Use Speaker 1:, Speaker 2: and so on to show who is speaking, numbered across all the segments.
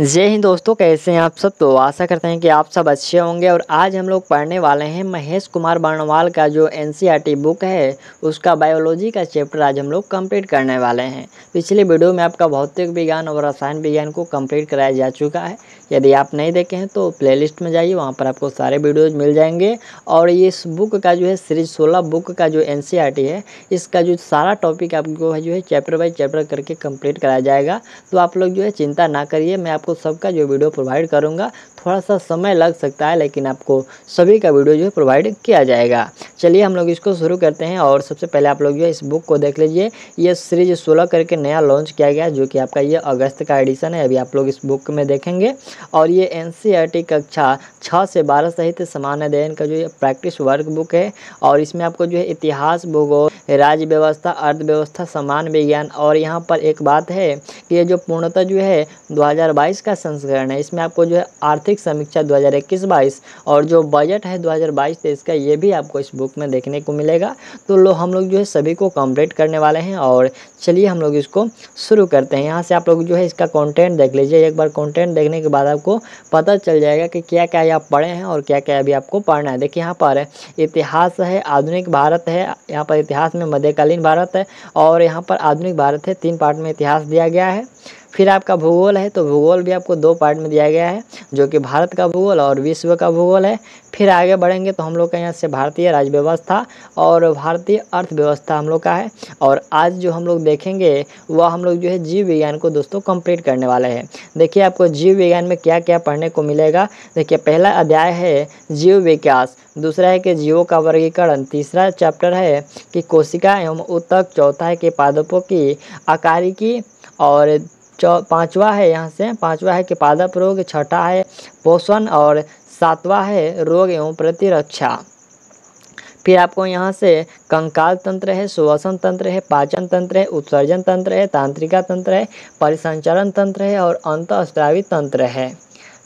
Speaker 1: जय हिंद दोस्तों कैसे हैं आप सब तो आशा करते हैं कि आप सब अच्छे होंगे और आज हम लोग पढ़ने वाले हैं महेश कुमार बर्णवाल का जो एन बुक e है उसका बायोलॉजी का चैप्टर आज हम लोग कंप्लीट करने वाले हैं पिछले वीडियो में आपका भौतिक विज्ञान और रसायन विज्ञान को कंप्लीट कराया जा चुका है यदि आप नहीं देखे हैं तो प्लेलिस्ट में जाइए वहाँ पर आपको सारे वीडियोज़ मिल जाएंगे और ये इस बुक का जो है सीरीज सोलह बुक का जो एन e है इसका जो सारा टॉपिक आपको जो है चैप्टर बाई चैप्टर करके कम्प्लीट कराया जाएगा तो आप लोग जो है चिंता ना करिए मैं आपको सबका जो वीडियो प्रोवाइड करूँगा थोड़ा सा समय लग सकता है लेकिन आपको सभी का वीडियो जो है प्रोवाइड किया जाएगा चलिए हम लोग इसको शुरू करते हैं और सबसे पहले आप लोग जो है इस बुक को देख लीजिए ये सीरीज सोलह करके नया लॉन्च किया गया जो कि आपका ये अगस्त का एडिशन है अभी आप लोग इस बुक में देखेंगे और ये एन e कक्षा छः से बारह सहित समान अध्ययन का जो ये प्रैक्टिस वर्क बुक है और इसमें आपको जो है इतिहास भूगोल राज्य व्यवस्था अर्थव्यवस्था समान विज्ञान और यहाँ पर एक बात है कि ये जो पूर्णतः जो है 2022 का संस्करण है इसमें आपको जो है आर्थिक समीक्षा 2021-22 और जो बजट है 2022 तेईस का ये भी आपको इस बुक में देखने को मिलेगा तो लो हम लोग जो है सभी को कम्प्लीट करने वाले हैं और चलिए हम लोग इसको शुरू करते हैं यहाँ से आप लोग जो है इसका कॉन्टेंट देख लीजिए एक बार कॉन्टेंट देखने के बाद आपको पता चल जाएगा कि क्या क्या आप पढ़े हैं और क्या क्या अभी आपको पढ़ना है देखिए यहाँ पर इतिहास है आधुनिक भारत है यहाँ पर इतिहास इतिहास में मध्यकालीन भारत है और यहाँ पर आधुनिक भारत है तीन पार्ट में इतिहास दिया गया है फिर आपका भूगोल है तो भूगोल भी आपको दो पार्ट में दिया गया है जो कि भारत का भूगोल और विश्व का भूगोल है फिर आगे बढ़ेंगे तो हम लोग का यहाँ से भारतीय राज्य व्यवस्था और भारतीय अर्थव्यवस्था हम लोग का है और आज जो हम लोग देखेंगे वह हम लोग जो है जीव विज्ञान को दोस्तों कंप्लीट करने वाले हैं देखिए आपको जीव विज्ञान में क्या क्या पढ़ने को मिलेगा देखिए पहला अध्याय है जीव विकास दूसरा है कि जीवों का वर्गीकरण तीसरा चैप्टर है कि कोशिका एवं उत्तक चौथा है कि पादपों की आकारिकी और चौ पाँचवा है यहाँ से पाँचवा है कि पादप रोग छठा है पोषण और सातवा है रोग एवं प्रतिरक्षा फिर आपको यहाँ से कंकाल तंत्र है सुवसन तंत्र है पाचन तंत्र है उत्सर्जन तंत्र है तांत्रिका तंत्र है परिसंचरण तंत्र है और अंत तंत्र है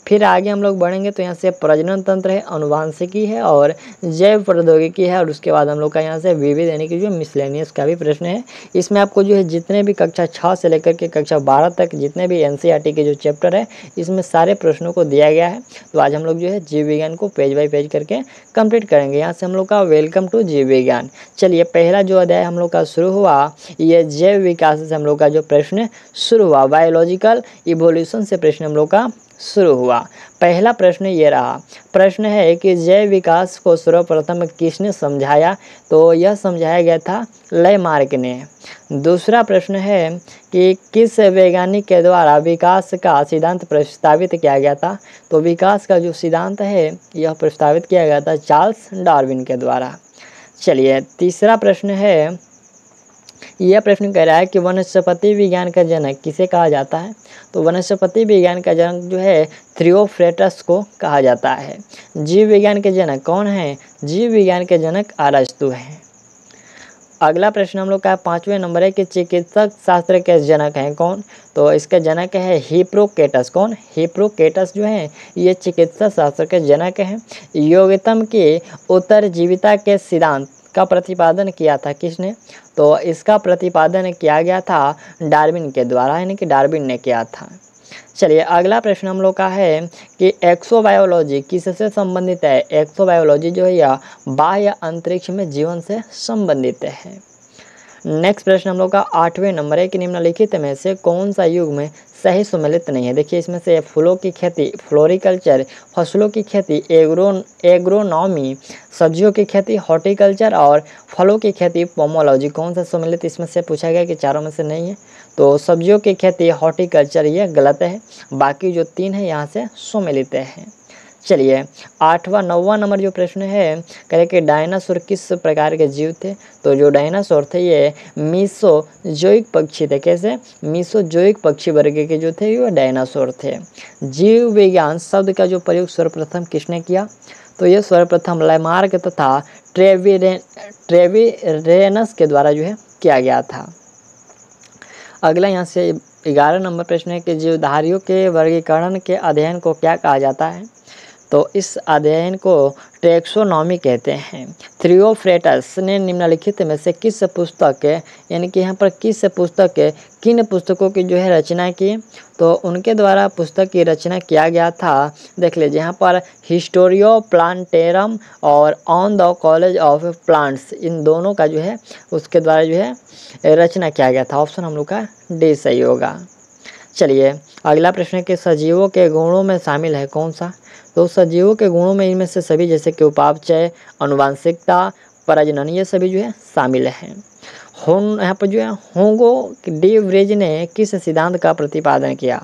Speaker 1: फिर आगे हम लोग बढ़ेंगे तो यहाँ से प्रजनन तंत्र है अनुवांशिकी है और जैव प्रौद्योगिकी है और उसके बाद हम लोग का यहाँ से विविध यानी कि जो मिसलेनियस का भी प्रश्न है इसमें आपको जो है जितने भी कक्षा छः से लेकर के कक्षा बारह तक जितने भी एन e के जो चैप्टर है इसमें सारे प्रश्नों को दिया गया है तो आज हम लोग जो है जीव विज्ञान को पेज बाई पेज करके कंप्लीट करेंगे यहाँ से हम लोग का वेलकम टू जीव विज्ञान चलिए पहला जो अध्याय हम लोग का शुरू हुआ ये जैव विकास से हम लोग का जो प्रश्न शुरू हुआ बायोलॉजिकल इवोल्यूशन से प्रश्न हम लोग का शुरू हुआ पहला प्रश्न ये रहा प्रश्न है कि जय विकास को सर्वप्रथम किसने समझाया तो यह समझाया गया था लयमार्क ने दूसरा प्रश्न है कि किस वैज्ञानिक के द्वारा विकास का सिद्धांत प्रस्तावित किया गया था तो विकास का जो सिद्धांत है यह प्रस्तावित किया गया था चार्ल्स डार्विन के द्वारा चलिए तीसरा प्रश्न है यह प्रश्न कह रहा है कि वनस्पति विज्ञान का जनक किसे कहा जाता है तो वनस्पति विज्ञान का जनक जो है थ्रियोफ्रेटस को कहा जाता है जीव विज्ञान के जनक कौन है जीव विज्ञान के जनक आरस्तु हैं अगला प्रश्न हम लोग का पाँचवें नंबर है कि चिकित्सक शास्त्र के जनक हैं कौन तो इसका जनक है हिप्रोकेटस कौन हिप्रोकेटस जो हैं ये चिकित्सा शास्त्र के जनक हैं योग्यतम के उत्तर जीविता के सिद्धांत इसका प्रतिपादन किया था किसने तो इसका प्रतिपादन किया गया था डार्विन के द्वारा यानी कि डार्विन ने किया था चलिए अगला प्रश्न हम लोग का है कि एक्सोबायोलॉजी किससे संबंधित है एक्सोबायोलॉजी जो है यह बाह्य अंतरिक्ष में जीवन से संबंधित है नेक्स्ट प्रश्न हम लोग का आठवें नंबर है कि निम्नलिखित में से कौन सा युग में सही सम्मिलित नहीं है देखिए इसमें से फूलों की खेती फ्लोरिकल्चर फसलों की खेती एग्रो एग्रोनॉमी सब्जियों की खेती हॉर्टिकल्चर और फलों की खेती पोमोलॉजी कौन सा सम्मिलित इसमें से पूछा गया कि चारों में से नहीं है तो सब्जियों की खेती हॉर्टिकल्चर ये गलत है बाकी जो तीन है यहाँ से सम्मिलित है चलिए आठवां नौवां नंबर जो प्रश्न है कह कि डायनासोर किस प्रकार के जीव थे तो जो डायनासोर थे ये मीसो जोइक पक्षी थे कैसे मीसो जोइक पक्षी वर्ग के जो थे वो डायनासोर थे जीव विज्ञान शब्द का जो प्रयोग सर्वप्रथम किसने किया तो ये सर्वप्रथम लैमार्क तथा ट्रेविरे ट्रेविरेनस के द्वारा जो है किया गया था अगला यहाँ से ग्यारह नंबर प्रश्न है कि जीवधारियों के वर्गीकरण के अध्ययन को क्या कहा जाता है तो इस अध्ययन को टेक्सोनॉमी कहते हैं थ्रियोफ्रेटस ने निम्नलिखित में से किस पुस्तक यानी कि यहाँ पर किस पुस्तक किन पुस्तकों की जो है रचना की तो उनके द्वारा पुस्तक की रचना किया गया था देख लीजिए यहाँ पर हिस्टोरियो प्लांटेरम और on the causes of plants इन दोनों का जो है उसके द्वारा जो है रचना किया गया था ऑप्शन हम लोग का डी सही होगा चलिए अगला प्रश्न के सजीवों के गुणों में शामिल है कौन सा तो सजीवों के गुणों में इनमें से सभी जैसे कि उपापचय अनुवांशिकता प्रजनन ये सभी जो है शामिल हैं होन यहाँ पर जो है होंगो डेवरेज ने किस सिद्धांत का प्रतिपादन किया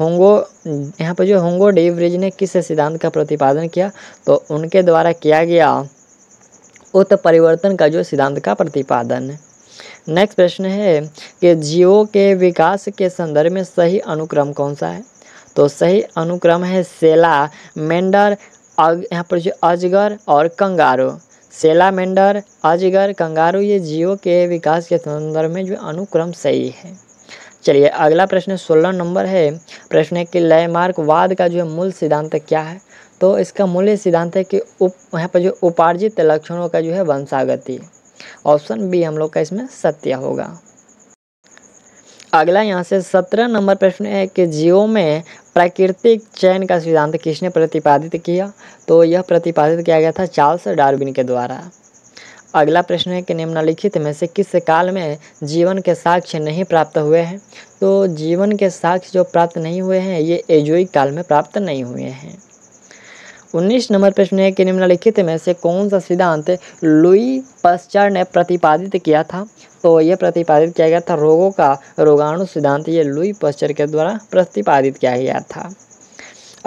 Speaker 1: होंगो यहाँ पर जो होंगो डेवरेज ने किस सिद्धांत का प्रतिपादन किया तो उनके द्वारा किया गया उत्परिवर्तन का जो सिद्धांत का प्रतिपादन नेक्स्ट प्रश्न है कि जीवों के विकास के संदर्भ में सही अनुक्रम कौन सा है तो सही अनुक्रम है सेला मेंडर यहाँ पर जो अजगर और कंगारू सेलामेंडर अजगर कंगारू ये जीवों के विकास के संदर्भ में जो अनुक्रम सही है चलिए अगला प्रश्न सोलह नंबर है प्रश्न है कि लय वाद का जो मूल सिद्धांत क्या है तो इसका मूल सिद्धांत है कि उप यहाँ पर जो उपार्जित लक्षणों का जो है वंशागति ऑप्शन बी हम लोग का इसमें सत्य होगा अगला यहाँ से सत्रह नंबर प्रश्न है कि जीवों में प्राकृतिक चयन का सिद्धांत किसने प्रतिपादित किया तो यह प्रतिपादित किया गया था चार्ल्स डार्विन के द्वारा अगला प्रश्न है कि निम्नलिखित में से किस काल में जीवन के साक्ष्य नहीं प्राप्त हुए हैं तो जीवन के साक्ष्य जो प्राप्त नहीं हुए हैं ये एजोई काल में प्राप्त नहीं हुए हैं उन्नीस नंबर प्रश्न है कि निम्नलिखित में से कौन सा सिद्धांत लुई पश्चर ने प्रतिपादित किया था तो यह प्रतिपादित किया गया था रोगों का रोगाणु सिद्धांत ये लुई पश्चर के द्वारा प्रतिपादित किया गया था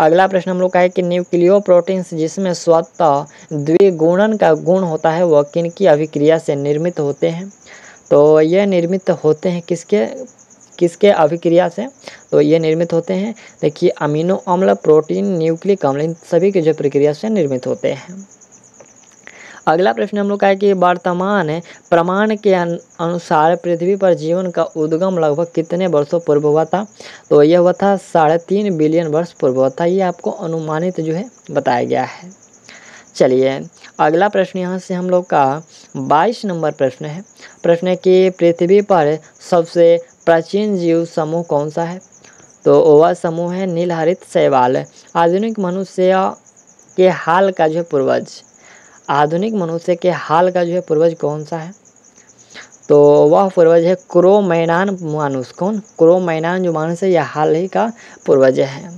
Speaker 1: अगला प्रश्न हम लोग का है कि न्यूक्लियो प्रोटीन्स जिसमें स्वतः द्विगुणन का गुण होता है वह किन की अभिक्रिया से निर्मित होते हैं तो यह निर्मित होते हैं किसके किसके अभिक्रिया से तो ये निर्मित होते हैं देखिए अमीनो अम्ल प्रोटीन न्यूक्लिक अम्ल इन सभी के जो प्रक्रिया से निर्मित होते हैं अगला प्रश्न हम लोग का है कि वर्तमान प्रमाण के अनुसार पृथ्वी पर जीवन का उद्गम लगभग कितने वर्षों पूर्व हुआ था तो यह हुआ था साढ़े तीन बिलियन वर्ष पूर्व हुआ था ये आपको अनुमानित जो है बताया गया है चलिए अगला प्रश्न यहाँ से हम लोग का बाईस नंबर प्रश्न है प्रश्न है कि पृथ्वी पर सबसे प्राचीन जीव समूह कौन सा है तो वह समूह है नीलहरित शैवाल आधुनिक मनुष्य के हाल का जो है पूर्वज आधुनिक मनुष्य के हाल का जो है पूर्वज कौन सा है तो वह पूर्वज है क्रोमैनान मानुष कौन क्रोमैनान जो मानुष है यह हाल ही का पूर्वज है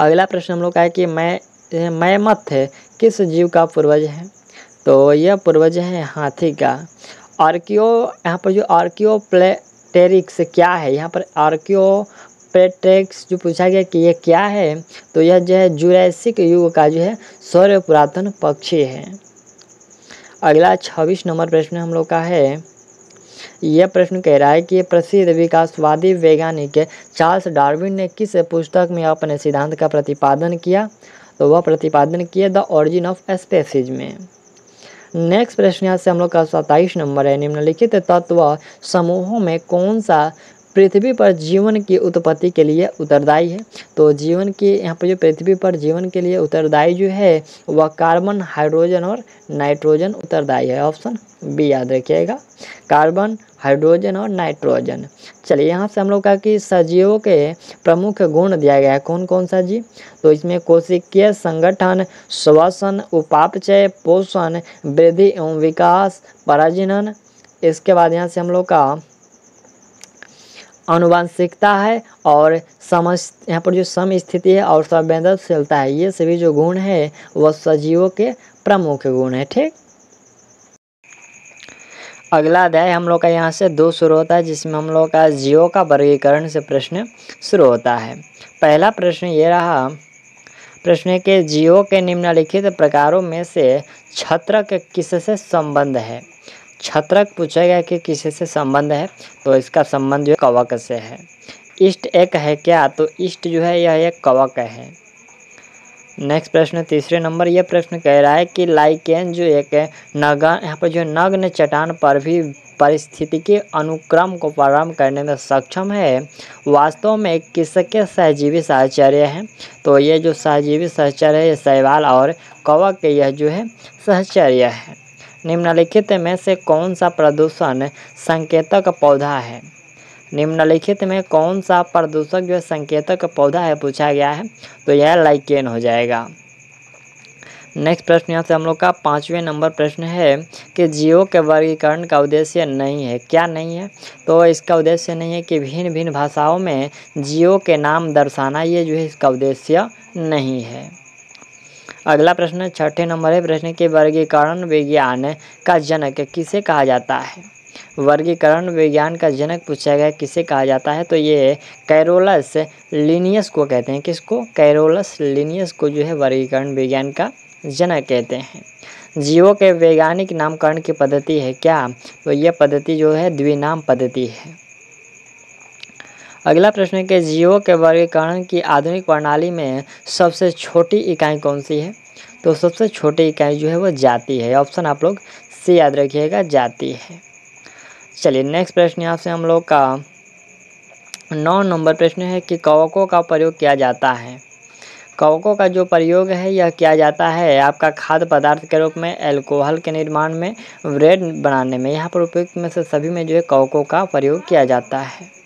Speaker 1: अगला प्रश्न हम लोग का है कि मैं मैमथ किस जीव का पूर्वज है तो यह पूर्वज है हाथी का आर्कियो यहाँ पर जो आर्कियो प्लेटेरिक्स क्या है यहाँ पर आर्कियो पेट्रेक्स जो पूछा गया कि यह क्या है तो यह जो है जुरैसिक युग का जो है सौर्य पुरातन पक्षी है अगला छब्बीस नंबर प्रश्न हम लोग का है यह प्रश्न कह रहा है कि प्रसिद्ध विकासवादी वैज्ञानिक चार्ल्स डार्विन ने किस पुस्तक में अपने सिद्धांत का प्रतिपादन किया तो वह प्रतिपादन किया द ऑरिजिन ऑफ स्पेसिज में नेक्स्ट प्रश्न यहाँ से हम लोग का सत्ताईस नंबर है निम्नलिखित तत्व समूहों में कौन सा पृथ्वी पर जीवन की उत्पत्ति के लिए उत्तरदायी है तो जीवन की यहाँ पर जो पृथ्वी पर जीवन के लिए उत्तरदायी जो है वह कार्बन हाइड्रोजन और नाइट्रोजन उत्तरदायी है ऑप्शन बी याद रखिएगा कार्बन हाइड्रोजन और नाइट्रोजन चलिए यहाँ से हम लोग का कि सजीवों के प्रमुख गुण दिया गया है कौन कौन सा जीव तो इसमें कोशिकीय संगठन श्वसन उपापचय पोषण वृद्धि एवं विकास पराजनन इसके बाद यहाँ से हम लोग का अनुवांशिकता है और समझ यहाँ पर जो सम स्थिति है और संवेदनशीलता है ये सभी जो गुण है वह सजीवों के प्रमुख गुण है ठीक अगला अध्याय हम लोग का यहाँ से दो शुरू होता है जिसमें हम लोग का जीवों का वर्गीकरण से प्रश्न शुरू होता है पहला प्रश्न ये रहा प्रश्न के जीवों के निम्नलिखित प्रकारों में से छत्रक किससे संबंध है छत्रक पूछा गया कि किसी से संबंध है तो इसका संबंध जो कवक से है इष्ट एक है क्या तो इष्ट जो है यह एक कवक है नेक्स्ट प्रश्न तीसरे नंबर यह प्रश्न कह रहा है कि लाइकेन जो एक नगन नगा यहाँ पर जो नग्न चट्टान पर भी के अनुक्रम को प्रारंभ करने में सक्षम है वास्तव में किसके सहजीवी सहचर्य हैं तो ये जो सहजीवी सहचर्य है शैवाल और कवक के यह जो है सहचर्य है निम्नलिखित में से कौन सा प्रदूषण संकेतक पौधा है निम्नलिखित में कौन सा प्रदूषक जो संकेतक पौधा है पूछा गया है तो यह लाइकेन हो जाएगा नेक्स्ट प्रश्न यहाँ से हम लोग का पाँचवें नंबर प्रश्न है कि जीवों के वर्गीकरण का उद्देश्य नहीं है क्या नहीं है तो इसका उद्देश्य नहीं है कि भिन्न भिन्न भाषाओं में जीवों के नाम दर्शाना ये जो है इसका उद्देश्य नहीं है अगला प्रश्न छठे नंबर है प्रश्न के वर्गीकरण विज्ञान का जनक किसे कहा जाता है वर्गीकरण विज्ञान का जनक पूछा गया किसे कहा जाता है तो ये कैरोलस लिनियस को कहते हैं किसको कैरोलस लिनियस को जो है वर्गीकरण विज्ञान का जनक कहते हैं जीवों के वैज्ञानिक नामकरण की पद्धति है क्या तो यह पद्धति जो है द्विनाम पद्धति है अगला प्रश्न है कि जीवों के वर्गीकरण की आधुनिक प्रणाली में सबसे छोटी इकाई कौन सी है तो सबसे छोटी इकाई जो है वो जाति है ऑप्शन आप लोग सी याद रखिएगा जाति है चलिए नेक्स्ट प्रश्न यहाँ से हम लोग का नौ नंबर प्रश्न है कि कवकों का प्रयोग किया जाता है कवकों का जो प्रयोग है यह किया जाता है आपका खाद्य पदार्थ के रूप में एल्कोहल के निर्माण में ब्रेड बनाने में यहाँ पर उपयुक्त में से सभी में जो है कवकों का प्रयोग किया जाता है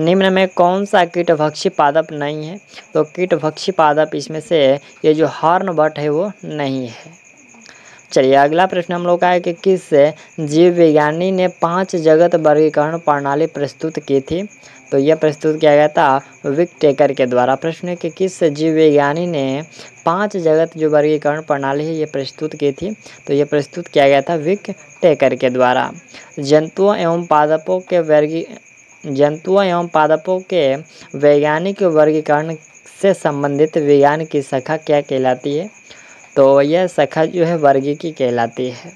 Speaker 1: निम्न में कौन सा कीटभक्षी पादप नहीं है तो कीटभक्षी पादप इसमें से ये जो हॉर्न बट है वो नहीं है चलिए अगला प्रश्न हम लोग का है कि किस जीव विज्ञानी ने पांच जगत वर्गीकरण प्रणाली प्रस्तुत की थी तो यह प्रस्तुत किया गया था विक टेकर के द्वारा प्रश्न है कि किस जीव विज्ञानी ने पांच जगत जो वर्गीकरण प्रणाली है ये प्रस्तुत की थी तो ये प्रस्तुत किया गया था विक टेकर के द्वारा जंतुओं एवं पादपों के वर्गी जंतुओं एवं पादपों के वैज्ञानिक वर्गीकरण से संबंधित विज्ञान की शाखा क्या कहलाती है तो यह शाखा जो है वर्गी की कहलाती है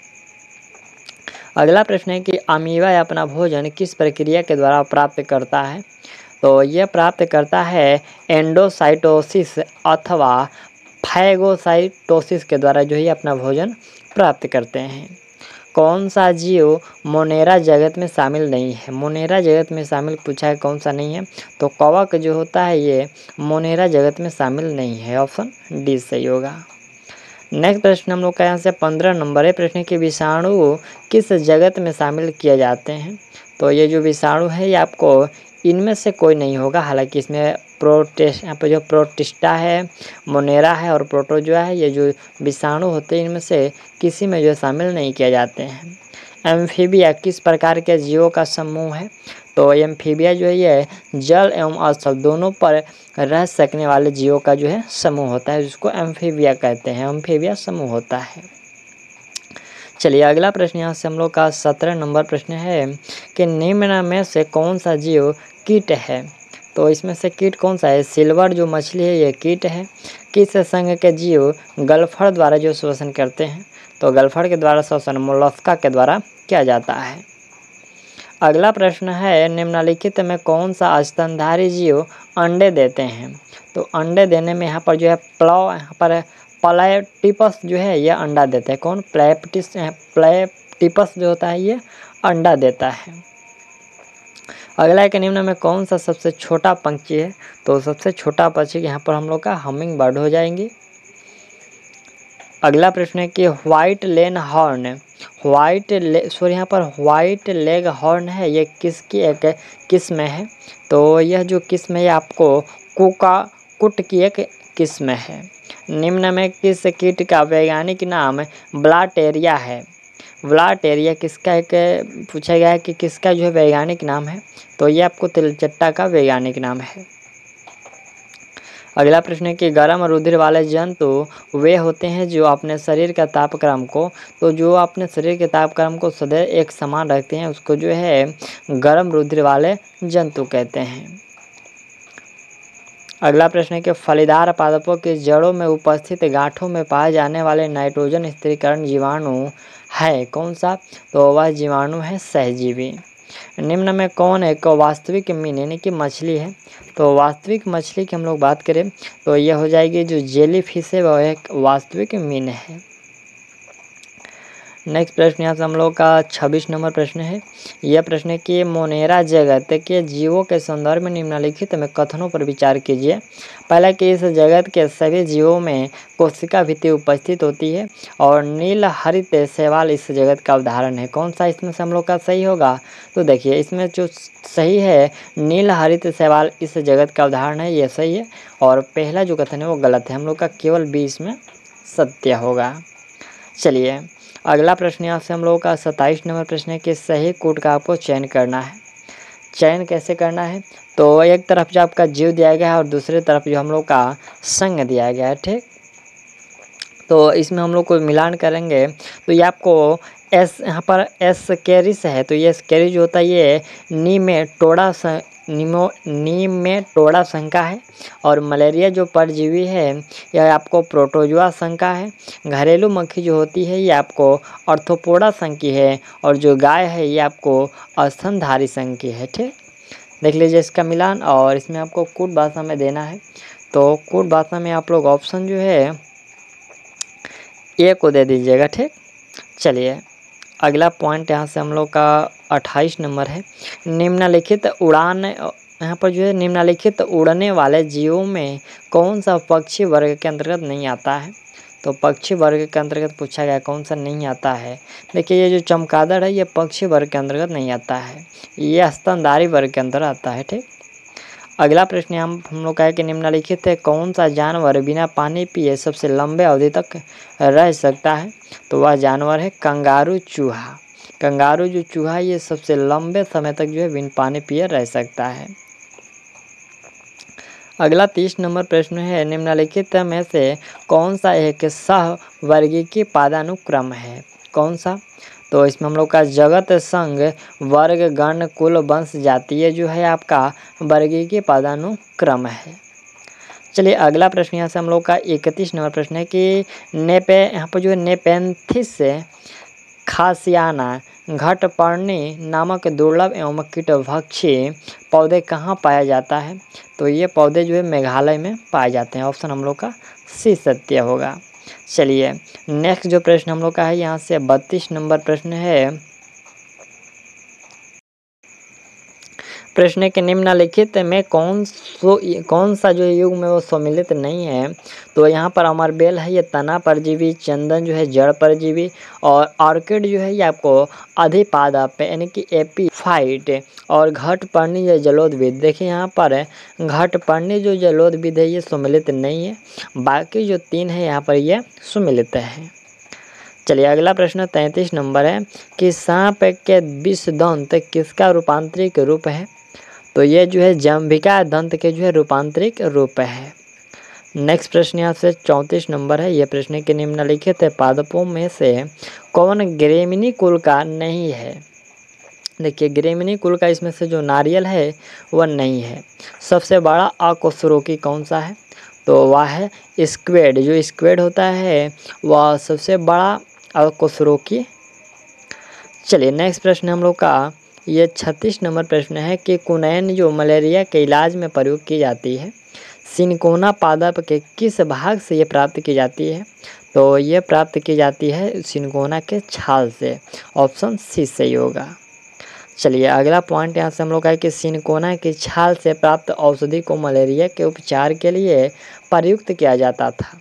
Speaker 1: अगला प्रश्न है कि अमीवा अपना भोजन किस प्रक्रिया के द्वारा प्राप्त करता है तो यह प्राप्त करता है एंडोसाइटोसिस अथवा फैगोसाइटोसिस के द्वारा जो है अपना भोजन प्राप्त करते हैं कौन सा जीव मोनेरा जगत में शामिल नहीं है मोनेरा जगत में शामिल पूछा है कौन सा नहीं है तो कवक जो होता है ये मोनेरा जगत में शामिल नहीं है ऑप्शन डी सही होगा नेक्स्ट प्रश्न हम लोग का यहाँ से पंद्रह नंबर है प्रश्न के विषाणु किस जगत में शामिल किए जाते हैं तो ये जो विषाणु है ये आपको इनमें से कोई नहीं होगा हालांकि इसमें प्रोटेस्ट यहाँ पर जो प्रोटिस्टा है मोनेरा है और प्रोटोजोआ है ये जो विषाणु होते हैं इनमें से किसी में जो शामिल नहीं किए जाते हैं एम्फीबिया किस प्रकार के जीवों का समूह है तो एम्फीबिया जो है ये जल एवं अस्थल दोनों पर रह सकने वाले जीवों का जो है समूह होता है जिसको एम्फीबिया कहते हैं एम्फीबिया समूह होता है चलिए अगला प्रश्न यहाँ से हम लोग का सत्रह नंबर प्रश्न है कि निम्न में से कौन सा जीव कीट है तो इसमें से कीट कौन सा है सिल्वर जो मछली है ये कीट है किस संघ के जीव गल्फर द्वारा जो शोषण करते हैं तो गल्फर के द्वारा शोषण मोलस्का के द्वारा किया जाता है अगला प्रश्न है निम्नलिखित में कौन सा स्तनधारी जीव अंडे देते हैं तो अंडे देने में यहाँ पर जो है प्लाव यहाँ पर प्लेटिपस जो है ये अंडा देते हैं कौन प्लेपटिस प्लेटिपस जो होता है ये अंडा देता है अगला के निम्न में कौन सा सबसे छोटा पंक्षी है तो सबसे छोटा पक्षी यहाँ पर हम लोग का हमिंग बर्ड हो जाएंगी अगला प्रश्न है कि व्हाइट लेन हॉर्न व्हाइट ले सॉरी यहाँ पर व्हाइट लेग हॉर्न है ये किसकी एक किस्म है तो यह जो किस्म है आपको कुका कुट की एक किस्म है निम्न में किस कीट का वैज्ञानिक नाम ब्लाटेरिया है एरिया किसका एक पूछा गया है कि किसका जो है वैज्ञानिक नाम है तो ये आपको तिलचट्टा का वैज्ञानिक नाम है अगला प्रश्न है कि गर्म रुधिर वाले जंतु वे होते हैं जो अपने शरीर का तापक्रम को तो जो अपने शरीर के तापक्रम को सदैव एक समान रखते हैं उसको जो है गर्म रुधिर वाले जंतु कहते हैं अगला प्रश्न है कि फलीदार पादपों के जड़ों में उपस्थित गांठों में पाए जाने वाले नाइट्रोजन स्थिरीकरण जीवाणु है कौन सा तो वह जीवाणु है सहजीवी निम्न में कौन है को वास्तविक मीन यानी कि मछली है तो वास्तविक मछली की हम लोग बात करें तो यह हो जाएगी जो जेली फिश है वह एक वास्तविक मीन है नेक्स्ट प्रश्न यहाँ से हम लोग का छब्बीस नंबर प्रश्न है यह प्रश्न है कि मोनेरा जगत के जीवों के संदर्भ में निम्नलिखित में कथनों पर विचार कीजिए पहला कि इस जगत के सभी जीवों में कोशिका भित्ति उपस्थित होती है और नील हरित सेवाल इस जगत का उदाहरण है कौन सा इसमें से हम लोग का सही होगा तो देखिए इसमें जो सही है नील हरित सेवाल इस जगत का उदाहरण है यह सही है और पहला जो कथन है वो गलत है हम लोग का केवल बीस में सत्य होगा चलिए अगला प्रश्न यहाँ से हम लोगों का सत्ताईस नंबर प्रश्न है कि सही कूट का आपको चयन करना है चयन कैसे करना है तो एक तरफ जो आपका जीव दिया गया है और दूसरे तरफ जो हम लोग का संग दिया गया है ठीक तो इसमें हम लोग को मिलान करेंगे तो ये आपको एस यहाँ पर एस कैरिस है तो ये कैरिज होता है ये नी में टोड़ा निमो नीम में टोड़ा शंका है और मलेरिया जो परजीवी है यह आपको प्रोटोजुआ शंका है घरेलू मक्खी जो होती है ये आपको अर्थोपोड़ा संकी है और जो गाय है ये आपको अस्तनधारी संकी है ठीक देख लीजिए इसका मिलान और इसमें आपको कूट भाषा में देना है तो कूट भाषा में आप लोग ऑप्शन जो है ए को दे दीजिएगा ठीक चलिए अगला पॉइंट यहाँ से हम लोग का अट्ठाईस नंबर है निम्नलिखित उड़ान यहाँ पर जो है निम्नलिखित उड़ने वाले जीवों में कौन सा पक्षी वर्ग के अंतर्गत नहीं आता है तो पक्षी वर्ग के अंतर्गत पूछा गया कौन सा नहीं आता है देखिए ये जो चमकादड़ है ये पक्षी वर्ग के अंतर्गत नहीं आता है ये स्तनधारी वर्ग के अंदर आता है ठीक अगला प्रश्न हम हम लोग का है कि निम्नलिखित है कौन सा जानवर बिना पानी पिए सबसे लंबे अवधि तक रह सकता है तो वह जानवर है कंगारू चूहा कंगारू जो चूहा ये सबसे लंबे समय तक जो है बिन पानी पिए रह सकता है अगला तीस नंबर प्रश्न है निम्नलिखित में से कौन सा एक सह वर्गीय पादानुक्रम है कौन सा तो इसमें हम लोग का जगत संग वर्ग गण कुल वंश जातीय जो है आपका वर्गीय के पदानुक्रम है चलिए अगला प्रश्न यहाँ से हम लोग का इकतीस नंबर प्रश्न है कि नेपे यहाँ पर जो है नेपेंथिस खासियाना घटपर्णी नामक दुर्लभ एवं कीटभक्षी पौधे कहाँ पाया जाता है तो ये पौधे जो है मेघालय में पाए जाते हैं ऑप्शन हम लोग का सी सत्य होगा चलिए नेक्स्ट जो प्रश्न हम लोग का है यहाँ से बत्तीस नंबर प्रश्न है प्रश्न के निम्नलिखित में कौन सो कौन सा जो युग में वो सम्मिलित नहीं है तो यहाँ पर अमर बेल है ये तना परजीवी चंदन जो है जड़ परजीवी और ऑर्किड जो है ये आपको अधिपादप यानी कि एपीफाइट और घट पर्णी या जलोदविद देखिए यहाँ पर घट पर्णी जो जलोदविद है ये सम्मिलित नहीं है बाकी जो तीन है यहाँ पर यह सम्मिलित है चलिए अगला प्रश्न तैंतीस नंबर है कि सांप के विषदंत किसका रूपांतरिक रूप है तो ये जो है जम्भिका दंत के जो है रूपांतरिक रूप है नेक्स्ट प्रश्न यहाँ से चौंतीस नंबर है यह प्रश्न के निम्नलिखित पादपों में से कौन ग्रेमिनी कुल का नहीं है देखिए ग्रेमिनी कुल का इसमें से जो नारियल है वह नहीं है सबसे बड़ा अकोसरोकी कौन सा है तो वह है स्क्वेड जो स्क्वेड होता है वह सबसे बड़ा अकोसरोकी चलिए नेक्स्ट प्रश्न हम लोग का यह छत्तीस नंबर प्रश्न है कि कुनैन जो मलेरिया के इलाज में प्रयोग की जाती है सिनकोना पादप के किस भाग से ये प्राप्त की जाती है तो ये प्राप्त की जाती है सिनकोना के छाल से ऑप्शन सी से होगा चलिए अगला पॉइंट यहाँ से हम लोग का है कि सिनकोना की छाल से प्राप्त औषधि को मलेरिया के उपचार के लिए प्रयुक्त किया जाता था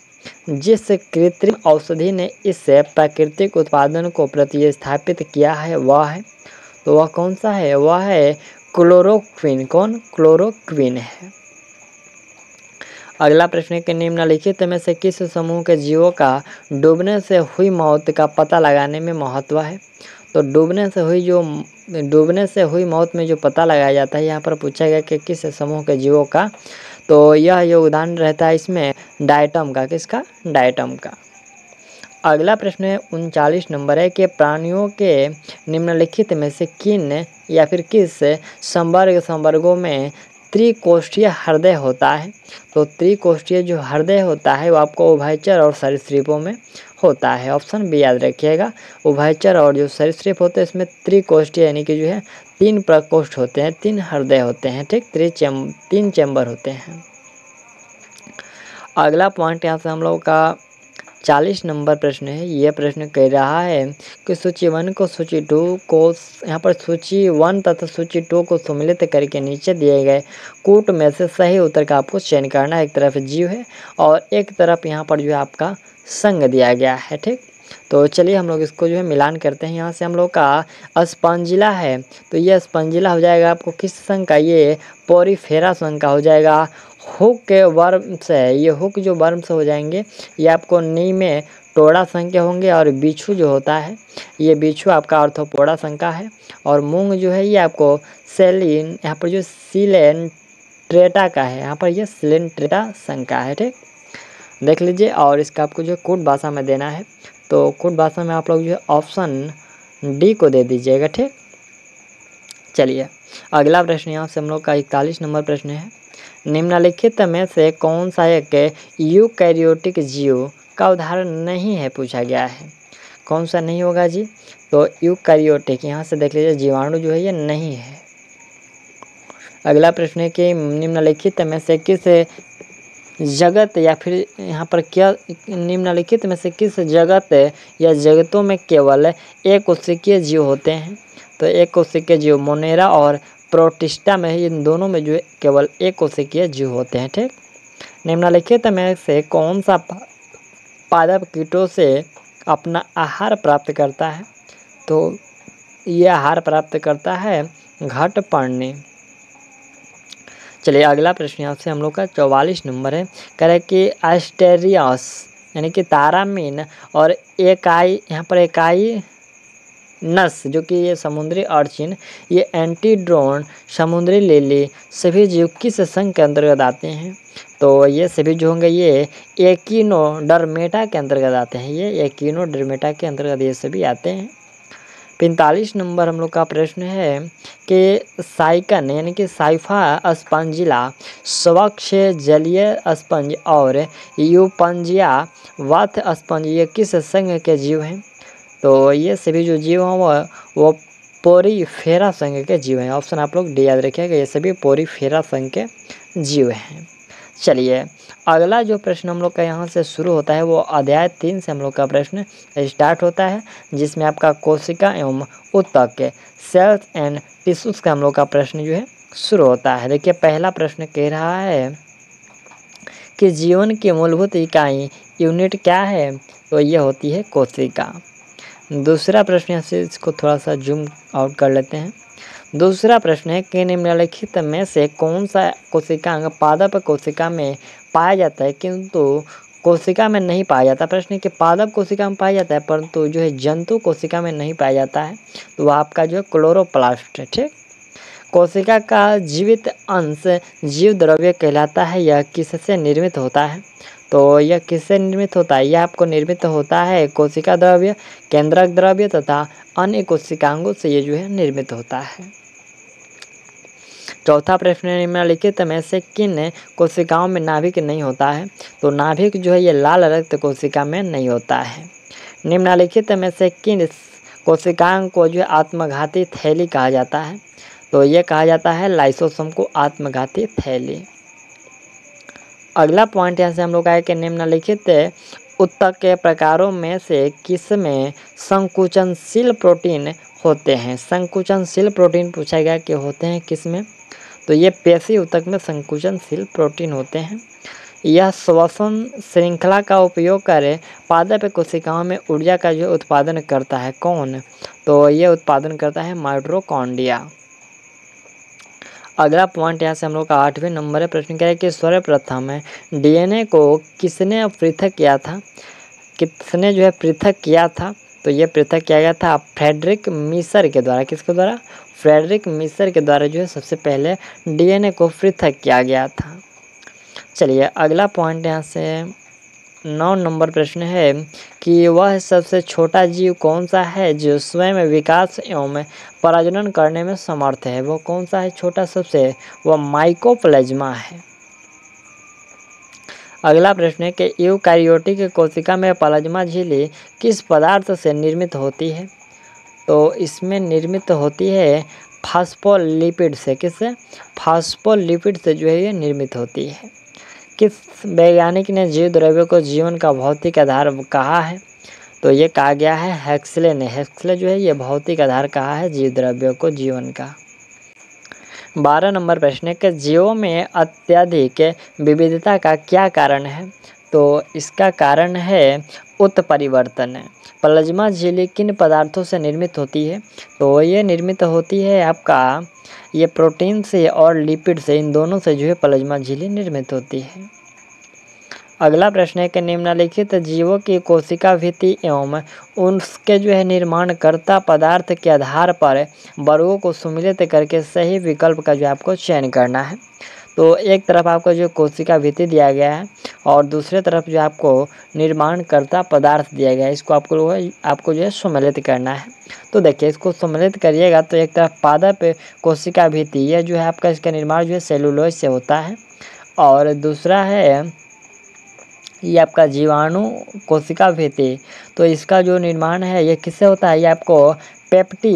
Speaker 1: जिस कृत्रिम औषधि ने इस प्राकृतिक उत्पादन को प्रतिस्थापित किया है वह है तो वह कौन सा है वह है क्लोरोक्विन कौन क्लोरोक्विन है अगला प्रश्न के निम्नलिखित में से किस समूह के जीवों का डूबने से हुई मौत का पता लगाने में महत्व है तो डूबने से हुई जो डूबने से हुई मौत में जो पता लगाया जाता है यहाँ पर पूछा गया कि किस समूह के जीवों का तो यह योगदान रहता है इसमें डाइटम का किसका डाइटम का अगला प्रश्न है उनचालीस नंबर है कि प्राणियों के निम्नलिखित में से किन या फिर किस संवर्ग संवर्गों में त्रिकोष्ठीय हृदय होता है तो त्रिकोष्ठीय जो हृदय होता है वो आपको उभयचर और सरसृपों में होता है ऑप्शन बी याद रखिएगा उभयचर और जो सरीसृप होते हैं इसमें त्रिकोष्ठीय यानी कि जो है तीन प्रकोष्ठ होते हैं तीन हृदय होते हैं ठीक त्रिचेम तीन चैम्बर होते हैं अगला पॉइंट यहाँ से हम लोग का चालीस नंबर प्रश्न है यह प्रश्न कह रहा है कि सूची वन को सूची टू को यहाँ पर सूची वन तथा सूची टू को सम्मिलित करके नीचे दिए गए कूट में से सही उत्तर का आपको चयन करना है एक तरफ जीव है और एक तरफ यहाँ पर जो है आपका संग दिया गया है ठीक तो चलिए हम लोग इसको जो है मिलान करते हैं यहाँ से हम लोग का स्पंजिला है तो ये स्पंजिला हो जाएगा आपको किस संघ का ये पोरीफेरा संघ का हो जाएगा हुक वर्म्स है ये हुक जो वर्म्स हो जाएंगे ये आपको नी में टोड़ा संख्य होंगे और बिछू जो होता है ये बिछू आपका अर्थोपोड़ा संख्या है और मूंग जो है ये आपको सेलिन यहाँ पर जो सिलेन ट्रेटा का है यहाँ पर ये सिलेन ट्रेटा संख्या है ठीक देख लीजिए और इसका आपको जो कुट भाषा में देना है तो कुट भाषा में आप लोग जो है ऑप्शन डी को दे दीजिएगा ठीक चलिए अगला प्रश्न यहाँ से हम लोग का इकतालीस नंबर प्रश्न है निम्नलिखित में से कौन सा एक यूकैरियोटिक जीव का उदाहरण नहीं है पूछा गया है कौन सा नहीं होगा जी तो यूकैरियोटिक यहाँ से देख लीजिए जीवाणु जो है ये नहीं है अगला प्रश्न है कि निम्नलिखित में से किस जगत या फिर यहाँ पर क्या निम्नलिखित में से किस जगत या जगतों में केवल एक के जीव होते हैं तो एक के जीव मोनेरा और प्रोटिस्टा में इन दोनों में जो है केवल एक कोशिकीय जीव होते हैं ठीक निम्नलिखित में से कौन सा पादप कीटों से अपना आहार प्राप्त करता है तो ये आहार प्राप्त करता है घट पर्णी चलिए अगला प्रश्न यहाँ से हम लोग का चौवालीस नंबर है कह रहे कि एस्टेरियस यानी कि तारामीन और एकाई यहाँ पर एकाई नस जो कि ये समुद्री अर्चिन ये एंटी ड्रोन समुद्री लिली सभी जीव किस संघ के अंतर्गत आते हैं तो ये सभी जो होंगे ये एकिनो डरमेटा के अंतर्गत आते हैं ये एकिनो डरमेटा के अंतर्गत ये सभी आते हैं पैंतालीस नंबर हम लोग का प्रश्न है कि साइकन यानी कि साइफा स्पंजिला स्वच्छ जलीय स्पंज और यूपंजिया वाथ स्पंज ये किस संघ के जीव हैं तो ये सभी जो जीव हैं वो वो फेरा संघ के जीव हैं ऑप्शन आप लोग डी याद रखिएगा ये सभी पोरी फेरा संघ के जीव हैं चलिए अगला जो प्रश्न हम लोग का यहाँ से शुरू होता है वो अध्याय तीन से हम लोग का प्रश्न स्टार्ट होता है जिसमें आपका कोशिका एवं उत्तक के सेल्स एंड टिश्यूज का हम लोग का प्रश्न जो है शुरू होता है देखिए पहला प्रश्न कह रहा है कि जीवन की मूलभूत इकाई यूनिट क्या है तो ये होती है कोशिका दूसरा प्रश्न यहाँ से इसको थोड़ा सा जूम आउट कर लेते हैं दूसरा प्रश्न है कि निम्नलिखित में से कौन सा कोशिकांग पादप कोशिका में पाया जाता है किंतु कोशिका में नहीं पाया जाता प्रश्न है कि पादप कोशिका में पाया जाता है परंतु जो है जंतु कोशिका में नहीं पाया जाता है तो वह आपका जो है क्लोरोप्लास्ट है ठीक कोशिका का जीवित अंश जीव द्रव्य कहलाता है या किससे निर्मित होता है तो यह किससे निर्मित होता है यह आपको निर्मित होता है कोशिका द्रव्य केंद्रक द्रव्य तथा अन्य कोशिकांगों से ये जो है निर्मित होता है चौथा प्रश्न निम्नलिखित में से किन कोशिकाओं में नाभिक नहीं होता है तो नाभिक जो है ये लाल रक्त कोशिका में नहीं होता है निम्नलिखित में से किन कोशिकांग को जो है आत्मघाती थैली कहा जाता है तो ये कहा जाता है लाइसोसोम को आत्मघाती थैली अगला पॉइंट यहाँ से हम लोग आए कि निम्नलिखित उत्तक के प्रकारों में से किस में संकुचनशील प्रोटीन होते हैं संकुचनशील प्रोटीन पूछा गया कि होते हैं किस में तो ये पेशी उत्तक में संकुचनशील प्रोटीन होते हैं यह श्वसन श्रृंखला का उपयोग कर पादप कोशिकाओं में ऊर्जा का जो उत्पादन करता है कौन तो यह उत्पादन करता है माइड्रोकॉन्डिया अगला पॉइंट यहाँ से हम लोग का आठवें नंबर है प्रश्न क्या है कि सर्वप्रथम है डीएनए को किसने पृथक किया था किसने जो है पृथक किया था तो ये पृथक किया गया था फ्रेडरिक मिसर के द्वारा किसके द्वारा फ्रेडरिक मिसर के द्वारा जो है सबसे पहले डीएनए को पृथक किया गया था चलिए अगला पॉइंट यहाँ से नौ नंबर प्रश्न है कि वह सबसे छोटा जीव कौन सा है जो स्वयं विकास एवं प्रजनन करने में समर्थ है वह कौन सा है छोटा सबसे वह माइकोप्लाज्मा है अगला प्रश्न है कि यूकैरियोटिक कोशिका में प्लाज्मा झिल्ली किस पदार्थ से निर्मित होती है तो इसमें निर्मित होती है फास्फोलिपिड से किससे फास्फोलिपिड से जो है ये निर्मित होती है किस वैज्ञानिक ने जीव द्रव्य को जीवन का भौतिक आधार कहा है तो ये कहा गया है हेक्सले ने हेक्सले जो है ये भौतिक आधार कहा है जीव द्रव्य को जीवन का बारह नंबर प्रश्न है कि जीवों में अत्यधिक विविधता का क्या कारण है तो इसका कारण है उत्परिवर्तन है प्लाज्मा झीली किन पदार्थों से निर्मित होती है तो ये निर्मित होती है आपका ये प्रोटीन से और लिपिड से इन दोनों से जो है प्लाज्मा झीली निर्मित होती है अगला प्रश्न है कि निम्नलिखित जीवों की कोशिका भित्ति एवं उनके जो है निर्माणकर्ता पदार्थ के आधार पर वर्गों को सम्मिलित करके सही विकल्प का जो है आपको चयन करना है तो एक तरफ आपको जो कोशिका भित्ति दिया गया है और दूसरे तरफ जो आपको निर्माणकर्ता पदार्थ दिया गया है इसको आपको आपको जो है सम्मिलित करना है तो देखिए इसको सम्मिलित करिएगा तो एक तरफ पादप कोशिका भित्ति यह जो है आपका इसका निर्माण जो है सेलुलोज से होता है और दूसरा है ये आपका जीवाणु कोशिका भित्ति तो इसका जो निर्माण है ये किससे होता है ये आपको पेप्टी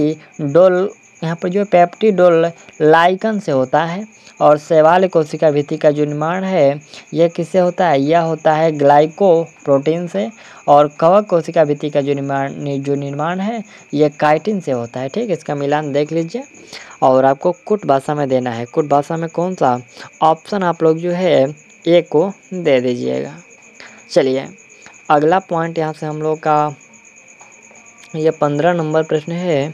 Speaker 1: डोल यहाँ पर जो पेप्टी डोल लाइकन से होता है और शैवाल कोशिका भित्ति का जो निर्माण है यह किससे होता है यह होता है ग्लाइको प्रोटीन से और कवक कोशिका भित्ति का जो निर्माण जो निर्माण है यह काइटिन से होता है ठीक इसका मिलान देख लीजिए और आपको कुट भाषा में देना है कुट भाषा में कौन सा ऑप्शन आप लोग जो है ए को दे दीजिएगा चलिए अगला पॉइंट यहाँ से हम लोग का यह पंद्रह नंबर प्रश्न है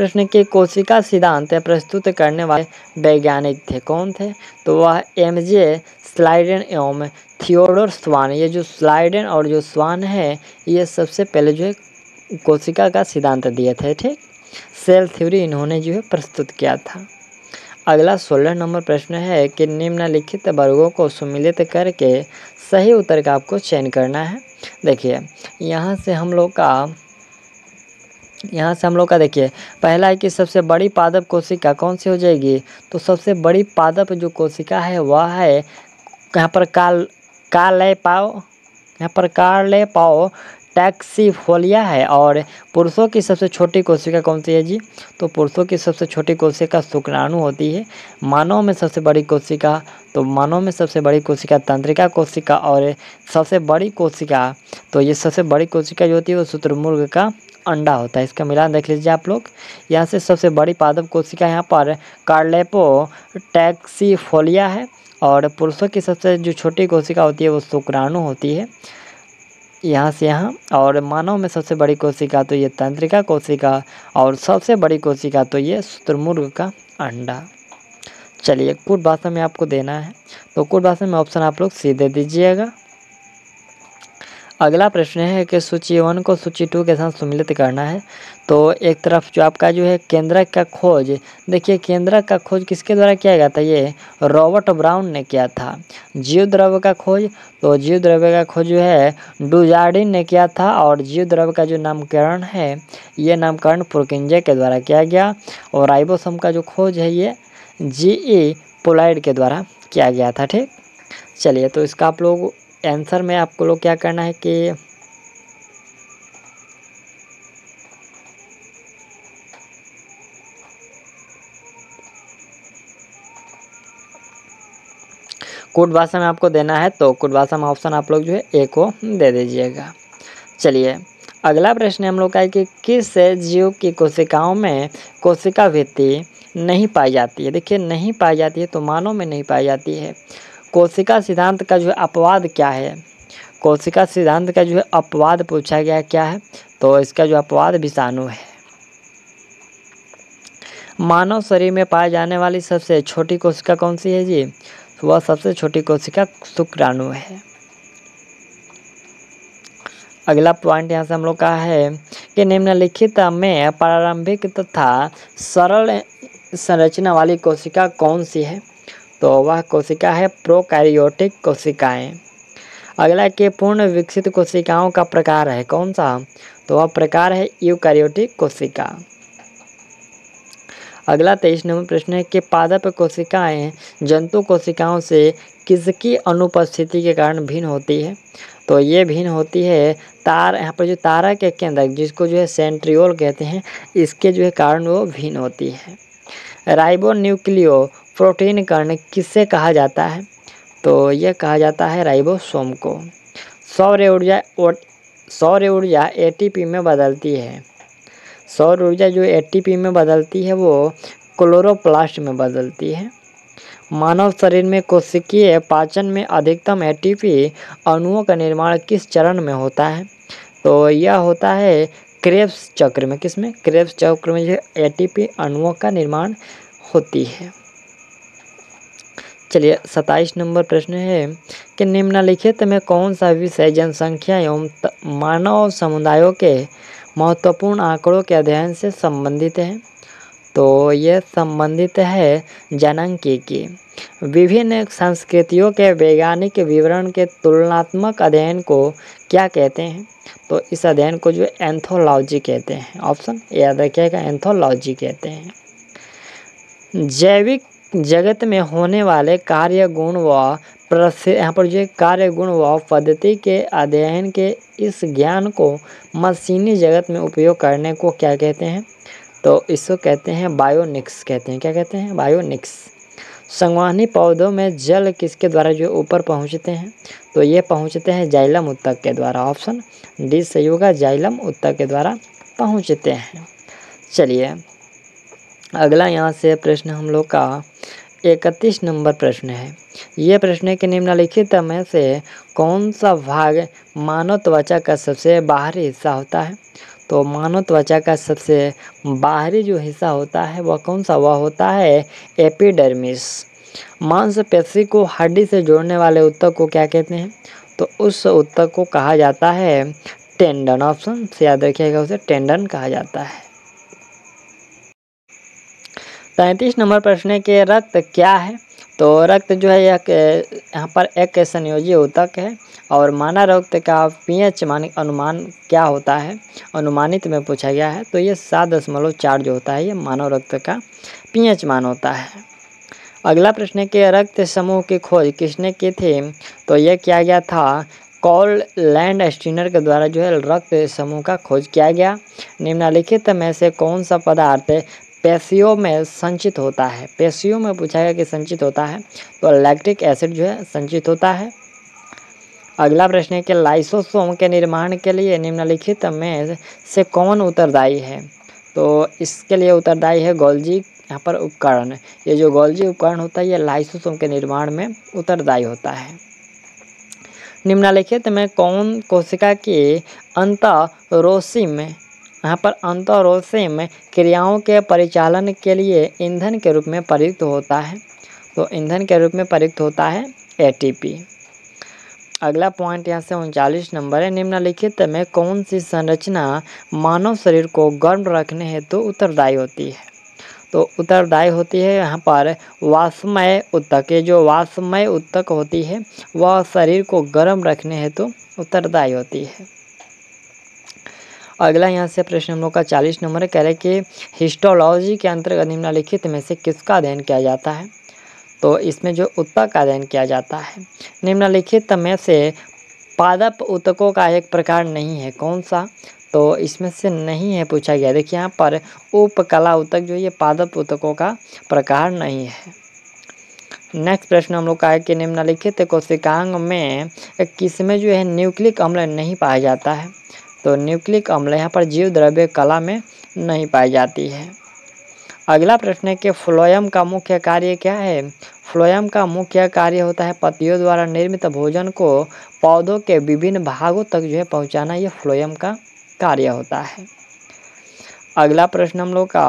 Speaker 1: प्रश्न के कोशिका सिद्धांत प्रस्तुत करने वाले वैज्ञानिक थे कौन थे तो वह एम जे स्लाइडन एवं थियोडोर स्वान ये जो स्लाइडन और जो स्वान है ये सबसे पहले जो है कोशिका का सिद्धांत दिए थे ठीक सेल थ्योरी इन्होंने जो है प्रस्तुत किया था अगला सोलह नंबर प्रश्न है कि निम्नलिखित वर्गों को सुमिलित करके सही उत्तर का आपको चयन करना है देखिए यहाँ से हम लोग का यहाँ से हम लोग का देखिए पहला है कि सबसे बड़ी पादप कोशिका कौन सी हो जाएगी तो सबसे बड़ी पादप जो कोशिका है वह है यहाँ पर काल काले पाओ यहाँ पर काले पाओ टैक्सीफोलिया है और पुरुषों की सबसे छोटी कोशिका कौन सी है जी तो पुरुषों की सबसे छोटी कोशिका शुक्राणु होती है मानव में सबसे बड़ी कोशिका तो मानव में सबसे बड़ी कोशिका तंत्रिका कोशिका और सबसे बड़ी कोशिका तो ये सबसे बड़ी कोशिका जो होती है वो सूत्रमुर्ग का अंडा होता है इसका मिलान देख लीजिए आप लोग यहाँ से सबसे बड़ी पादप कोशिका यहाँ पर कार्लेपो टैक्सीफोलिया है और पुरुषों की सबसे जो छोटी कोशिका होती है वो शुक्राणु होती है यहाँ से यहाँ और मानव में सबसे बड़ी कोशिका तो ये तंत्रिका कोशिका और सबसे बड़ी कोशिका तो ये शुतुरमुर्ग का अंडा चलिए कुट भाषा में आपको देना है तो कुट भाषा में ऑप्शन आप लोग सी दे दीजिएगा अगला प्रश्न है कि सूची वन को सूची टू के साथ सम्मिलित करना है तो एक तरफ जो आपका जो है केंद्र का खोज देखिए केंद्र का खोज किसके द्वारा किया गया था ये रॉबर्ट ब्राउन ने किया था जीव द्रव्य का खोज तो जीव द्रव्य का खोज जो है डुजार्डिन ने किया था और जीव द्रव्य का जो नामकरण है ये नामकरण पुरकिंजे के द्वारा किया गया और राइबोसम का जो खोज है ये जी ई पोलाइड के द्वारा किया गया था ठीक चलिए तो इसका आप लोग आंसर में आपको लोग क्या करना है कि कोड भाषा में आपको देना है तो कोड भाषा में ऑप्शन आप लोग जो है ए को दे दीजिएगा चलिए अगला प्रश्न हम लोग का है कि किस जीव की कोशिकाओं में कोशिका भित्ति नहीं पाई जाती है देखिए नहीं पाई जाती है तो मानव में नहीं पाई जाती है कोशिका सिद्धांत का जो है अपवाद क्या है कोशिका सिद्धांत का जो है अपवाद पूछा गया क्या है तो इसका जो अपवाद विषाणु है मानव शरीर में पाए जाने वाली सबसे छोटी कोशिका कौन सी है जी वह सबसे छोटी कोशिका शुक्राणु है अगला पॉइंट यहाँ से हम लोग का है कि निम्नलिखित में प्रारंभिक तथा सरल संरचना वाली कोशिका कौन सी है तो वह कोशिका है प्रोकैरियोटिक कोशिकाएं अगला के पूर्ण विकसित कोशिकाओं का प्रकार है कौन सा तो वह प्रकार है यूकैरियोटिक कोशिका अगला तेईस नंबर प्रश्न है कि पादप कोशिकाएं जंतु कोशिकाओं से किसकी अनुपस्थिति के कारण भिन्न होती है तो ये भिन्न होती है तार यहाँ पर जो तारा के केंद्र जिसको जो है सेंट्रियोल कहते हैं इसके जो है कारण वो भिन्न होती है राइबो न्यूक्लियो प्रोटीन कर्ण किससे कहा जाता है तो यह कहा जाता है राइबोसोम को सौर ऊर्जा सौर ऊर्जा एटीपी में बदलती है सौर ऊर्जा जो एटीपी में बदलती है वो क्लोरोप्लास्ट में बदलती है मानव शरीर में कोशिकीय पाचन में अधिकतम एटीपी अणुओं का निर्माण किस चरण में होता है तो यह होता है क्रेप्स चक्र में किसमें क्रेप्स चक्र में जो एटीपी अणुओं का निर्माण होती है चलिए सत्ताईस नंबर प्रश्न है कि निम्नलिखित में कौन सा विषय जनसंख्या एवं मानव समुदायों के महत्वपूर्ण आंकड़ों के अध्ययन से संबंधित है तो ये संबंधित है की विभिन्न संस्कृतियों के वैज्ञानिक विवरण के तुलनात्मक अध्ययन को क्या कहते हैं तो इस अध्ययन को जो एंथोलॉजी कहते हैं ऑप्शन याद रखिएगा एंथोलॉजी कहते हैं जैविक जगत में होने वाले कार्य गुण व प्रसिद्ध यहाँ पर जो कार्य गुण व पद्धति के अध्ययन के इस ज्ञान को मशीनी जगत में उपयोग करने को क्या कहते हैं तो इसको कहते हैं बायोनिक्स कहते हैं क्या कहते हैं बायोनिक्स संगवानी पौधों में जल किसके द्वारा जो ऊपर पहुँचते हैं तो ये पहुँचते हैं जाइलम उत्तक के द्वारा ऑप्शन डी सही होगा जाइलम उत्तक के द्वारा पहुँचते हैं चलिए अगला यहाँ से प्रश्न हम लोग का इकतीस नंबर प्रश्न है यह प्रश्न के निम्नलिखित में से कौन सा भाग मानव त्वचा का सबसे बाहरी हिस्सा होता है तो मानव त्वचा का सबसे बाहरी जो हिस्सा होता है वह कौन सा वह होता है एपिडर्मिस मांसपेशी को हड्डी से जोड़ने वाले उत्तक को क्या कहते हैं तो उस उत्तक को कहा जाता है टेंडन ऑप्शन से याद रखिएगा उसे टेंडन कहा जाता है पैंतीस नंबर प्रश्न के रक्त क्या है तो रक्त जो है एक यहाँ पर एक संयोजी ऊतक है और माना रक्त का पीएच मान अनुमान क्या होता है अनुमानित में पूछा गया है तो ये सात दशमलव चार जो होता है ये मानव रक्त का पीएच मान होता है अगला प्रश्न के रक्त समूह की खोज किसने की थी तो यह किया गया था कॉल लैंड स्टीनर के द्वारा जो है रक्त समूह का खोज किया गया निम्नलिखित में से कौन सा पदार्थ पेशियों में संचित होता है पेशियों में पूछा गया कि संचित होता है तो लैक्टिक एसिड जो है संचित होता है अगला प्रश्न है कि लाइसोसोम के निर्माण के लिए निम्नलिखित में से कौन उत्तरदायी है तो इसके लिए उत्तरदायी है गोल्जी यहाँ पर उपकरण ये जो गोल्जी उपकरण होता है ये लाइसोसोम के निर्माण में उत्तरदायी होता है निम्नलिखित में कौन कोशिका के अंत रोसिम यहाँ पर अंतरोसेम क्रियाओं के परिचालन के लिए ईंधन के रूप में प्रयुक्त होता है तो ईंधन के रूप में प्रयुक्त होता है एटीपी अगला पॉइंट यहाँ से उनचालीस नंबर है निम्नलिखित में कौन सी संरचना मानव शरीर को गर्म रखने हेतु तो उत्तरदायी होती है तो उत्तरदायी होती है यहाँ पर वासमय उत्तक ये जो वासमय उत्तक होती है वह शरीर को गर्म रखने हेतु तो उत्तरदायी होती है अगला यहाँ से प्रश्न हम लोग का चालीस नंबर कह रहे कि हिस्टोलॉजी के अंतर्गत निम्नलिखित में से किसका अध्ययन किया जाता है तो इसमें जो उत्तक का अध्ययन किया जाता है निम्नलिखित में से पादप उतकों का एक प्रकार नहीं है कौन सा तो इसमें से नहीं है पूछा गया देखिए यहाँ पर उपकला उतक जो ये पादप उतकों का प्रकार नहीं है नेक्स्ट प्रश्न हम लोग का है कि निम्नलिखित कोशिकांग में किसमें जो है न्यूक्लिक अम्ल नहीं पाया जाता है तो न्यूक्लिक अम्ल यहाँ पर जीव द्रव्य कला में नहीं पाई जाती है अगला प्रश्न है कि फ्लोयम का मुख्य कार्य क्या है फ्लोयम का मुख्य कार्य होता है पतियों द्वारा निर्मित भोजन को पौधों के विभिन्न भागों तक जो है पहुँचाना ये फ्लोयम का कार्य होता है अगला प्रश्न हम लोग का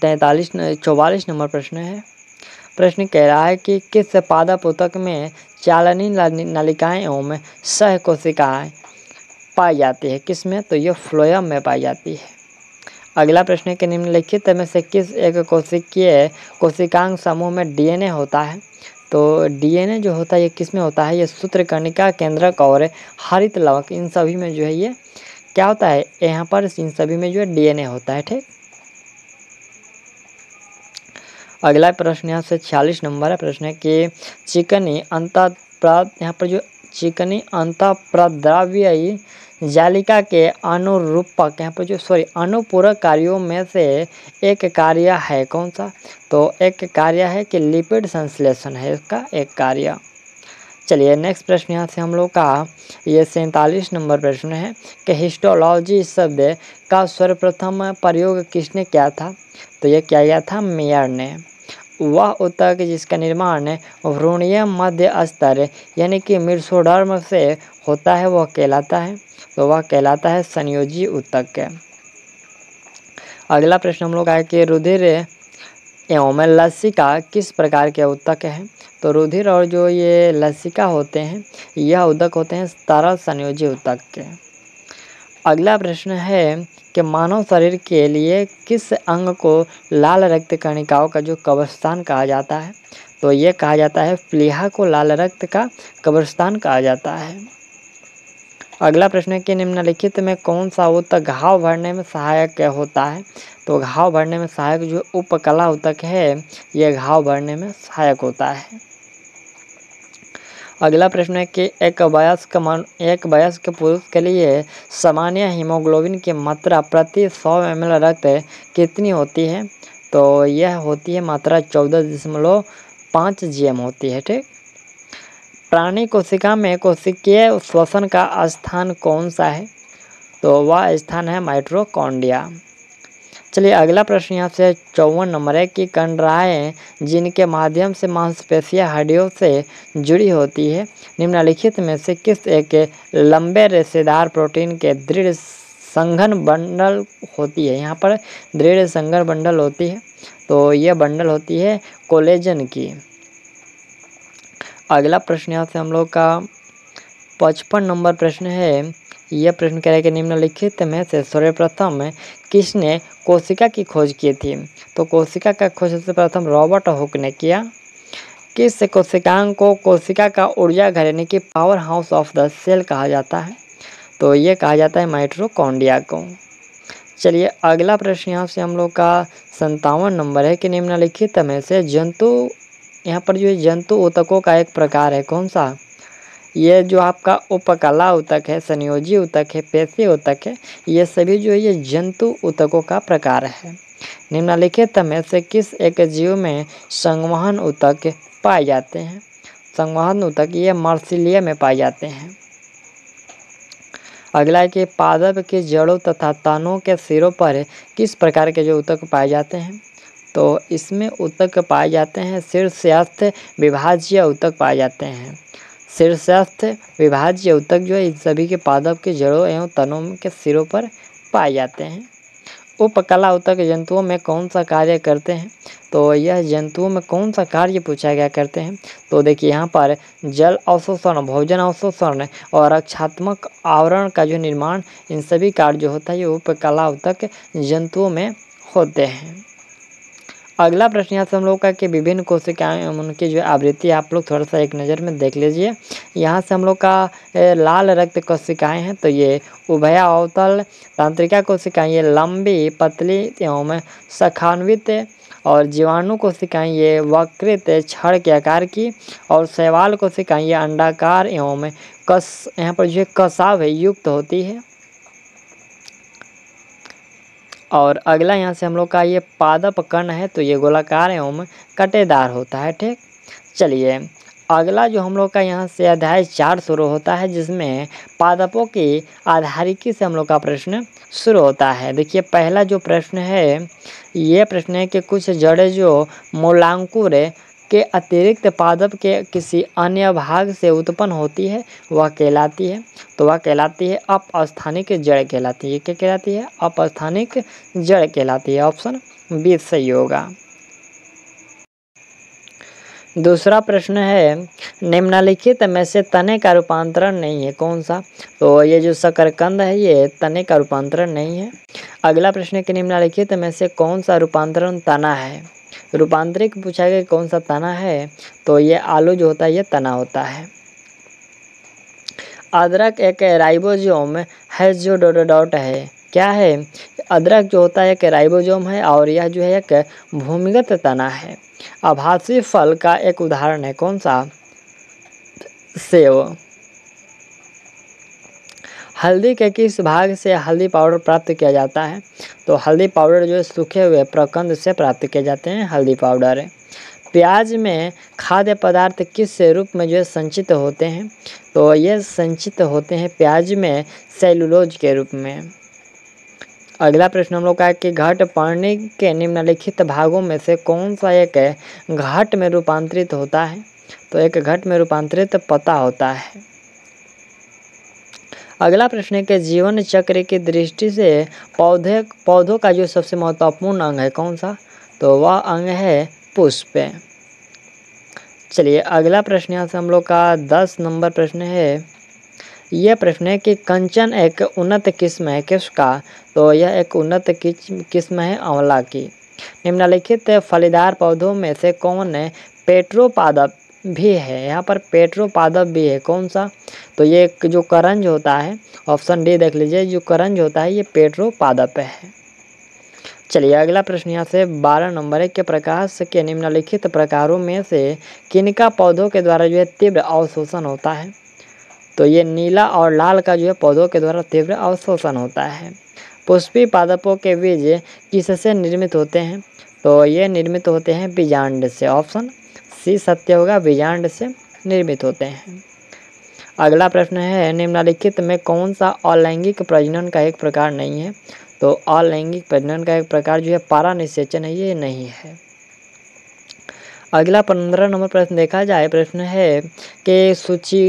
Speaker 1: तैतालीस चौवालीस नंबर प्रश्न है प्रश्न कह रहा है कि किस पादा पुस्तक में चालनी नलिकाएँ एवं सह कोशिकाएँ पाई जाती है किस में तो ये फ्लोयम में पाई जाती है अगला प्रश्न के निम्नलिखित में से किस एक कोशिकीय कोशिकांग समूह में डीएनए होता है तो डीएनए जो होता है ये किस में होता है ये सूत्रकर्णिका केंद्रक और हरित लवक इन सभी में जो है ये क्या होता है यहाँ पर इन सभी में जो है डीएनए होता है ठीक अगला प्रश्न यहाँ से छियालीस नंबर है प्रश्न कि चिकनी अंत यहाँ पर जो चिकनी अंत प्रद्रव्य जालिका के अनुरूपक यहाँ पर जो सॉरी अनुपूरक कार्यों में से एक कार्य है कौन सा तो एक कार्य है कि लिपिड संश्लेषण है इसका एक कार्य चलिए नेक्स्ट प्रश्न यहाँ से हम लोग का ये सैंतालीस नंबर प्रश्न है कि हिस्टोलॉजी शब्द का सर्वप्रथम प्रयोग किसने किया था तो ये क्या किया था मेयर ने वह उत्तक जिसका निर्माण भ्रूणीय मध्य स्तर यानी कि मिर्सोडर्म से होता है वह कहलाता है तो वह कहलाता है संयोजी उत्तक के अगला प्रश्न हम लोग आए कि रुधिर एवं लसिका किस प्रकार के उत्तक हैं तो रुधिर और जो ये लसिका होते हैं यह उदक होते हैं तरल संयोजी उत्तक के अगला प्रश्न है कि मानव शरीर के लिए किस अंग को लाल रक्त कणिकाओं का जो कब्रस्तान कहा जाता है तो ये कहा जाता है प्लीहा को लाल रक्त का कब्रस्तान कहा जाता है अगला प्रश्न है कि निम्नलिखित में कौन सा उत्तक घाव भरने में सहायक होता है तो घाव भरने में सहायक जो उपकला उत्तक है यह घाव भरने में सहायक होता है अगला प्रश्न है कि एक वयस्क मन एक वयस्क पुरुष के लिए सामान्य हीमोग्लोबिन की मात्रा प्रति सौ एम रक्त कितनी होती है तो यह होती है मात्रा चौदह दशमलव पाँच जी होती है ठीक प्राणी कोशिका में कोशिकीय श्वसन का स्थान कौन सा है तो वह स्थान है माइट्रोकॉन्डिया चलिए अगला प्रश्न यहाँ से चौवन नंबर है कि कंडराएँ जिनके माध्यम से मांसपेशियाँ हड्डियों से जुड़ी होती है निम्नलिखित में से किस एक लंबे रेशेदार प्रोटीन के दृढ़ संघन बंडल होती है यहाँ पर दृढ़ संघन बंडल होती है तो यह बंडल होती है कोलेजन की अगला प्रश्न यहाँ से हम लोग का पचपन नंबर प्रश्न है यह प्रश्न कह रहे कि निम्नलिखित में से सर्वप्रथम किसने कोशिका की खोज की थी तो कोशिका का खोज सबसे प्रथम रॉबर्ट हुक ने किया किस कोशिकांग को कोशिका का ऊर्जा घर यानी कि power house of the cell कहा जाता है तो ये कहा जाता है माइट्रोकॉन्डिया को चलिए अगला प्रश्न यहाँ से हम लोग का संतावन नंबर है कि निम्नलिखित में से जंतु यहाँ पर जो है जंतु उतकों का एक प्रकार है कौन सा ये जो आपका उपकला उतक है संयोजी उतक है पेशी उतक है ये सभी जो है ये जंतु उतकों का प्रकार है निम्नलिखित में से किस एक जीव में संवहन उतक पाए जाते हैं संवहन उतक ये मार्सिलिया में पाए जाते हैं अगला के पादप के जड़ों तथा तनों के सिरों पर किस प्रकार के जो उतक पाए जाते हैं तो इसमें उत्तक पाए जाते हैं शीर्षस्थ विभाज्य उत्तक पाए जाते हैं शीर्षस्थ विभाज्य उत्तक जो है इन सभी के पादप के जड़ों एवं तनों के सिरों पर पाए जाते हैं उपकला उत्तक जंतुओं में कौन सा कार्य करते हैं तो यह जंतुओं में कौन सा कार्य पूछा गया करते हैं तो देखिए यहाँ पर जल अवशोषण भोजन अवशोषण और रक्षात्मक आवरण का जो निर्माण इन सभी कार्य जो होता है ये उपकला उत्तक जंतुओं में होते हैं अगला प्रश्न यहाँ से हम लोग का कि विभिन्न कोशिकाएं उनकी जो आवृत्ति आप लोग थोड़ा सा एक नज़र में देख लीजिए यहाँ से हम लोग का लाल रक्त कोशिकाएं हैं तो ये उभया अवतल तांत्रिका कोशिकाएं ये लंबी पतली एवं सखान्वित और जीवाणु कोशिकाएं ये वक्रित छड़ के आकार की और शैवाल कोशिकाएं ये अंडाकार एवं कस यहाँ पर जो है कसाव है युक्त होती है और अगला यहाँ से हम लोग का ये पादप कण है तो ये गोलाकार एवं कटेदार होता है ठीक चलिए अगला जो हम लोग का यहाँ से अध्याय चार शुरू होता है जिसमें पादपों की आधारिकी से हम लोग का प्रश्न शुरू होता है देखिए पहला जो प्रश्न है ये प्रश्न है कि कुछ जड़े जो मूलांकुर के अतिरिक्त पादप के किसी अन्य भाग से उत्पन्न होती है वह कहलाती है तो वह कहलाती है अपस्थानिक जड़ कहलाती है क्या कहलाती है अपस्थानिक जड़ कहलाती है ऑप्शन बी सही होगा दूसरा प्रश्न है निम्नलिखित में से तने का रूपांतरण नहीं है कौन सा तो ये जो शकरकंद है ये तने का रूपांतरण नहीं है अगला प्रश्न है कि निम्नलिखित में से कौन सा रूपांतरण तना है रूपांतरिक पूछा गया कौन सा तना है तो ये आलू जो होता है ये तना होता है अदरक एक राइबोजोम है जो डॉट डॉट है क्या है अदरक जो होता है एक राइबोजोम है और यह जो है एक भूमिगत तना है आभासी फल का एक उदाहरण है कौन सा सेव हल्दी के किस भाग से हल्दी पाउडर प्राप्त किया जाता है तो हल्दी पाउडर जो है सूखे हुए प्रकंद से प्राप्त किए जाते हैं हल्दी पाउडर है प्याज में खाद्य पदार्थ किस रूप में जो है संचित होते हैं तो ये संचित होते हैं प्याज में सेलुलोज के रूप में अगला प्रश्न हम लोग का है कि घाट पढ़ने के निम्नलिखित भागों में से कौन सा एक घाट में रूपांतरित होता है तो एक घट में रूपांतरित पता होता है अगला प्रश्न है कि जीवन चक्र की दृष्टि से पौधे पौधों का जो सबसे महत्वपूर्ण अंग है कौन सा तो वह अंग है पुष्प चलिए अगला प्रश्न यहाँ से हम लोग का दस नंबर प्रश्न है यह प्रश्न है कि कंचन एक उन्नत किस्म है किसका तो यह एक उन्नत किस्म है आंवला की निम्नलिखित फलीदार पौधों में से कौन है पेट्रोपादप भी है यहाँ पर पेट्रो पादप भी है कौन सा तो ये जो करंज होता है ऑप्शन डी देख लीजिए जो करंज होता है ये पेट्रो पादप है चलिए अगला प्रश्न यहाँ से बारह नंबर है के प्रकाश के निम्नलिखित प्रकारों में से किनका पौधों के द्वारा जो है तीव्र अवशोषण होता है तो ये नीला और लाल का जो है पौधों के द्वारा तीव्र अवशोषण होता है पुष्पी पादपों के बीज किससे निर्मित होते हैं तो ये निर्मित होते हैं बीजांड से ऑप्शन सी सत्योग बीजांड से निर्मित होते हैं अगला प्रश्न है निम्नलिखित में कौन सा अलैंगिक प्रजनन का एक प्रकार नहीं है तो अलैंगिक प्रजनन का एक प्रकार जो है पारा निषेचन है ये नहीं है अगला पंद्रह नंबर प्रश्न देखा जाए प्रश्न है कि सूची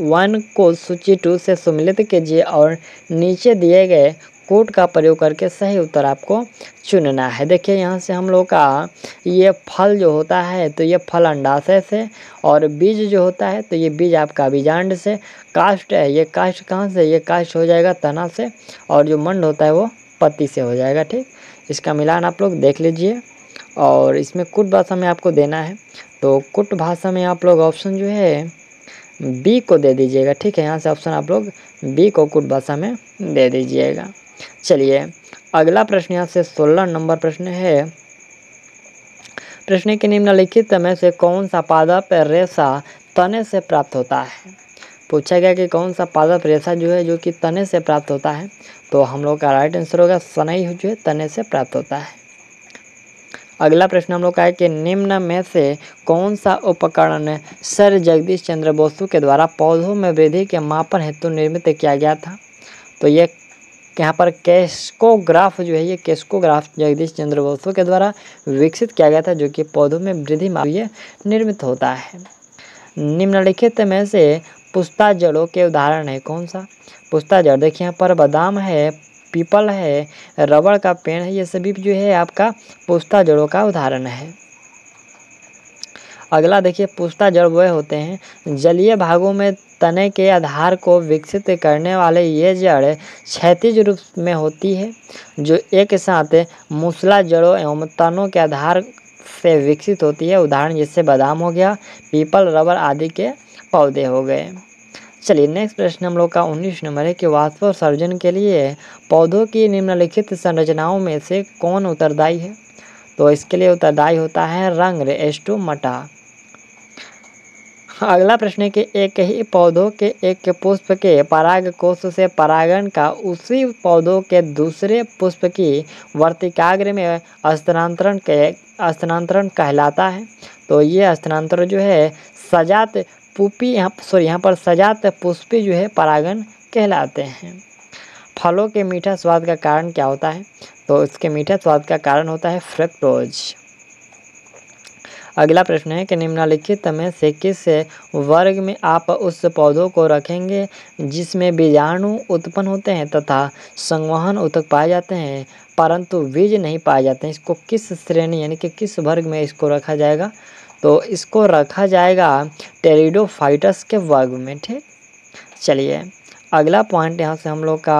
Speaker 1: वन को सूची टू से सम्मिलित कीजिए और नीचे दिए गए कोड का प्रयोग करके सही उत्तर आपको चुनना है देखिए यहाँ से हम लोग का ये फल जो होता है तो ये फल अंडाशय से और बीज जो होता है तो ये बीज आपका बीजांड से कास्ट है ये कास्ट कहाँ से ये कास्ट हो जाएगा तना से और जो मंड होता है वो पत्ती से हो जाएगा ठीक इसका मिलान आप लोग देख लीजिए और इसमें कुट भाषा में आपको देना है तो कुट भाषा में आप लोग ऑप्शन जो है बी को दे दीजिएगा ठीक है यहाँ से ऑप्शन आप लोग बी को कुट भाषा में दे दीजिएगा चलिए अगला प्रश्न यहाँ से सोलह नंबर प्रश्न है प्रश्न के निम्नलिखित में से कौन सा पादप रेशा तने से प्राप्त होता है पूछा गया कि कौन सा पादप रेशा जो है जो कि तने से प्राप्त होता है तो हम लोग का राइट आंसर होगा सनई जो है तने से प्राप्त होता है अगला प्रश्न हम लोग का है कि निम्न में से कौन सा उपकरण सर जगदीश चंद्र बोसु के द्वारा पौधों में वृद्धि के मापन हेतु निर्मित किया गया था तो यह यहाँ पर कैस्कोग्राफ जो है ये कैस्कोग्राफ जगदीश चंद्र बोसो के द्वारा विकसित किया गया था जो कि पौधों में वृद्धि माविय निर्मित होता है निम्नलिखित में से पुस्ता जड़ों के उदाहरण है कौन सा पुस्ता जड़ देखिए यहाँ पर बादाम है पीपल है रबड़ का पेड़ है ये सभी जो है आपका पुस्ता जड़ों का उदाहरण है अगला देखिए पुस्ता जड़ वे होते हैं जलीय भागों में तने के आधार को विकसित करने वाले ये जड़ क्षैतिज रूप में होती है जो एक साथ मूसला जड़ों एवं तनों के आधार से विकसित होती है उदाहरण जैसे बादाम हो गया पीपल रबर आदि के पौधे हो गए चलिए नेक्स्ट प्रश्न हम लोग का उन्नीस नंबर है कि वास्तव सर्जन के लिए पौधों की निम्नलिखित संरचनाओं में से कौन उत्तरदायी है तो इसके लिए उत्तरदायी होता है रंग मटा अगला प्रश्न है कि एक ही पौधों के एक पुष्प के पराग कोष से परागण का उसी पौधों के दूसरे पुष्प की वर्तिकाग्र में स्थानांतरण के स्थानांतरण कहलाता है तो ये स्थानांतरण जो है सजात पुपी यहाँ सॉरी यहाँ पर सजात पुष्पी जो है परागण कहलाते हैं फलों के मीठा स्वाद का कारण क्या होता है तो इसके मीठा स्वाद का कारण होता है फ्रक्टोज अगला प्रश्न है कि निम्नलिखित में से किस वर्ग में आप उस पौधों को रखेंगे जिसमें बीजाणु उत्पन्न होते हैं तथा संवहन उत्तक पाए जाते हैं परंतु बीज नहीं पाए जाते हैं इसको किस श्रेणी यानी कि किस वर्ग में इसको रखा जाएगा तो इसको रखा जाएगा टेरिडोफाइटस के वर्ग में ठीक चलिए अगला पॉइंट यहाँ से हम लोग का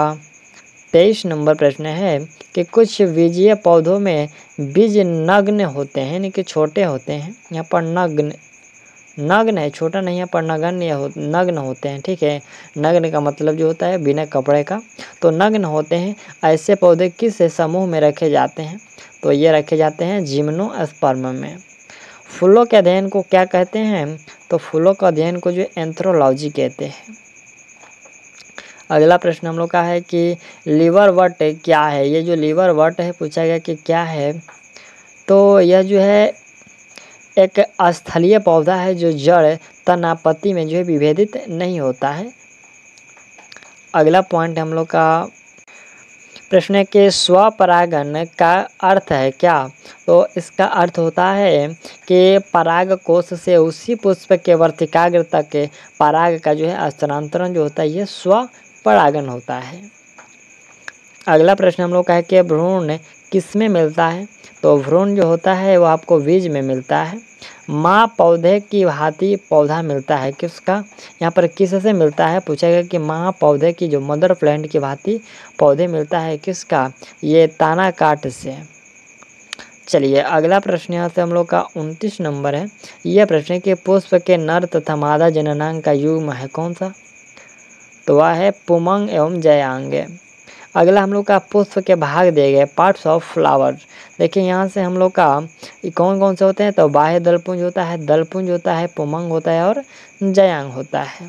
Speaker 1: तेईस नंबर प्रश्न है कि कुछ बीजीय पौधों में बीज नग्न होते हैं यानी कि छोटे होते हैं यहाँ पर नग्न नग्न है छोटा नहीं है पर नगण्य हो नग्न होते हैं ठीक है नग्न का मतलब जो होता है बिना कपड़े का तो नग्न होते हैं ऐसे पौधे किस समूह में रखे जाते हैं तो ये रखे जाते हैं जिम्नो स्पर्म में फूलों के अध्ययन को क्या कहते हैं तो फूलों का अध्ययन को जो एंथ्रोलॉजी कहते हैं अगला प्रश्न हम लोग का है कि लीवर वट क्या है ये जो लीवर वट है पूछा गया कि क्या है तो यह जो है एक स्थलीय पौधा है जो जड़ तनापत्ति में जो है विभेदित नहीं होता है अगला पॉइंट हम लोग का प्रश्न के स्वपरागण का अर्थ है क्या तो इसका अर्थ होता है कि पराग कोष से उसी पुष्प के वर्तिकाग्र तक पराग का जो है स्थानांतरण जो होता है ये स्व परागण होता है अगला प्रश्न हम लोग का है कि भ्रूण किस में मिलता है तो भ्रूण जो होता है वो आपको बीज में मिलता है माँ पौधे की भांति पौधा मिलता है किसका यहाँ पर किस से मिलता है पूछा गया कि माँ पौधे की जो मदर प्लांट की भांति पौधे मिलता है किसका ये ताना काट से चलिए अगला प्रश्न यहाँ से हम लोग का उनतीस नंबर है यह प्रश्न है कि पुष्प के नर तथा मादा जननांग का युग्म है कौन सा तो वह है पुमंग एवं जयांग अगला हम लोग का पुष्प के भाग दिए गए पार्ट्स ऑफ फ्लावर देखिए यहाँ से हम लोग का कौन कौन से होते हैं तो बाह्य दलपुंज होता है दलपुंज होता है पुमंग होता है और जयांग होता है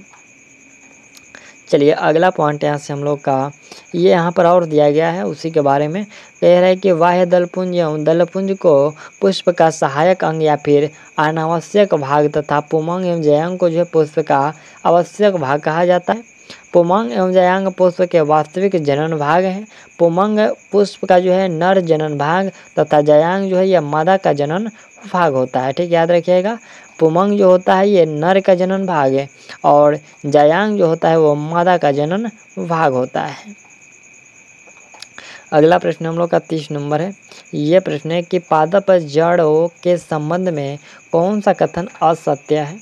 Speaker 1: चलिए अगला पॉइंट यहाँ से हम लोग का ये यहाँ पर और दिया गया है उसी के बारे में कह रहा है कि वाह्य दलपुंज एवं दलपुंज को पुष्प का सहायक अंग या फिर अनावश्यक भाग तथा पुमंग एवं जयांग को जो है पुष्प का आवश्यक भाग कहा जाता है पुमंग एवं जयांग पुष्प के वास्तविक जनन भाग हैं पुमंग पुष्प का जो है नर जनन भाग तथा जयांग जो है यह मादा का जनन भाग होता है ठीक याद रखिएगा पुमंग जो होता है ये नर का जनन भाग है और जयांग जो होता है वो मादा का जनन भाग होता है अगला प्रश्न हम लोग का तीस नंबर है ये प्रश्न है कि पादप जड़ों के संबंध में कौन सा कथन असत्य है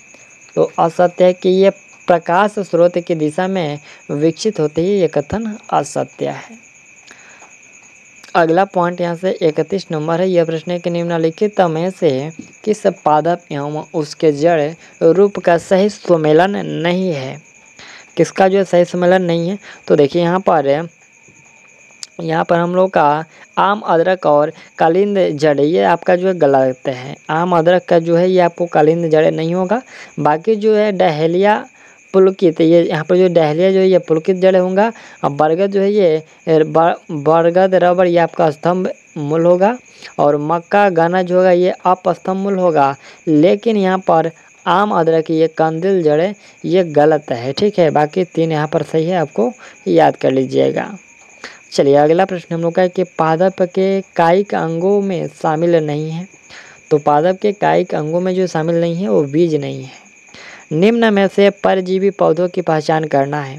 Speaker 1: तो असत्य है कि ये प्रकाश स्रोत की दिशा में विकसित होते ही ये कथन असत्य है अगला पॉइंट यहाँ से इकतीस नंबर है यह प्रश्न के निम्नलिखित में से किस पादप एवं उसके जड़ रूप का सही सम्मेलन नहीं है किसका जो सही सम्मेलन नहीं है तो देखिए यहाँ पर यहाँ पर हम लोग का आम अदरक और कालिंद जड़े ये आपका जो है गलत है आम अदरक का जो है ये आपको कालिंद जड़े नहीं होगा बाकी जो है डहेलिया पुलकित ये यहाँ पर जो डहलिया जो है ये पुलकित जड़ होगा और बरगद जो है ये बरगद रबर ये आपका स्तंभ मूल होगा और मक्का गाना जो होगा ये अपस्तंभ मूल होगा लेकिन यहाँ पर आम अदरक ये कंदिल जड़े ये गलत है ठीक है बाकी तीन यहाँ पर सही है आपको याद कर लीजिएगा चलिए अगला प्रश्न हम लोग का है कि पादप के कायिक अंगों में शामिल नहीं है तो पादप के कायिक अंगों में जो शामिल नहीं है वो बीज नहीं है निम्न में से परजीवी पौधों की पहचान करना है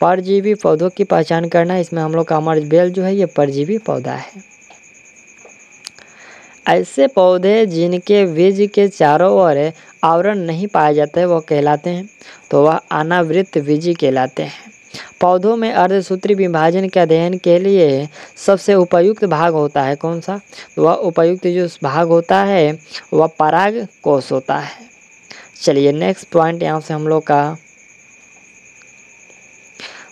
Speaker 1: परजीवी पौधों की पहचान करना इसमें हम लोग का अमर बेल जो है ये परजीवी पौधा है ऐसे पौधे जिनके बीज के चारों ओर आवरण नहीं पाया जाता है वह कहलाते हैं तो वह अनावृत बीजी कहलाते हैं पौधों में अर्धसूत्री विभाजन के अध्ययन के लिए सबसे उपयुक्त भाग होता है कौन सा तो वह उपयुक्त जो भाग होता है वह पराग कोष होता है चलिए नेक्स्ट पॉइंट यहाँ से हम लोग का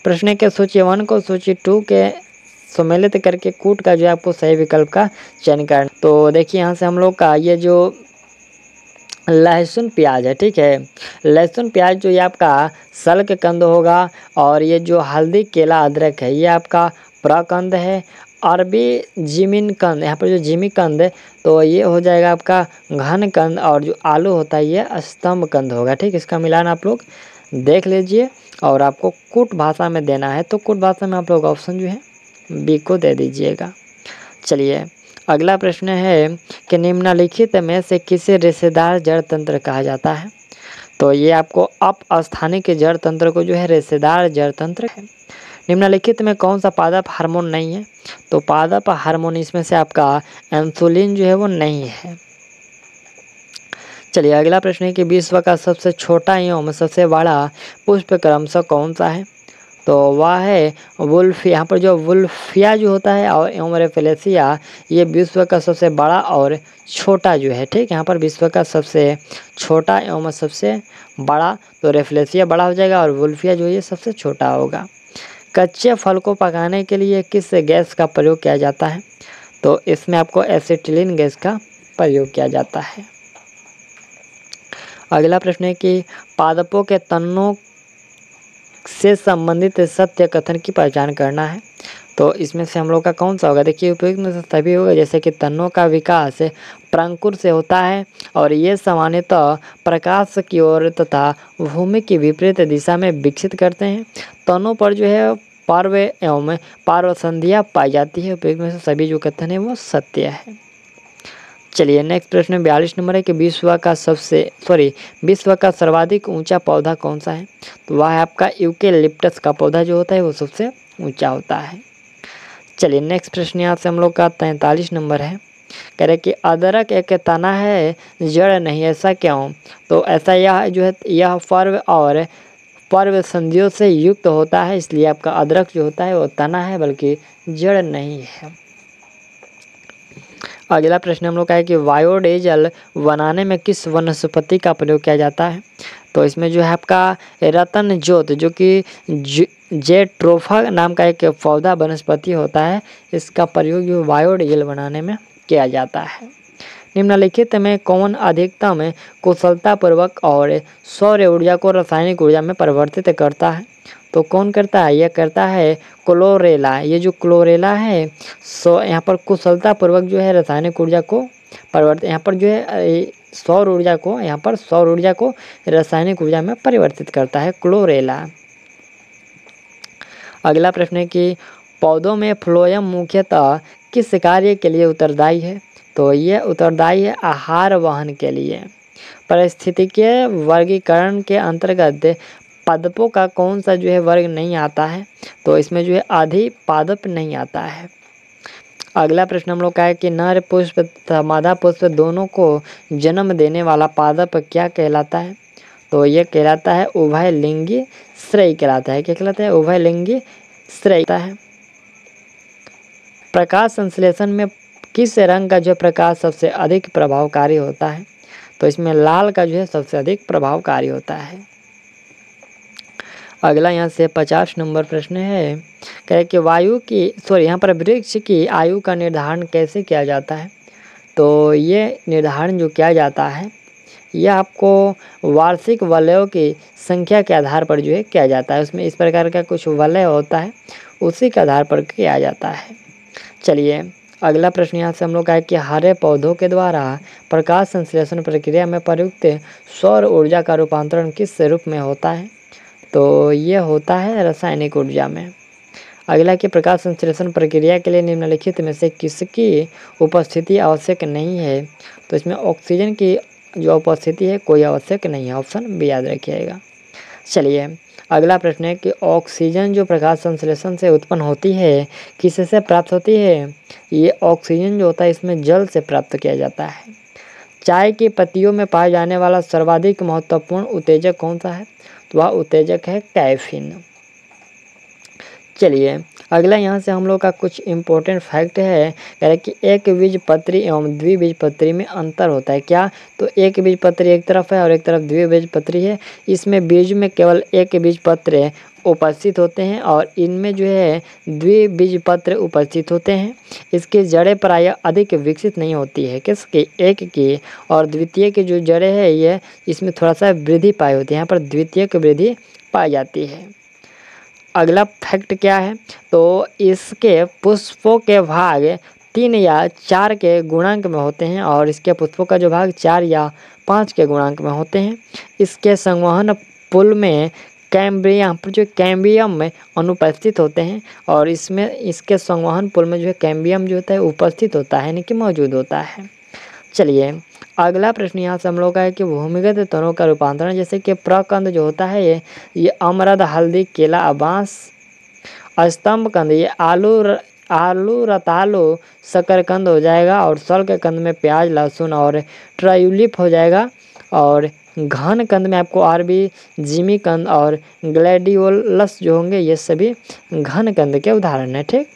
Speaker 1: प्रश्न के सूची वन को सूची टू के सम्मिलित करके कूट का जो है आपको सही विकल्प का चयन करना तो देखिए यहाँ से हम लोग का ये जो लहसुन प्याज है ठीक है लहसुन प्याज जो ये आपका सल के कंद होगा और ये जो हल्दी केला अदरक है ये आपका प्रकंद है अरबी जिमिन कंद यहाँ पर जो जिमी कंद है तो ये हो जाएगा आपका घन कंद और जो आलू होता है ये स्तंभ कंद होगा ठीक इसका मिलान आप लोग देख लीजिए और आपको कुट भाषा में देना है तो कुट भाषा में आप लोग ऑप्शन जो है बी को दे दीजिएगा चलिए अगला प्रश्न है कि निम्नलिखित में से किसे रेशेदार जड़ तंत्र कहा जाता है तो ये आपको अप जड़ तंत्र को जो है रेशेदार जड़ तंत्र निम्नलिखित में कौन सा पादप हार्मोन नहीं है तो पादप हार्मोन इसमें से आपका इंसुलिन जो है वो नहीं है चलिए अगला प्रश्न है कि विश्व का सबसे छोटा एवं सबसे बड़ा पुष्प क्रम सा कौन सा है तो वह है वुल्फ यहाँ पर जो वुल्फिया जो होता है और एवं रेफेलेसिया ये विश्व का सबसे बड़ा और छोटा जो है ठीक यहाँ पर विश्व का सबसे छोटा एवं सबसे बड़ा तो रेफलेसिया बड़ा हो जाएगा और वुल्फिया जो ये सबसे छोटा होगा कच्चे फल को पकाने के लिए किस गैस का प्रयोग किया जाता है तो इसमें आपको एसिटिलिन गैस का प्रयोग किया जाता है अगला प्रश्न है कि पादपों के तनों से संबंधित सत्य कथन की पहचान करना है तो इसमें से हम लोग का कौन सा होगा देखिए उपयुक्त में से सभी होगा जैसे कि तनों का विकास प्रंकुर से होता है और ये सामान्यतः प्रकाश की ओर तथा भूमि की विपरीत दिशा में विकसित करते हैं तनों पर जो है पार्व एवं पार्वसंधिया पाई जाती है उपयुक्त में से सभी जो कथन है वो सत्य है चलिए नेक्स्ट प्रश्न बयालीस नंबर है कि विश्व का सबसे सॉरी विश्व का सर्वाधिक ऊंचा पौधा कौन सा है तो वह है आपका यूके लिप्टस का पौधा जो होता है वो सबसे ऊंचा होता है चलिए नेक्स्ट प्रश्न यहाँ से हम लोग का तैंतालीस नंबर है कह रहे कि अदरक एक तना है जड़ नहीं ऐसा क्यों तो ऐसा यह जो है यह पर्व और पर्व संधियों से युक्त होता है इसलिए आपका अदरक जो होता है वो तना है बल्कि जड़ नहीं है अगला प्रश्न हम लोग का है कि बायोडीजल बनाने में किस वनस्पति का प्रयोग किया जाता है तो इसमें जो है आपका रतन ज्योत जो कि जेट्रोफा नाम का एक पौधा वनस्पति होता है इसका प्रयोग बायोडीजल बनाने में किया जाता है निम्नलिखित में कौन अधिकतम कुशलतापूर्वक और सौर ऊर्जा को रासायनिक ऊर्जा में परिवर्तित करता है तो कौन करता है यह करता है क्लोरेला ये जो क्लोरेला है सो यहाँ पर कुशलतापूर्वक जो है रासायनिक ऊर्जा को परिवर्तित यहाँ पर जो है सौर ऊर्जा को यहाँ पर सौर ऊर्जा को रासायनिक ऊर्जा में परिवर्तित करता है क्लोरेला अगला प्रश्न है कि पौधों में फ्लोयम मुख्यतः किस कार्य के लिए उत्तरदायी है तो ये उत्तरदायी है आहार वहन के लिए परिस्थितिकीय वर्गीकरण के अंतर्गत पादपों का कौन सा जो है वर्ग नहीं आता है तो इसमें जो है आधि पादप नहीं आता है अगला प्रश्न हम लोग का है कि नर पुष्प तथा मादा पुष्प दोनों को जन्म देने वाला पादप क्या कहलाता है तो ये कहलाता है उभय लिंगी श्रेय कहलाता है क्या कहलाता है उभय लिंगी श्रेय है प्रकाश संश्लेषण में किस रंग का जो प्रकाश सबसे अधिक प्रभावकारी होता है तो इसमें लाल का जो है सबसे अधिक प्रभावकारी होता है अगला यहाँ से पचास नंबर प्रश्न है कह कि वायु की सॉरी यहाँ पर वृक्ष की आयु का निर्धारण कैसे किया जाता है तो ये निर्धारण जो किया जाता है यह आपको वार्षिक वलयों की संख्या के आधार पर जो है किया जाता है उसमें इस प्रकार का कुछ वलय होता है उसी के आधार पर किया जाता है चलिए अगला प्रश्न यहाँ से हम लोग का है कि हरे पौधों के द्वारा प्रकाश संश्लेषण प्रक्रिया में प्रयुक्त सौर ऊर्जा का रूपांतरण किस रूप में होता है तो यह होता है रासायनिक ऊर्जा में अगला कि प्रकाश संश्लेषण प्रक्रिया के लिए निम्नलिखित में से किसकी उपस्थिति आवश्यक नहीं है तो इसमें ऑक्सीजन की जो उपस्थिति है कोई आवश्यक नहीं है ऑप्शन भी याद रखिएगा चलिए अगला प्रश्न है कि ऑक्सीजन जो प्रकाश संश्लेषण से उत्पन्न होती है किससे प्राप्त होती है ये ऑक्सीजन जो होता है इसमें जल से प्राप्त किया जाता है चाय की पत्तियों में पाए जाने वाला सर्वाधिक महत्वपूर्ण उत्तेजक कौन सा है तो वह उत्तेजक है कैफिन चलिए अगला यहाँ से हम लोग का कुछ इम्पोर्टेंट फैक्ट है कह रहे कि एक बीजपत्री एवं द्विबीजपत्री में अंतर होता है क्या तो एक बीजपत्री एक तरफ है और एक तरफ द्विबीजपत्री है इसमें बीज में केवल एक बीजपत्र पत्र उपस्थित होते हैं और इनमें जो है द्विबीजपत्र उपस्थित होते हैं इसके जड़ें प्राय अधिक विकसित नहीं होती है किसके एक की और द्वितीय की जो जड़ें है ये इसमें थोड़ा सा वृद्धि पाई होती है यहाँ पर द्वितीय की वृद्धि पाई जाती है अगला फैक्ट क्या है तो इसके पुष्पों के भाग तीन या चार के गुणांक में होते हैं और इसके पुष्पों का जो भाग चार या पाँच के गुणांक में होते हैं इसके संवहन पुल में पर जो कैम्बियम में अनुपस्थित होते हैं और इसमें इसके संवहन पुल में जो है कैम्बियम जो होता है उपस्थित होता है यानी कि मौजूद होता है चलिए अगला प्रश्न यहाँ से हम लोग का है कि भूमिगत तनों का रूपांतरण जैसे कि प्रकंद जो होता है ये ये अमरद हल्दी केला बांस स्तंभ कंद ये आलू र, आलू रतालू शकरकंद हो जाएगा और के कंद में प्याज लहसुन और ट्रायुलिप हो जाएगा और घन कंद में आपको आरबी जिमी कंद और ग्लैडियोलस जो होंगे ये सभी घन कंद के उदाहरण हैं ठीक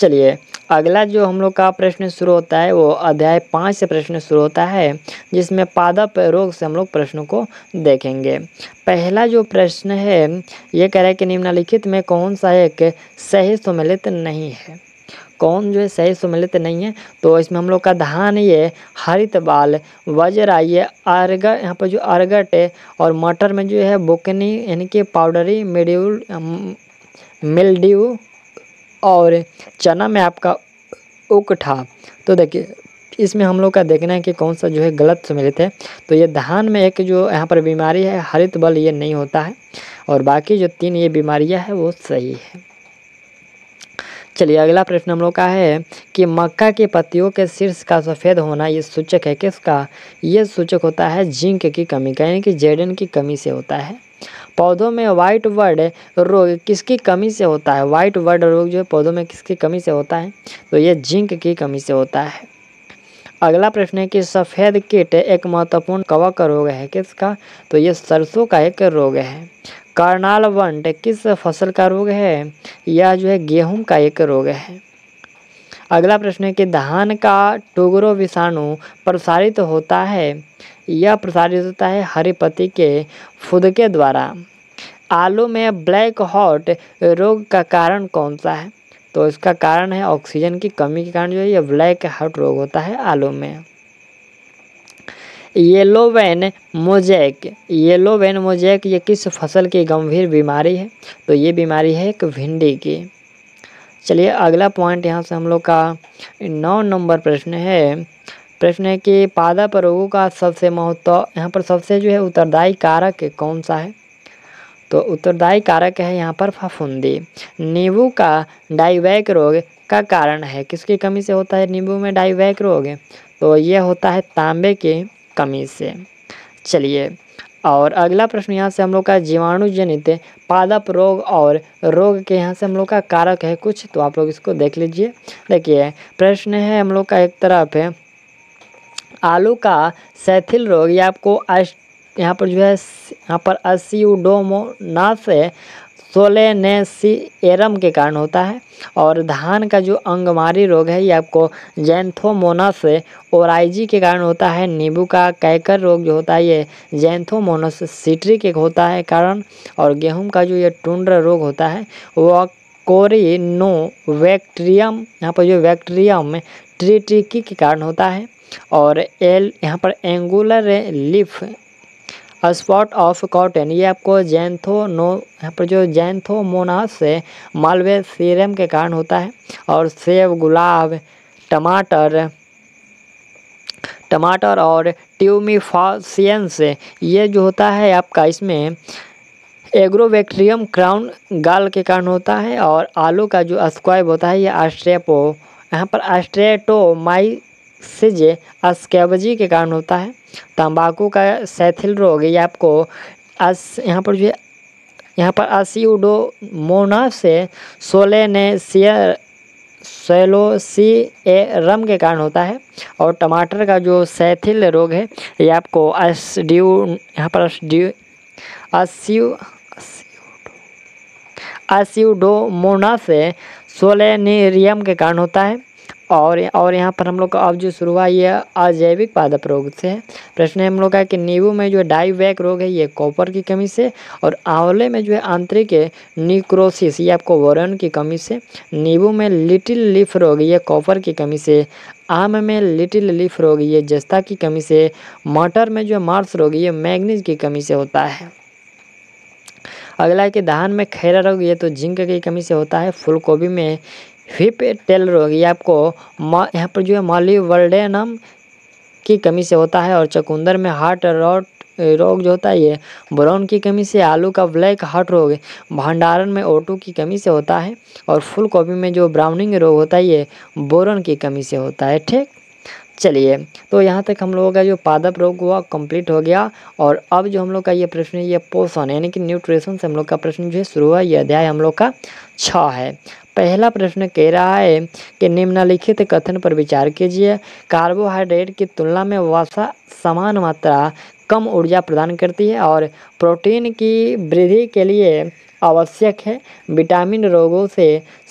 Speaker 1: चलिए अगला जो हम लोग का प्रश्न शुरू होता है वो अध्याय पाँच से प्रश्न शुरू होता है जिसमें पादप रोग से हम लोग प्रश्नों को देखेंगे पहला जो प्रश्न है ये कह रहा है कि निम्नलिखित में कौन सा एक सही सम्मिलित नहीं है कौन जो है सही सुमिलित नहीं है तो इसमें हम लोग का धान ये हरित बाल वज्र ये यहाँ पर जो अर्गट है और मटर में जो है बोकनी यानी कि पाउडरी मेड्यूल मिल्ड्यू और चना में आपका उकठा तो देखिए इसमें हम लोग का देखना है कि कौन सा जो है गलत सम्मिलित है तो ये धान में एक जो यहाँ पर बीमारी है हरित बल ये नहीं होता है और बाकी जो तीन ये बीमारियाँ हैं वो सही है चलिए अगला प्रश्न हम लोग का है कि मक्का के पत्तियों के शीर्ष का सफ़ेद होना ये सूचक है किसका ये सूचक होता है जिंक की कमी का यानी कि जेडन की कमी से होता है पौधों में वाइट वर्ड रोग किसकी कमी से होता है वाइट वर्ड रोग जो है पौधों में किसकी कमी से होता है तो ये जिंक की कमी से होता है अगला प्रश्न है कि सफ़ेद कीट एक महत्वपूर्ण कवक रोग है किसका तो ये सरसों का एक रोग है कार्नाल वंट किस फसल का रोग है यह जो है गेहूं का एक रोग है अगला प्रश्न है कि धान का टोगरो विषाणु प्रसारित तो होता है यह प्रसारित होता है हरे पति के फुदके द्वारा आलू में ब्लैक हॉट रोग का कारण कौन सा है तो इसका कारण है ऑक्सीजन की कमी के कारण जो है यह ब्लैक हॉट रोग होता है आलू में yellow vein mosaic yellow vein mosaic ये किस फसल की गंभीर बीमारी है तो ये बीमारी है एक भिंडी की चलिए अगला पॉइंट यहाँ से हम लोग का नौ नंबर प्रश्न है प्रश्न है कि पादप रोगों का सबसे महत्व यहाँ पर सबसे जो है उत्तरदायी कारक कौन सा है तो उत्तरदायी कारक है यहाँ पर फफूंदी नींबू का डाइवैक रोग का कारण है किसकी कमी से होता है नींबू में डाइवैक रोग तो ये होता है तांबे के कमी से चलिए और अगला प्रश्न यहाँ से हम लोग का जीवाणु जनित पादप रोग और रोग के यहाँ से हम लोग का कारक है कुछ तो आप लोग इसको देख लीजिए देखिए प्रश्न है हम लोग का एक तरफ है आलू का सैथिल रोग या आपको यहाँ पर जो है यहाँ पर असीडोमोनास सोलेनेसी एरम के कारण होता है और धान का जो अंगमारी रोग है ये आपको जैंथोमोनस ओराइजी के कारण होता है नींबू का कैकर रोग जो होता है ये जैंथोमोनस सिट्रिक एक होता है कारण और गेहूं का जो ये टुंड्र रोग होता है वह नो वैक्ट्रियम यहाँ पर जो वैक्ट्रियम ट्रिटिकी के कारण होता है और एल यहाँ पर एंगुलर लिफ स्पॉट ऑफ कॉटन ये आपको जैनथो नो यहाँ पर जो मोनास से मालवे सीरम के कारण होता है और सेब गुलाब टमाटर टमाटर और ट्यूमिफासियंस ये जो होता है आपका इसमें एग्रोवेक्ट्रियम क्राउन गाल के कारण होता है और आलू का जो स्क्वाइब होता है ये आस्ट्रेपो यहाँ पर आस्ट्रेटोमाइसिज अस्कैबजी के कारण होता है तंबाकू का सैथिल रोग ये आपको अस यहाँ पर जो यहाँ पर मोना से सोलेनेसियर रम के कारण होता है और टमाटर का जो सैथिल रोग है ये आपको ड्यू यहाँ पर अस्ड्यू अस्यू से सोलेनेरियम के कारण होता है और और यहाँ पर हम लोग का अब जो शुरुआत ये अजैविक पादप रोग से प्रश्न है हम लोग का कि नींबू में जो डाइवैक रोग है ये कॉपर की कमी से और आंवले में जो है आंतरिक निक्रोसिस ये आपको वरण की कमी से नींबू में लिटिल लीफ रोग ये कॉपर की कमी से आम में लिटिल लीफ रोग ये जस्ता की कमी से मटर में जो मार्स रोग ये मैगनीज की कमी से होता है अगला है कि धान में खैरा रोग ये तो जिंक की कमी से होता है फूलकोबी में हिप टेल रोग ये आपको यहाँ पर जो है माली वर्डेनम की कमी से होता है और चकुंदर में हार्ट रॉट रोग जो होता है ये ब्राउन की कमी से आलू का ब्लैक हार्ट रोग भंडारण में ओटू की कमी से होता है और फुल कॉपी में जो ब्राउनिंग रोग होता है ये बोरन की कमी से होता है ठीक चलिए तो यहाँ तक हम लोगों का जो पादप रोग हुआ कंप्लीट हो गया और अब जो हम लोग का ये प्रश्न है ये पोषण यानी कि न्यूट्रिशन से हम लोग का प्रश्न जो है शुरू हुआ ये अध्याय हम लोग का छ है पहला प्रश्न कह रहा है कि निम्नलिखित कथन पर विचार कीजिए कार्बोहाइड्रेट की तुलना में वसा समान मात्रा कम ऊर्जा प्रदान करती है और प्रोटीन की वृद्धि के लिए आवश्यक है विटामिन रोगों से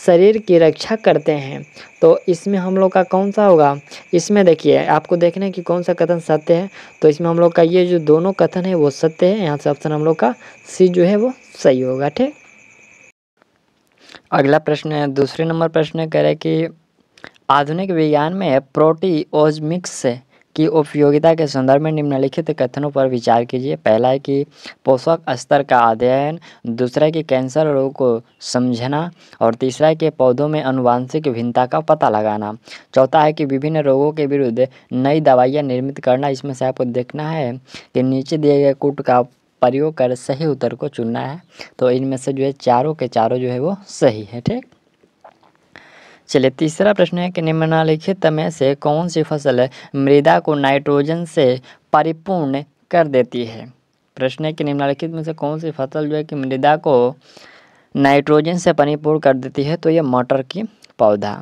Speaker 1: शरीर की रक्षा करते हैं तो इसमें हम लोग का कौन सा होगा इसमें देखिए आपको देखना है कि कौन सा कथन सत्य है तो इसमें हम लोग का ये जो दोनों कथन है वो सत्य है यहाँ से ऑप्शन हम लोग का सी जो है वो सही होगा ठीक अगला प्रश्न है दूसरे नंबर प्रश्न कह रहे कि आधुनिक विज्ञान में प्रोटीओजमिक्स की उपयोगिता के संदर्भ में निम्नलिखित कथनों पर विचार कीजिए पहला है कि पोषक स्तर का अध्ययन दूसरा कि कैंसर रोग को समझना और तीसरा है कि पौधों में अनुवांशिक भिन्नता का पता लगाना चौथा है कि विभिन्न रोगों के विरुद्ध नई दवाइयाँ निर्मित करना इसमें से आपको देखना है कि नीचे दिए गए कूट का प्रयोग कर सही उत्तर को चुनना है तो इनमें से जो है चारों के चारों जो है वो सही है ठीक चलिए तीसरा प्रश्न है कि निम्नलिखित में से कौन सी फसल मृदा को नाइट्रोजन से परिपूर्ण कर देती है प्रश्न है कि निम्नलिखित में से कौन सी फसल जो है कि मृदा को नाइट्रोजन से परिपूर्ण कर देती है तो ये मटर की पौधा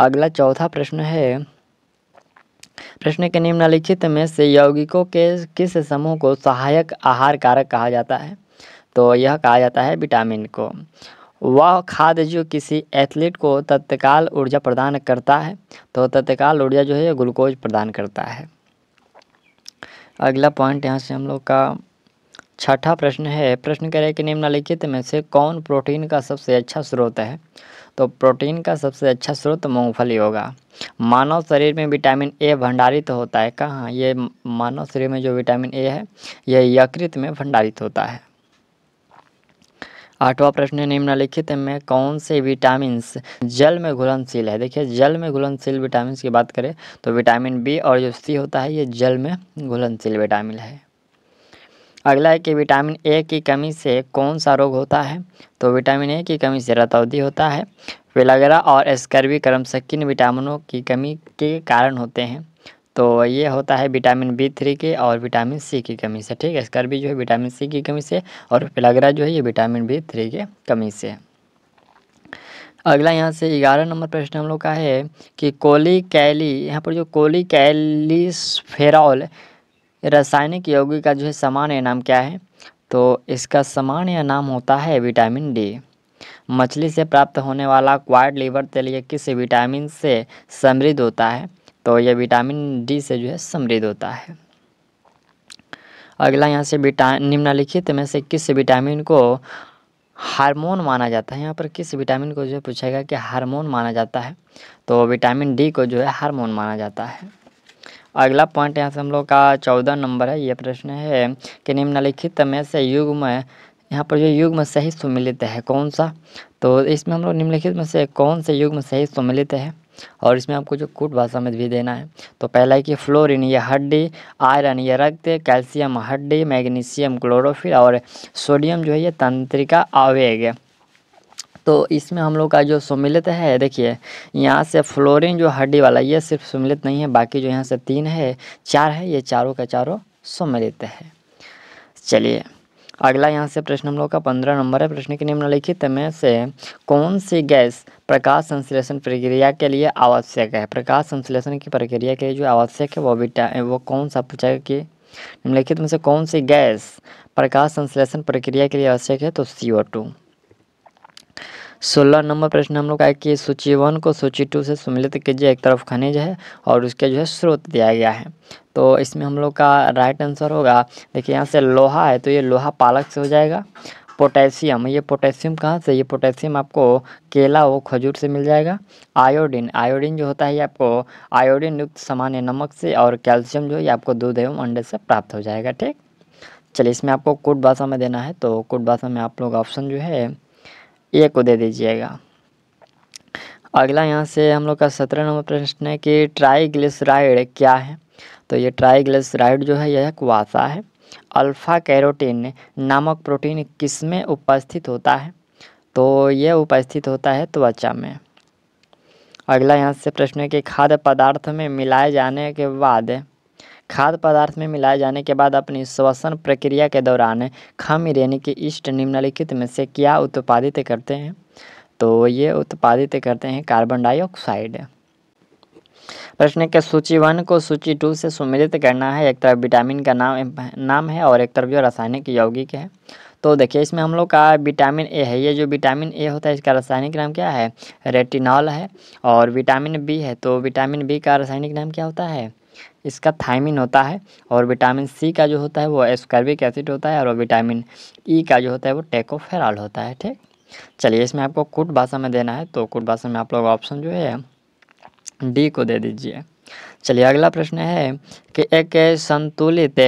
Speaker 1: अगला चौथा प्रश्न है प्रश्न के निम्नलिखित में से यौगिकों के किस समूह को सहायक आहार कारक कहा जाता है तो यह कहा जाता है विटामिन को वह खाद जो किसी एथलीट को तत्काल ऊर्जा प्रदान करता है तो तत्काल ऊर्जा जो है ग्लूकोज प्रदान करता है अगला पॉइंट यहाँ से हम लोग का छठा प्रश्न है प्रश्न करें कि निम्नलिखित में से कौन प्रोटीन का सबसे अच्छा स्रोत है तो प्रोटीन का सबसे अच्छा स्रोत मूंगफली होगा मानव शरीर में विटामिन ए भंडारित होता है कहाँ ये मानव शरीर में जो विटामिन ए है यह यकृत में भंडारित होता है आठवां प्रश्न निम्नलिखित में कौन से विटामिन जल में घुलनशील है देखिए जल में घुलनशील विटामिन की बात करें तो विटामिन बी और जो सी होता है ये जल में घुलनशील विटामिन है अगला है कि विटामिन ए की कमी से कौन सा रोग होता है तो विटामिन ए की कमी से रतौदी होता है पेलागरा और स्कर्वी किन विटामिनों की कमी के कारण होते हैं तो ये होता है विटामिन बी थ्री के और विटामिन सी की कमी से ठीक है स्कर्वी जो है विटामिन सी की कमी से और पेलागरा जो है ये विटामिन बी थ्री के कमी से अगला यहाँ से ग्यारह नंबर प्रश्न हम लोग का है कि कोली कैली यहाँ पर जो कोली कैली फेरॉल रासायनिक यौगिक का जो है सामान्य नाम क्या है तो इसका सामान्य नाम होता है विटामिन डी मछली से प्राप्त होने वाला क्वाइड लीवर तेल ये किस विटामिन से समृद्ध होता है तो यह विटामिन डी से जो है समृद्ध होता है अगला यहाँ से विटा निम्नलिखित में से किस विटामिन को हार्मोन माना जाता है यहाँ पर किस विटामिन को जो है पूछेगा कि हार्मोन माना जाता है तो विटामिन डी को जो है हार्मोन माना जाता है अगला पॉइंट यहाँ से हम लोग का चौदह नंबर है ये प्रश्न है कि निम्नलिखित में से युग में यहाँ पर जो युग में सही सुमिलित है कौन सा तो इसमें हम लोग निम्नलिखित में से कौन से युग में सही सुमिलित है और इसमें आपको जो कूट भाषा में भी देना है तो पहला है कि फ्लोरिन ये हड्डी आयरन ये रक्त कैल्शियम हड्डी मैग्नीशियम क्लोरोफिल और सोडियम जो है ये तंत्रिका आवेग है तो इसमें हम लोग का जो सम्मिलित है देखिए यहाँ से फ्लोरिन जो हड्डी वाला ये सिर्फ सम्मिलित नहीं है बाकी जो यहाँ से तीन है चार है ये चारों का चारों सम्मिलित है चलिए अगला यहाँ से प्रश्न हम लोग का पंद्रह नंबर है प्रश्न के निम्नलिखित में से कौन सी गैस प्रकाश संश्लेषण प्रक्रिया के लिए आवश्यक है प्रकाश संश्लेषण की प्रक्रिया के लिए जो आवश्यक है वो विटा वो कौन सा पूछा कि निम्नलिखित में से कौन सी गैस प्रकाश संश्लेषण प्रक्रिया के लिए आवश्यक है तो सी ओ टू सोलह नंबर प्रश्न हम लोग का है कि सूची वन को सूची टू से सम्मिलित कीजिए एक तरफ खनिज है और उसके जो है स्रोत दिया गया है तो इसमें हम लोग का राइट आंसर होगा देखिए यहाँ से लोहा है तो ये लोहा पालक से हो जाएगा पोटेशियम ये पोटेशियम कहाँ से ये पोटेशियम आपको केला वो खजूर से मिल जाएगा आयोडीन आयोडीन जो होता है ये आपको आयोडीन युक्त सामान्य नमक से और कैल्शियम जो है आपको दूध एवं अंडे से प्राप्त हो जाएगा ठीक चलिए इसमें आपको कुट भाषा में देना है तो कुट भाषा में आप लोग ऑप्शन जो है ए को दे दीजिएगा अगला यहाँ से हम लोग का सत्रह नंबर प्रश्न है कि ट्राइग्लिसराइड क्या है तो ये ट्राइग्लिसराइड जो है यह वासा है अल्फ़ा कैरोटीन नामक प्रोटीन किसमें उपस्थित होता है तो यह उपस्थित होता है त्वचा में अगला यहाँ से प्रश्न है कि खाद्य पदार्थ में मिलाए जाने के बाद खाद्य पदार्थ में मिलाए जाने के बाद अपनी श्वसन प्रक्रिया के दौरान खमीर यानी कि ईस्ट निम्नलिखित में से क्या उत्पादित करते हैं तो ये उत्पादित करते हैं कार्बन डाइऑक्साइड प्रश्न के सूची वन को सूची टू से सुमिलित करना है एक तरफ विटामिन का नाम नाम है और एक तरफ जो रासायनिक यौगिक है तो देखिए इसमें हम लोग का विटामिन ए है ये जो विटामिन ए होता है इसका रासायनिक नाम क्या है रेटिनॉल है और विटामिन बी है तो विटामिन बी का रासायनिक नाम क्या होता है इसका थाइमिन होता है और विटामिन सी का जो होता है वो एस्कर्बिक एसिड होता है और विटामिन ई e का जो होता है वो टेकोफेराल होता है ठीक चलिए इसमें आपको कुट भाषा में देना है तो कुट भाषा में आप लोग ऑप्शन जो है डी को दे दीजिए चलिए अगला प्रश्न है कि एक संतुलित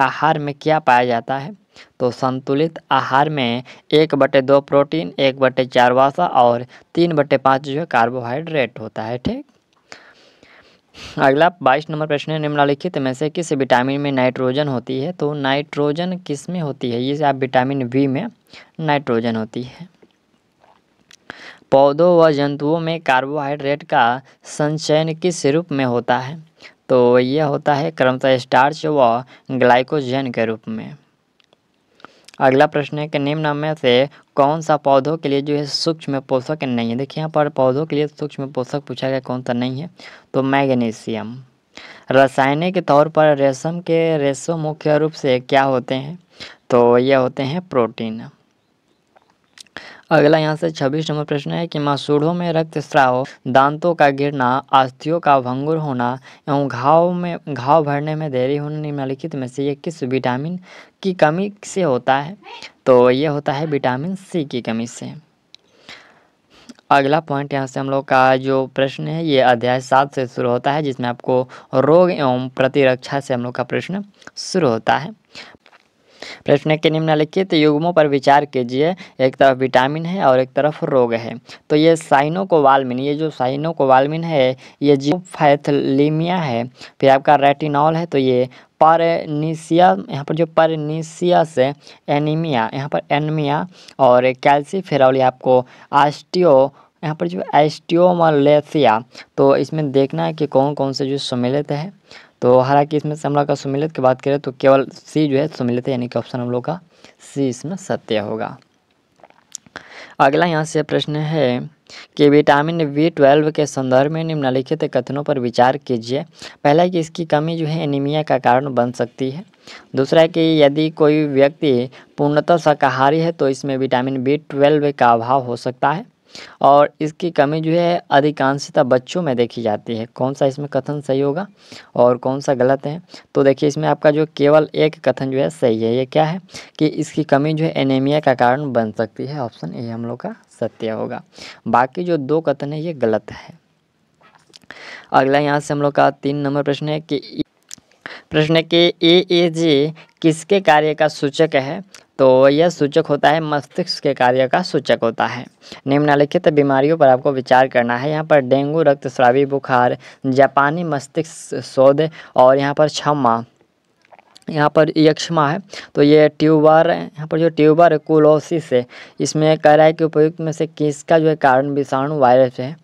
Speaker 1: आहार में क्या पाया जाता है तो संतुलित आहार में एक बटे दो प्रोटीन एक बटे चार वासा और तीन बटे पाँच जो है कार्बोहाइड्रेट होता है ठीक अगला बाईस नंबर प्रश्न है निम्नलिखित में से किस विटामिन में नाइट्रोजन होती है तो नाइट्रोजन किस में होती है ये आप विटामिन बी में नाइट्रोजन होती है पौधों व जंतुओं में कार्बोहाइड्रेट का संचयन किस रूप में होता है तो यह होता है क्रमशः स्टार्च व ग्लाइकोजन के रूप में अगला प्रश्न है कि निम्न में से कौन सा पौधों के लिए जो है सूक्ष्म पोषक नहीं है देखिए यहाँ पर पौधों के लिए सूक्ष्म पोषक पूछा गया कौन सा नहीं है तो मैग्नीशियम रासायनिक तौर पर रेशम के रेशों मुख्य रूप से क्या होते हैं तो ये होते हैं प्रोटीन अगला यहाँ से छब्बीस नंबर प्रश्न है कि मसूढ़ों में रक्तस्राव दांतों का गिरना अस्थियों का भंगुर होना एवं घाव में घाव भरने में देरी होना निम्नलिखित में से ये किस विटामिन की कमी से होता है तो ये होता है विटामिन सी की कमी से अगला पॉइंट यहाँ से हम लोग का जो प्रश्न है ये अध्याय सात से शुरू होता है जिसमें आपको रोग एवं प्रतिरक्षा से हम लोग का प्रश्न शुरू होता है प्रश्न के निम्नलिखित युग्मों पर विचार कीजिए एक तरफ विटामिन है और एक तरफ रोग है तो ये साइनो को ये जो साइनो को है ये फैथलीमिया है फिर आपका रेटिनॉल है तो ये परनीसिया यहाँ पर जो परनीसियस एनीमिया यहाँ पर एनमिया और कैल्सीफेरॉल ये आपको आस्टियो यहाँ पर जो एस्टियोमलेसिया तो इसमें देखना है कि कौन कौन से जो सम्मिलित है तो हालांकि इसमें से हम लोग का सुमिलित की बात करें तो केवल सी जो है सुमिलित है यानी कि ऑप्शन हम लोग का सी इसमें सत्य होगा अगला यहाँ से प्रश्न है कि विटामिन बी ट्वेल्व के संदर्भ में निम्नलिखित कथनों पर विचार कीजिए पहला है कि इसकी कमी जो है एनीमिया का कारण बन सकती है दूसरा है कि यदि कोई व्यक्ति पूर्णतः शाकाहारी है तो इसमें विटामिन बी ट्वेल्व का अभाव हो सकता है और इसकी कमी जो है अधिकांशता बच्चों में देखी जाती है कौन सा इसमें कथन सही होगा और कौन सा गलत है तो देखिए इसमें आपका जो केवल एक कथन जो है सही है ये क्या है कि इसकी कमी जो है एनेमिया का कारण बन सकती है ऑप्शन ए हम लोग का सत्य होगा बाकी जो दो कथन है ये गलत है अगला यहाँ से हम लोग का तीन नंबर प्रश्न है कि प्रश्न के ए ए जे किसके कार्य का सूचक है तो यह सूचक होता है मस्तिष्क के कार्य का सूचक होता है निम्नलिखित बीमारियों पर आपको विचार करना है यहाँ पर डेंगू रक्त श्रावी बुखार जापानी मस्तिष्क शोध और यहाँ पर क्षमा यहाँ पर यक्षमा है तो ये ट्यूबर यहाँ पर जो ट्यूबर कुलोसिस है इसमें कह रहा है कि उपयुक्त में से किसका जो है कारण विषाणु वायरस है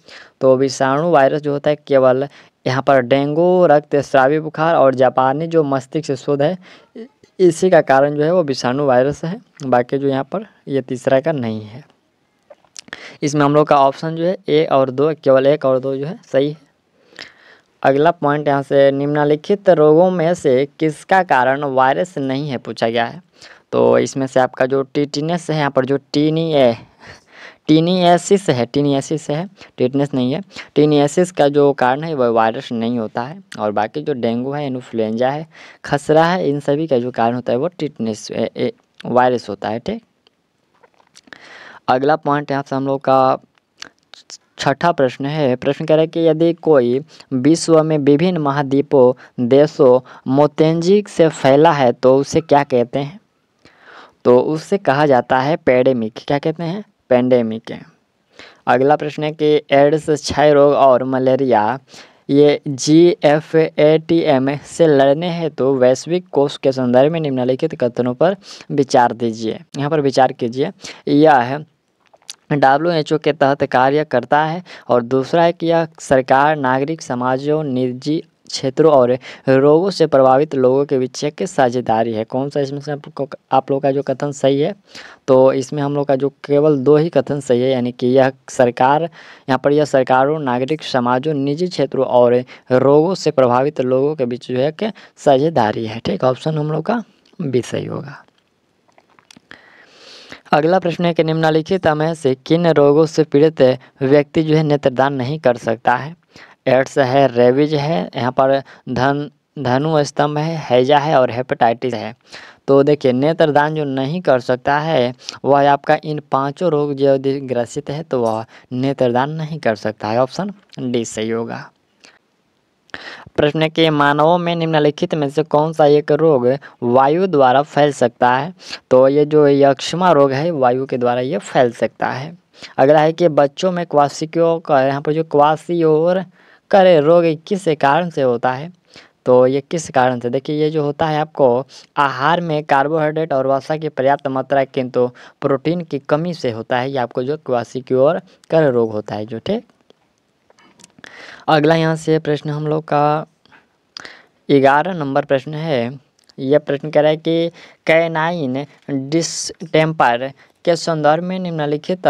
Speaker 1: तो विषाणु वायरस जो होता है केवल यहाँ पर डेंगू रक्त स्रावी बुखार और जापानी जो मस्तिष्क शोध है इसी का कारण जो है वो विषाणु वायरस है बाकी जो यहाँ पर ये तीसरा का नहीं है इसमें हम लोग का ऑप्शन जो है ए और दो केवल एक और दो जो है सही है अगला पॉइंट यहाँ से निम्नलिखित रोगों में से किसका कारण वायरस नहीं है पूछा गया है तो इसमें से आपका जो टीटीनेस है यहाँ पर जो टीनी ए टीनियसिस है टीनियसिस है टिटनेस नहीं है टीनियसिस का जो कारण है वह वायरस नहीं होता है और बाकी जो डेंगू है इन्फ्लुएंजा है खसरा है इन सभी का जो कारण होता है वो टिटनेस वायरस होता है ठीक अगला पॉइंट यहाँ से हम लोग का छठा प्रश्न है प्रश्न कह रहा है कि यदि कोई विश्व में विभिन्न महाद्वीपों देशों मोतेंजी से फैला है तो उसे क्या कहते हैं तो उससे कहा जाता है पेडेमिक क्या कहते हैं पेंडेमिक है अगला प्रश्न है कि एड्स क्षय रोग और मलेरिया ये G F A T M से लड़ने हैं तो वैश्विक कोष के संदर्भ में निम्नलिखित कथनों पर विचार दीजिए यहाँ पर विचार कीजिए यह है डब्ल्यू एच ओ के तहत कार्य करता है और दूसरा है कि यह सरकार नागरिक समाजों निजी क्षेत्रों और रोगों से प्रभावित लोगों के बीच एक साझेदारी है कौन सा इसमें से आप लोग का जो कथन सही है तो इसमें हम लोग का जो केवल दो ही कथन सही है यानी कि यह सरकार यहाँ पर यह सरकारों नागरिक समाजों निजी क्षेत्रों और रोगों से प्रभावित लोगों के बीच जो है कि साझेदारी है ठीक ऑप्शन हम लोग का भी सही होगा अगला प्रश्न है कि निम्नलिखित में से किन रोगों से पीड़ित व्यक्ति जो है नेत्रदान नहीं कर सकता है एड्स है रेविज है यहाँ पर धन धनु स्तंभ है हैजा है और हेपेटाइटिस है तो देखिए नेत्रदान जो नहीं कर सकता है वह आपका इन पांचों रोग यदि ग्रसित है तो वह नेत्रदान नहीं कर सकता है ऑप्शन डी सही होगा प्रश्न के मानवों में निम्नलिखित में से कौन सा एक रोग वायु द्वारा फैल सकता है तो ये जो यक्षमा रोग है वायु के द्वारा ये फैल सकता है अगला है कि बच्चों में क्वासिक्यो का यहाँ पर जो क्वासी और करे रोग किस कारण से होता है तो ये किस कारण से देखिए ये जो होता है आपको आहार में कार्बोहाइड्रेट और वसा की पर्याप्त मात्रा किंतु प्रोटीन की कमी से होता है ये आपको जो क्वासी की ओर कर रोग होता है जो ठीक अगला यहाँ से प्रश्न हम लोग का ग्यारह नंबर प्रश्न है यह प्रश्न कह रहा है कि कैनाइन डिस्टेम्पर के संदर्भ में निम्नलिखित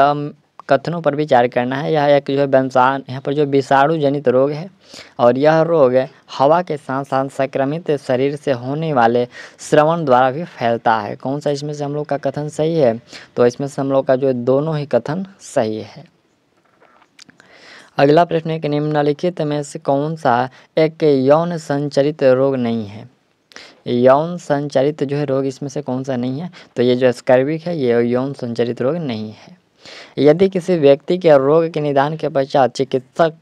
Speaker 1: कथनों पर विचार करना है यह एक जो है वंशान यहाँ पर जो विषाणु जनित रोग है और यह रोग हवा के साथ साथ संक्रमित शरीर से होने वाले श्रवण द्वारा भी फैलता है कौन सा इसमें से हम लोग का कथन सही है तो इसमें से हम लोग का जो दोनों ही कथन सही है अगला प्रश्न है कि निम्नलिखित में से कौन सा एक यौन संचरित रोग नहीं है यौन संचरित जो है रोग इसमें से कौन सा नहीं है तो ये जो स्कर्विक है ये यौन संचरित रोग नहीं है यदि किसी व्यक्ति के रोग के निदान के पश्चात चिकित्सक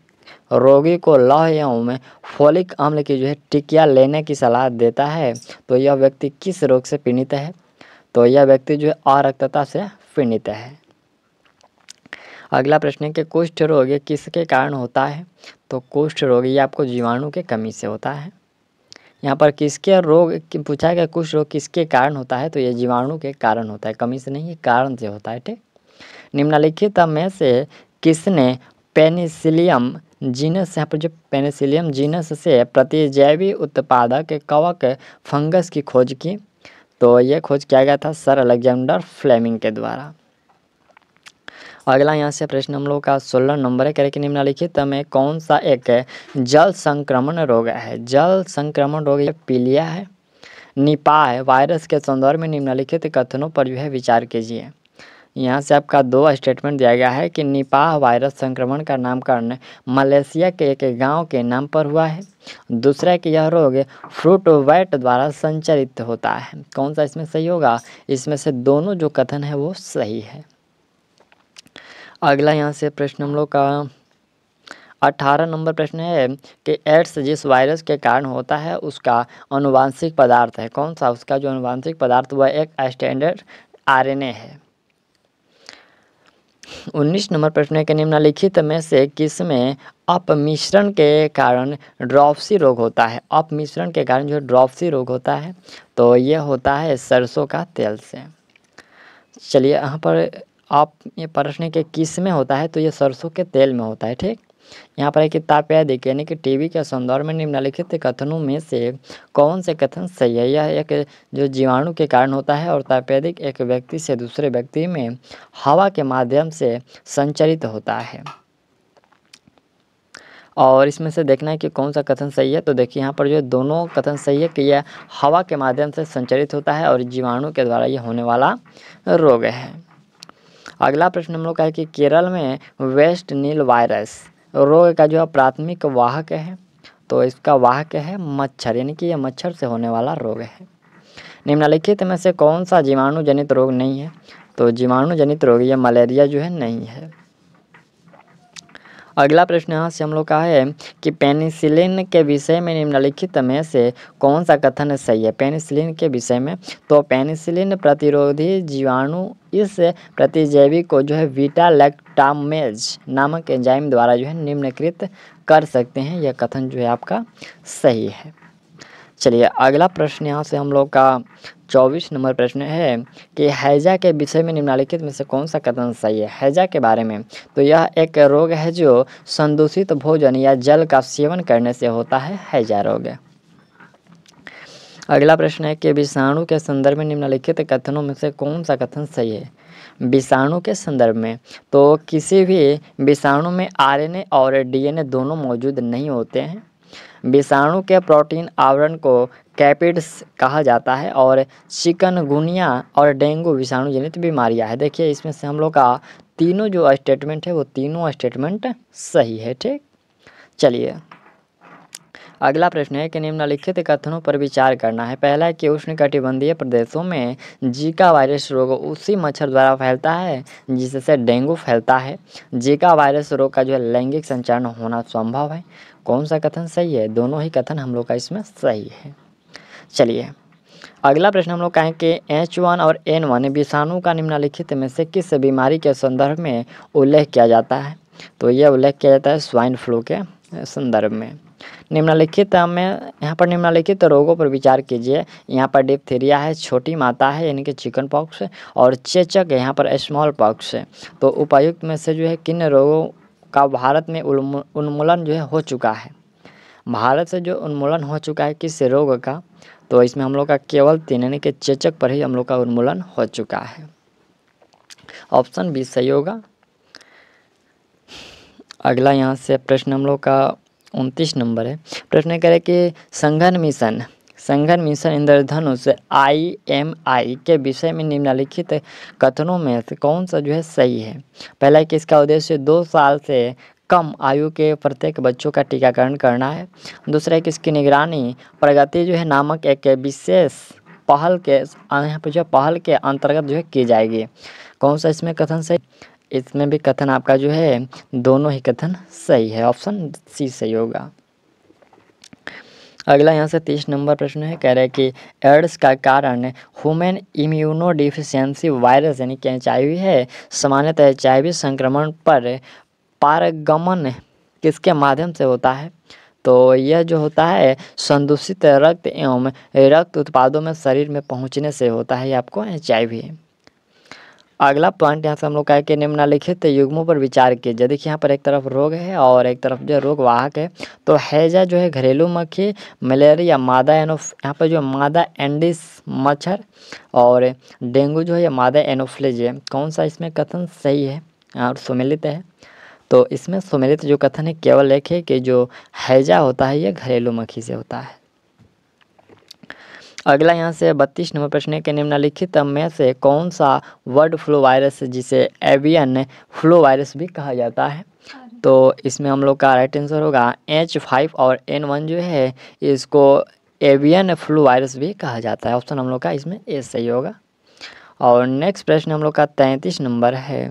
Speaker 1: रोगी को लौह एवं फोलिक अम्ल की जो है टिकिया लेने की सलाह देता है तो यह व्यक्ति किस रोग से पीड़ित है तो यह व्यक्ति जो है अरक्तता से पीड़ित है अगला प्रश्न है कि कुष्ठ रोग किसके कारण होता है तो कुष्ठ रोग ये आपको जीवाणु के कमी से होता है यहाँ पर किसके रोग पूछा गया कुष्ठ रोग किसके कारण होता है तो यह जीवाणु के कारण होता है कमी से नहीं ये कारण से होता है ठीक निम्नलिखित में से किसने पेनिसिलियम जीनस यहाँ पर जो पेनिसिलियम जीनस से प्रतिजैवी उत्पादक कवक फंगस की खोज की तो ये खोज किया गया था सर अलेक्जेंडर फ्लेमिंग के द्वारा अगला यहाँ से प्रश्न हम लोग का सोलह नंबर है करें कि निम्नलिखित में कौन सा एक जल संक्रमण रोग है जल संक्रमण रोग पीलिया है निपाह वायरस के संदर्भ में निम्नलिखित कथनों पर जो है विचार कीजिए यहाँ से आपका दो स्टेटमेंट दिया गया है कि निपाह वायरस संक्रमण का नामकरण मलेशिया के एक गांव के नाम पर हुआ है दूसरा कि यह रोग फ्रूट वैट द्वारा संचालित होता है कौन सा इसमें सही होगा इसमें से दोनों जो कथन है वो सही है अगला यहाँ से प्रश्न हम लोग का अठारह नंबर प्रश्न है कि एड्स जिस वायरस के कारण होता है उसका अनुवांशिक पदार्थ है कौन सा उसका जो अनुवांशिक पदार्थ वह एक स्टैंडर्ड आरएनए है उन्नीस नंबर प्रश्न के निम्नलिखित में से किस में अपमिश्रण के कारण ड्रॉपसी रोग होता है अपमिश्रण के कारण जो है ड्रॉपसी रोग होता है तो ये होता है सरसों का तेल से चलिए यहाँ पर आप ये प्रश्न के किस में होता है तो ये सरसों के तेल में होता है ठीक यहाँ पर है कि तापया देखिए यानी कि टीवी के संदर्भ में निम्नलिखित कथनों में से कौन से कथन सही है यह एक जो जीवाणु के कारण होता है और तापेदिक एक व्यक्ति से दूसरे व्यक्ति में हवा के माध्यम से संचरित होता है और इसमें से देखना है कि कौन सा कथन सही है तो देखिए यहाँ पर जो दोनों कथन सही है कि यह हवा के माध्यम से संचरित होता है और जीवाणु के द्वारा यह होने वाला रोग है अगला प्रश्न हम लोग का है कि केरल में वेस्ट नील वायरस रोग का जो है प्राथमिक वाहक है तो इसका वाहक है मच्छर यानी कि यह मच्छर से होने वाला रोग है निम्नलिखित में से कौन सा जीवाणु जनित रोग नहीं है तो जीवाणु जनित रोग यह मलेरिया जो है नहीं है अगला प्रश्न यहाँ से हम लोग का है कि पेनिसिलिन के विषय में निम्नलिखित में से कौन सा कथन सही है पेनिसिलिन के विषय में तो पेनिसिलिन प्रतिरोधी जीवाणु इस प्रतिजैविक को जो है वीटा लेक्टामेज नामक एंजाइम द्वारा जो है निम्नकृत कर सकते हैं यह कथन जो है आपका सही है चलिए अगला प्रश्न यहाँ से हम लोग का चौबीस नंबर प्रश्न है कि हैजा के विषय में निम्नलिखित में से कौन सा कथन सही है हैजा के बारे में तो यह एक रोग है जो संदूषित भोजन या जल का सेवन करने से होता है हैजा रोग अगला प्रश्न है कि विषाणु के संदर्भ में निम्नलिखित कथनों में से कौन सा कथन सही है विषाणु के संदर्भ में तो किसी भी विषाणु में आरएनए और डीएनए दोनों मौजूद नहीं होते हैं विषाणु के प्रोटीन आवरण को कैपिड्स कहा जाता है और चिकनगुनिया और डेंगू विषाणु जनित बीमारियां है देखिए इसमें से हम लोग का तीनों जो स्टेटमेंट है वो तीनों स्टेटमेंट सही है ठीक चलिए अगला प्रश्न है कि निम्नलिखित कथनों पर विचार करना है पहला है कि उष्णकटिबंधीय प्रदेशों में जीका वायरस रोग उसी मच्छर द्वारा फैलता है जिससे डेंगू फैलता है जीका वायरस रोग का जो है लैंगिक संचारण होना संभव है कौन सा कथन सही है दोनों ही कथन हम लोग का इसमें सही है चलिए अगला प्रश्न हम लोग का है कि एच वन और एन वन विषाणु का निम्नलिखित में से किस बीमारी के संदर्भ में उल्लेख किया जाता है तो यह उल्लेख किया जाता है स्वाइन फ्लू के संदर्भ में निम्नलिखित में यहाँ पर निम्नलिखित रोगों पर विचार कीजिए यहाँ पर डिप्थीरिया है छोटी माता है यानी कि चिकन पॉक्स और चेचक यहाँ पर स्मॉल पॉक्स है तो उपायुक्त में से जो है किन रोगों का भारत में उन्मूलन जो है हो चुका है भारत से जो उन्मूलन हो चुका है किस रोग का तो इसमें हम लोग का केवल तीन यानी कि चेचक पर ही हम लोग का उन्मूलन हो चुका है ऑप्शन बी सही होगा अगला यहाँ से प्रश्न हम लोग का उनतीस नंबर है प्रश्न करें कि संघन मिशन संघन मिशन इंद्रधनुष आईएमआई के विषय में निम्नलिखित कथनों में से कौन सा जो है सही है पहला कि इसका उद्देश्य दो साल से कम आयु के प्रत्येक बच्चों का टीकाकरण करना है दूसरा है कि इसकी निगरानी प्रगति जो है नामक एक विशेष पहल के यहाँ पर जो पहल के अंतर्गत जो है की जाएगी कौन सा इसमें कथन सही इसमें भी कथन आपका जो है दोनों ही कथन सही है ऑप्शन सी सही होगा अगला यहाँ से तीस नंबर प्रश्न है कह रहे हैं कि एड्स का कारण ह्यूमन इम्यूनो डिफिशियंसी वायरस यानी कि एच है सामान्यतः एच संक्रमण पर पारगमन किसके माध्यम से होता है तो यह जो होता है संदूषित रक्त एवं रक्त उत्पादों में शरीर में पहुंचने से होता है आपको एच वी अगला पॉइंट यहाँ से हम लोग के निम्न लिखे निम्नलिखित युग्मों पर विचार कीजिए देखिए यहाँ पर एक तरफ रोग है और एक तरफ जो रोग वाहक है तो हैजा जो है घरेलू मक्खी मलेरिया मादा एनोफ यहाँ पर जो मादा एंडिस मच्छर और डेंगू जो है या मादा एनोफ्लेजिया कौन सा इसमें कथन सही है और सुमिलित है तो इसमें सुमिलित जो कथन है केवल एक है कि जो हैजा होता है ये घरेलू मक्खी से होता है अगला यहाँ से बत्तीस नंबर प्रश्न है कि निम्नलिखित में से कौन सा वर्ड फ्लू वायरस जिसे एवियन फ्लू वायरस भी कहा जाता है तो इसमें हम लोग का राइट आंसर होगा एच फाइव और एन वन जो है इसको एवियन फ्लू वायरस भी कहा जाता है ऑप्शन हम लोग का इसमें ए सही होगा और नेक्स्ट प्रश्न हम लोग का तैंतीस नंबर है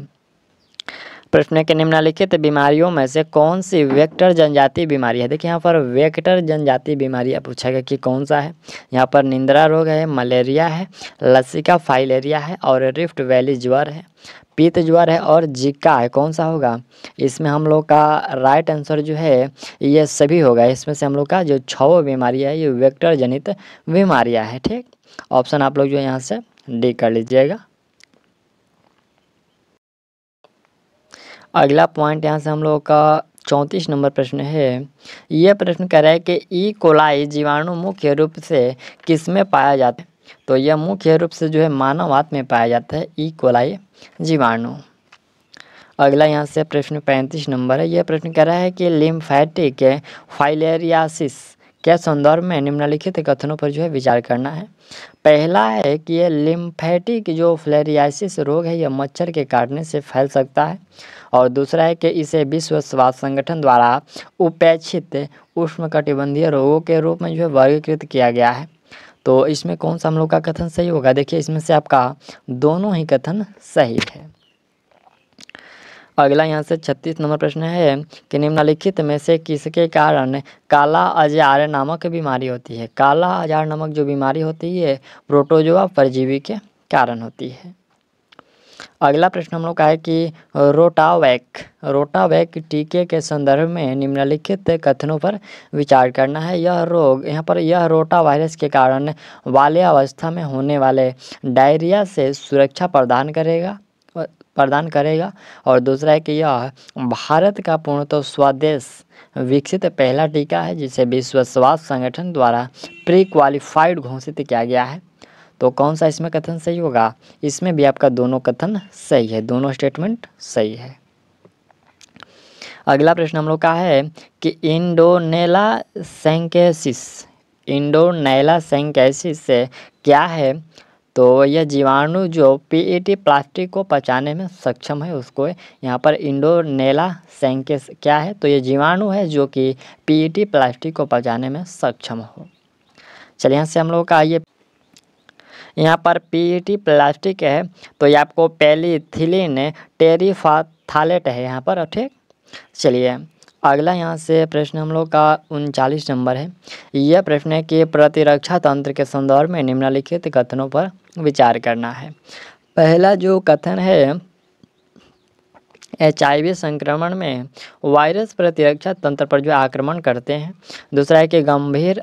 Speaker 1: प्रश्न के निम्नलिखित बीमारियों में से कौन सी वेक्टर जनजातीय बीमारी है देखिए यहाँ पर वेक्टर जनजाति बीमारी पूछा गया कि कौन सा है यहाँ पर निंद्रा रोग है मलेरिया है लसिका फाइलेरिया है और रिफ्ट वैली ज्वर है पीत ज्वर है और जिका है कौन सा होगा इसमें हम लोग का राइट आंसर जो है ये सभी होगा इसमें से हम लोग का जो छवो बीमारी है ये वेक्टर जनित बीमारियाँ है ठीक ऑप्शन आप लोग जो यहाँ से डी कर लीजिएगा अगला पॉइंट यहाँ से हम लोगों का चौंतीस नंबर प्रश्न है यह प्रश्न कह रहा है कि ई e. कोलाई जीवाणु मुख्य रूप से किस में पाया जाता है तो यह मुख्य रूप से जो है हाथ में पाया जाता है ई e. कोलाई जीवाणु अगला यहाँ से प्रश्न पैंतीस नंबर है यह प्रश्न कह रहा है कि लिम्फैटिक फाइलेरियासिस के संदर्भ में निम्नलिखित कथनों पर जो है विचार करना है पहला है कि यह लिम्फैटिक जो फ्लेरियासिस रोग है यह मच्छर के काटने से फैल सकता है और दूसरा है कि इसे विश्व स्वास्थ्य संगठन द्वारा उपेक्षित उष्णकटिबंधीय रोगों के रूप में जो है वर्गीकृत किया गया है तो इसमें कौन सा हम लोग का कथन सही होगा देखिए इसमें से आपका दोनों ही कथन सही है अगला यहाँ से छत्तीस नंबर प्रश्न है कि निम्नलिखित में से किसके कारण काला अजार नामक बीमारी होती है काला अजार नामक जो बीमारी होती है प्रोटोजोआ परजीवी के कारण होती है अगला प्रश्न हम लोग का है कि रोटावैक रोटावैक टीके के संदर्भ में निम्नलिखित कथनों पर विचार करना है यह रोग यहाँ पर यह रोटा वायरस के कारण वाले अवस्था में होने वाले डायरिया से सुरक्षा प्रदान करेगा प्रदान करेगा और दूसरा है कि यह भारत का पूर्णतः स्वदेश विकसित पहला टीका है जिसे विश्व स्वास्थ्य संगठन द्वारा प्री क्वालिफाइड घोषित किया गया है तो कौन सा इसमें कथन सही होगा इसमें भी आपका दोनों कथन सही है दोनों स्टेटमेंट सही है अगला प्रश्न हम लोग का है कि इंडोनेला सेंकेसिस इंडोनेला सेंकेसिस से क्या है तो यह जीवाणु जो पीईटी प्लास्टिक e को पचाने में सक्षम है उसको यहाँ पर इंडोनेला सेंकेस क्या है तो यह जीवाणु है जो कि पीईटी प्लास्टिक e को पचाने में सक्षम हो चलिए यहाँ से हम लोग का ये यहाँ पर पीईटी प्लास्टिक e है तो ये आपको पेलीथिलीन टेरिफाथालेट है यहाँ पर ठीक चलिए अगला यहाँ से प्रश्न हम लोग का उनचालीस नंबर है यह प्रश्न है कि प्रतिरक्षा तंत्र के संदर्भ में निम्नलिखित कथनों पर विचार करना है पहला जो कथन है एच संक्रमण में वायरस प्रतिरक्षा तंत्र पर जो आक्रमण करते हैं दूसरा है कि गंभीर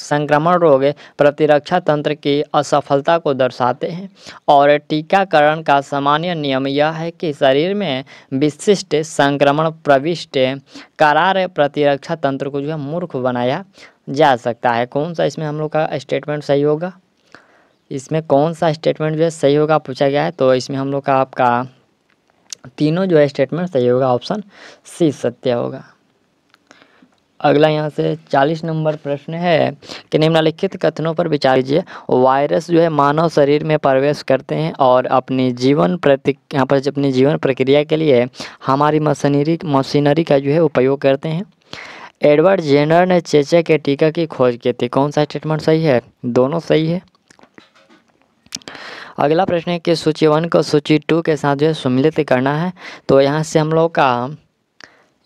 Speaker 1: संक्रमण रोग प्रतिरक्षा तंत्र की असफलता को दर्शाते हैं और टीकाकरण का सामान्य नियम यह है कि शरीर में विशिष्ट संक्रमण प्रविष्ट करार प्रतिरक्षा तंत्र को जो है मूर्ख बनाया जा सकता है कौन सा इसमें हम लोग का स्टेटमेंट सही होगा इसमें कौन सा स्टेटमेंट जो है सही होगा पूछा गया है तो इसमें हम लोग का आपका तीनों जो है स्टेटमेंट सही होगा ऑप्शन सी सत्य होगा अगला यहाँ से चालीस नंबर प्रश्न है कि निम्नलिखित कथनों पर विचार कीजिए वायरस जो है मानव शरीर में प्रवेश करते हैं और अपनी जीवन प्रति यहाँ पर अपनी जीवन प्रक्रिया के लिए हमारी मशीनरी मशीनरी का जो है उपयोग करते हैं एडवर्ड जेनर ने चेचे के टीका की खोज की थी कौन सा स्टेटमेंट सही है दोनों सही है अगला प्रश्न है कि सूची वन को सूची टू के साथ जो है सम्मिलित करना है तो यहाँ से हम लोग का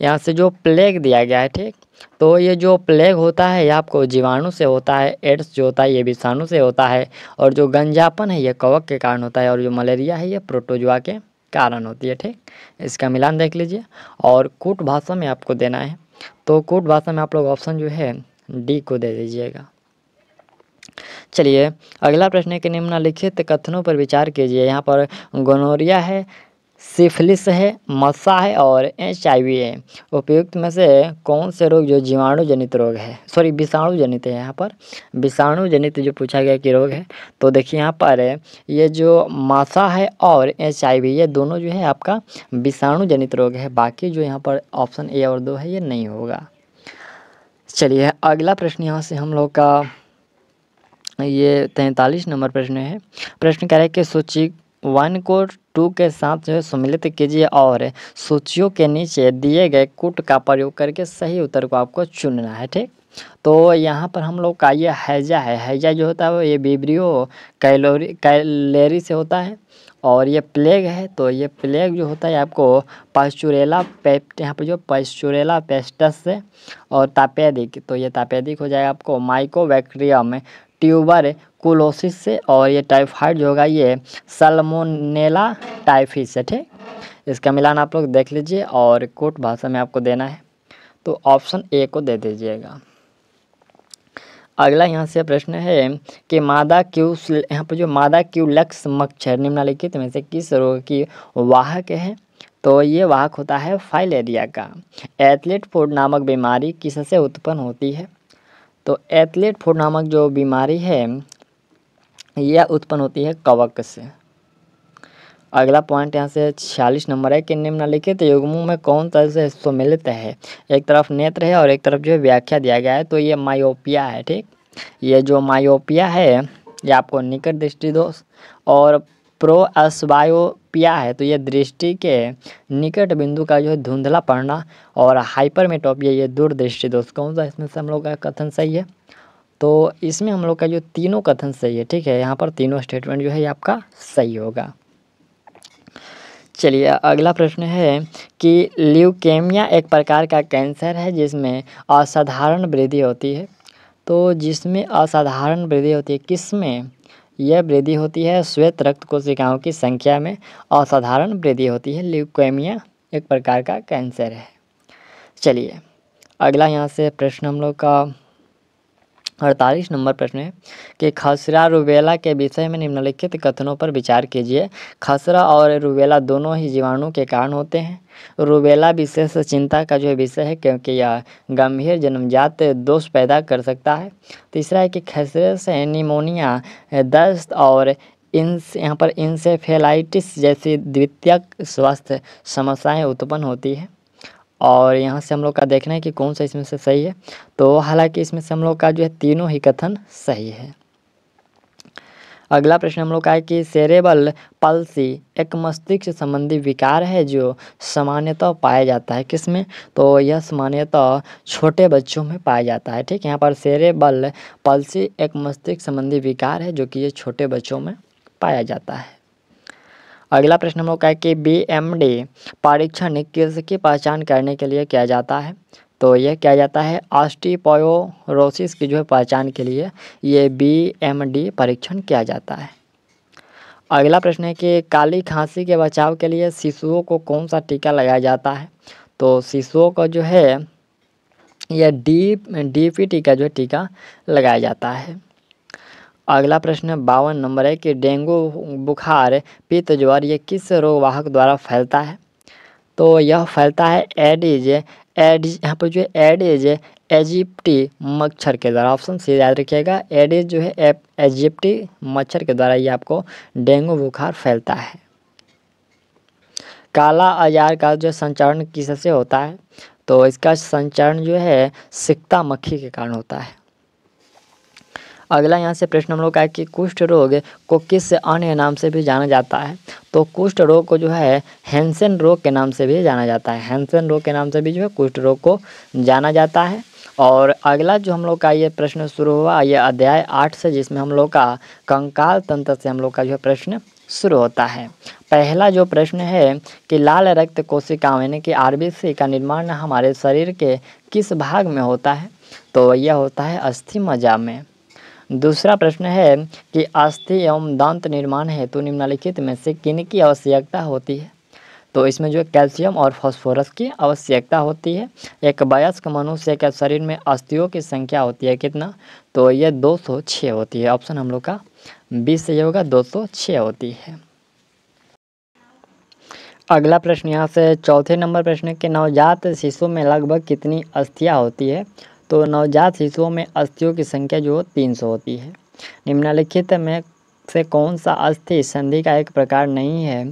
Speaker 1: यहाँ से जो प्लेग दिया गया है ठीक तो ये जो प्लेग होता है ये आपको जीवाणु से होता है एड्स जो होता है ये विषाणु से होता है और जो गंजापन है ये कवक के कारण होता है और जो मलेरिया है ये प्रोटोजुआ के कारण होती है ठीक इसका मिलान देख लीजिए और कूट भाषा में आपको देना है तो कूट भाषा में आप लोग ऑप्शन जो है डी को दे दीजिएगा चलिए अगला प्रश्न है कि निम्नलिखित कथनों पर विचार कीजिए यहाँ पर गोनोरिया है सिफिलिस है मसा है और एच आई वी है उपयुक्त में से कौन से रोग जो जीवाणु जनित रोग है सॉरी विषाणु जनित है यहाँ पर विषाणु जनित जो पूछा गया कि रोग है तो देखिए यहाँ पर ये जो मसा है और एच आई वी ये दोनों जो है आपका विषाणु जनित रोग है बाकी जो यहाँ पर ऑप्शन ए और दो है ये नहीं होगा चलिए अगला प्रश्न यहाँ से हम लोग का ये तैंतालीस नंबर प्रश्न है प्रश्न कह रहे हैं कि सूची वन को टू के साथ जो है सम्मिलित कीजिए और सूचियों के नीचे दिए गए कुट का प्रयोग करके सही उत्तर को आपको चुनना है ठीक तो यहाँ पर हम लोग का ये हैजा है हैजा जो होता है ये बीबरियो कैलोरी कैलेरी से होता है और ये प्लेग है तो ये प्लेग जो होता है आपको पास्चुरेला पेप्ट यहाँ पर जो पास्चुरेला पेस्टस से और तापेदिक तो ये तापेदिक हो जाएगा आपको में ट्यूबर ट्यूबरकुलोसिस से और ये टाइफाइड जो होगा ये सलमोनेला टाइफिस से ठीक इसका मिलान आप लोग देख लीजिए और कोट भाषा में आपको देना है तो ऑप्शन ए को दे दीजिएगा अगला यहाँ से प्रश्न है कि मादा क्यू यहाँ पर जो मादा क्यू लक्स मक्षर निम्नलिखित में से किस रोग की वाहक है तो ये वाहक होता है फाइलेरिया का एथलेट फूड नामक बीमारी किससे उत्पन्न होती है तो एथलेट फूड नामक जो बीमारी है यह उत्पन्न होती है कवक से अगला पॉइंट यहाँ से छियालीस नंबर है कि निम्नलिखित युग्मों में कौन सा से मिलते हैं एक तरफ नेत्र है और एक तरफ जो है व्याख्या दिया गया है तो ये मायोपिया है ठीक ये जो मायोपिया है ये आपको निकट दृष्टि दोष और प्रो अस्वायोपिया है तो ये दृष्टि के निकट बिंदु का जो है धुंधला पड़ना और हाइपरमेटोपिया ये दूरदृष्टि दोष कौन सा इसमें से हम लोग का कथन सही है तो इसमें हम लोग का जो तीनों कथन सही है ठीक है यहाँ पर तीनों स्टेटमेंट जो है आपका सही होगा चलिए अगला प्रश्न है कि ल्यूकेमिया एक प्रकार का कैंसर है जिसमें असाधारण वृद्धि होती है तो जिसमें असाधारण वृद्धि होती है किसमें यह वृद्धि होती है श्वेत रक्त कोशिकाओं की संख्या में असाधारण वृद्धि होती है ल्यूकेमिया एक प्रकार का कैंसर है चलिए अगला यहाँ से प्रश्न हम लोग का अड़तालीस नंबर प्रश्न है कि खसरा रूबेला के विषय में निम्नलिखित कथनों पर विचार कीजिए खसरा और रूबेला दोनों ही जीवाणु के कारण होते हैं रूबेला विशेष चिंता का जो विषय है क्योंकि यह गंभीर जन्मजात दोष पैदा कर सकता है तीसरा है कि खसरे से निमोनिया दस्त और इन यहाँ पर इंसेफेलाइटिस जैसी द्वितीयक स्वास्थ्य समस्याएँ उत्पन्न होती है और यहाँ से हम लोग का देखना है कि कौन सा इसमें से सही है तो हालांकि इसमें से हम लोग का जो है तीनों ही कथन सही है अगला प्रश्न हम लोग का है कि सेरेबल पल्सी एक मस्तिष्क संबंधी विकार है जो सामान्यतः पाया जाता है किसमें तो यह सामान्यतः छोटे बच्चों में पाया जाता है ठीक यहाँ पर सेरेबल पल्सी एक मस्तिष्क संबंधी विकार है जो कि ये छोटे बच्चों में पाया जाता है अगला प्रश्न हम लोग का है कि बी एम डी परीक्षण किसकी पहचान करने के लिए किया जाता है तो यह किया जाता है ऑस्टिपायोरोसिस की जो है पहचान के लिए ये बी एम डी परीक्षण किया जाता है अगला प्रश्न है कि काली खांसी के बचाव के लिए शिशुओं को कौन सा टीका लगाया जाता है तो शिशुओं को जो है यह डी डी पी टीका जो टीका लगाया जाता है अगला प्रश्न बावन नंबर है कि डेंगू बुखार पित्त ज्वर ये किस रोगवाहक द्वारा फैलता है तो यह फैलता है एडिज एडिज यहाँ पर जो है एडिज एजिप्टी मच्छर के द्वारा ऑप्शन सी याद रखिएगा एडिज जो है एजिप्टी मच्छर के द्वारा ये आपको डेंगू बुखार फैलता है काला अजार का जो संचरण किससे होता है तो इसका संचरण जो है सिक्ता मक्खी के कारण होता है अगला यहाँ से प्रश्न हम लोग का है कि कुष्ठ रोग को किस अन्य नाम से भी जाना जाता है तो कुष्ठ रोग को जो है हैंसन रोग के नाम से भी जाना जाता है हैंसन रोग के नाम से भी जो है कुष्ठ रोग को जाना जाता है और अगला जो हम लोग का ये प्रश्न शुरू हुआ ये अध्याय आठ से जिसमें हम लोग का कंकाल तंत्र से हम लोग का जो है प्रश्न शुरू होता है पहला जो प्रश्न है कि लाल रक्त कोशिकाओं यानी कि आरबीसी का निर्माण हमारे शरीर के किस भाग में होता है तो यह होता है अस्थि मजा में दूसरा प्रश्न है कि अस्थि एवं दांत निर्माण है तो निम्नलिखित में से किन की आवश्यकता होती है तो इसमें जो कैल्शियम और फास्फोरस की आवश्यकता होती है एक वयस्क मनुष्य के शरीर में अस्थियों की संख्या होती है कितना तो यह दो होती है ऑप्शन हम लोग का बीस से होगा दो होती है अगला प्रश्न यहाँ से चौथे नंबर प्रश्न के नवजात शिशु में लगभग कितनी अस्थियाँ होती है तो नवजात शिशुओं में अस्थियों की संख्या जो तीन सौ होती है निम्नलिखित में से कौन सा अस्थि संधि का एक प्रकार नहीं है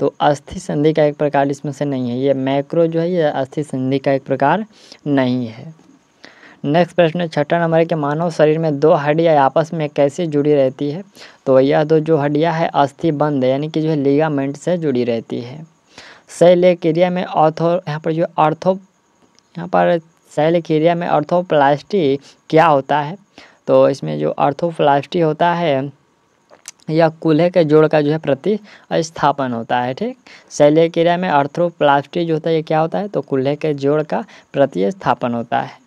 Speaker 1: तो अस्थि संधि का एक प्रकार इसमें से नहीं है ये मैक्रो जो है ये अस्थि संधि का एक प्रकार नहीं है नेक्स्ट प्रश्न छठा नंबर के मानव शरीर में दो हड्डियाँ आपस में कैसे जुड़ी रहती है तो यह दो जो हड्डियां है अस्थि बंद यानी कि जो है लिगामेंट से जुड़ी रहती है शैल्य क्रिया में ऑर्थो यहाँ पर जो ऑर्थो यहाँ पर सैलकेरिया में अर्थोप्लास्टी क्या होता है तो इसमें जो अर्थोप्लास्टी होता है यह कूल्हे के जोड़ का जो है प्रति स्थापन होता है ठीक क्रिया में अर्थोप्लास्टी जो होता है ये क्या होता है तो कूल्हे के जोड़ का प्रति स्थापन होता है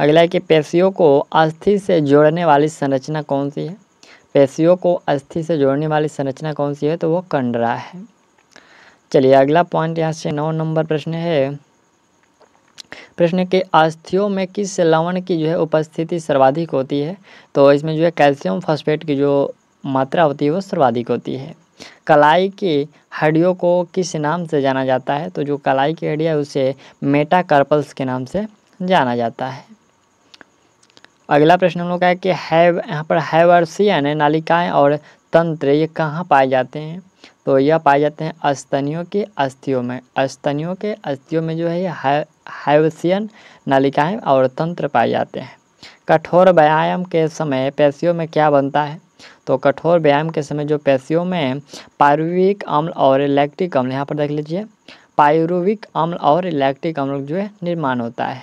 Speaker 1: अगला है कि पेशियों को अस्थि से जोड़ने वाली संरचना कौन सी है पेशियों को अस्थि से जोड़ने वाली संरचना कौन सी है तो वो कंडरा है चलिए अगला पॉइंट यहाँ से नौ नंबर प्रश्न है प्रश्न के अस्थियों में किस लवण की जो है उपस्थिति सर्वाधिक होती है तो इसमें जो है कैल्शियम फॉस्फेट की जो मात्रा होती है वो सर्वाधिक होती है कलाई की हड्डियों को किस नाम से जाना जाता है तो जो कलाई की हड्डिया है उसे मेटाकार्पल्स के नाम से जाना जाता है अगला प्रश्न हम लोग का है कि हैव यहाँ पर हैवर्सियन नालिकाएँ और तंत्र ये कहाँ पाए जाते हैं तो यह पाए जाते हैं अस्तनियों के अस्थियों में अस्तनियों के अस्थियों में जो है यह हाइवसियन नलिकाएं और तंत्र पाए जाते हैं कठोर व्यायाम के समय पेशियों में क्या बनता है तो कठोर व्यायाम के समय जो पेशियों में पायरुविक अम्ल और इलेक्ट्रिक अम्ल यहाँ पर देख लीजिए पायरुविक अम्ल और इलेक्ट्रिक अम्ल जो है निर्माण होता है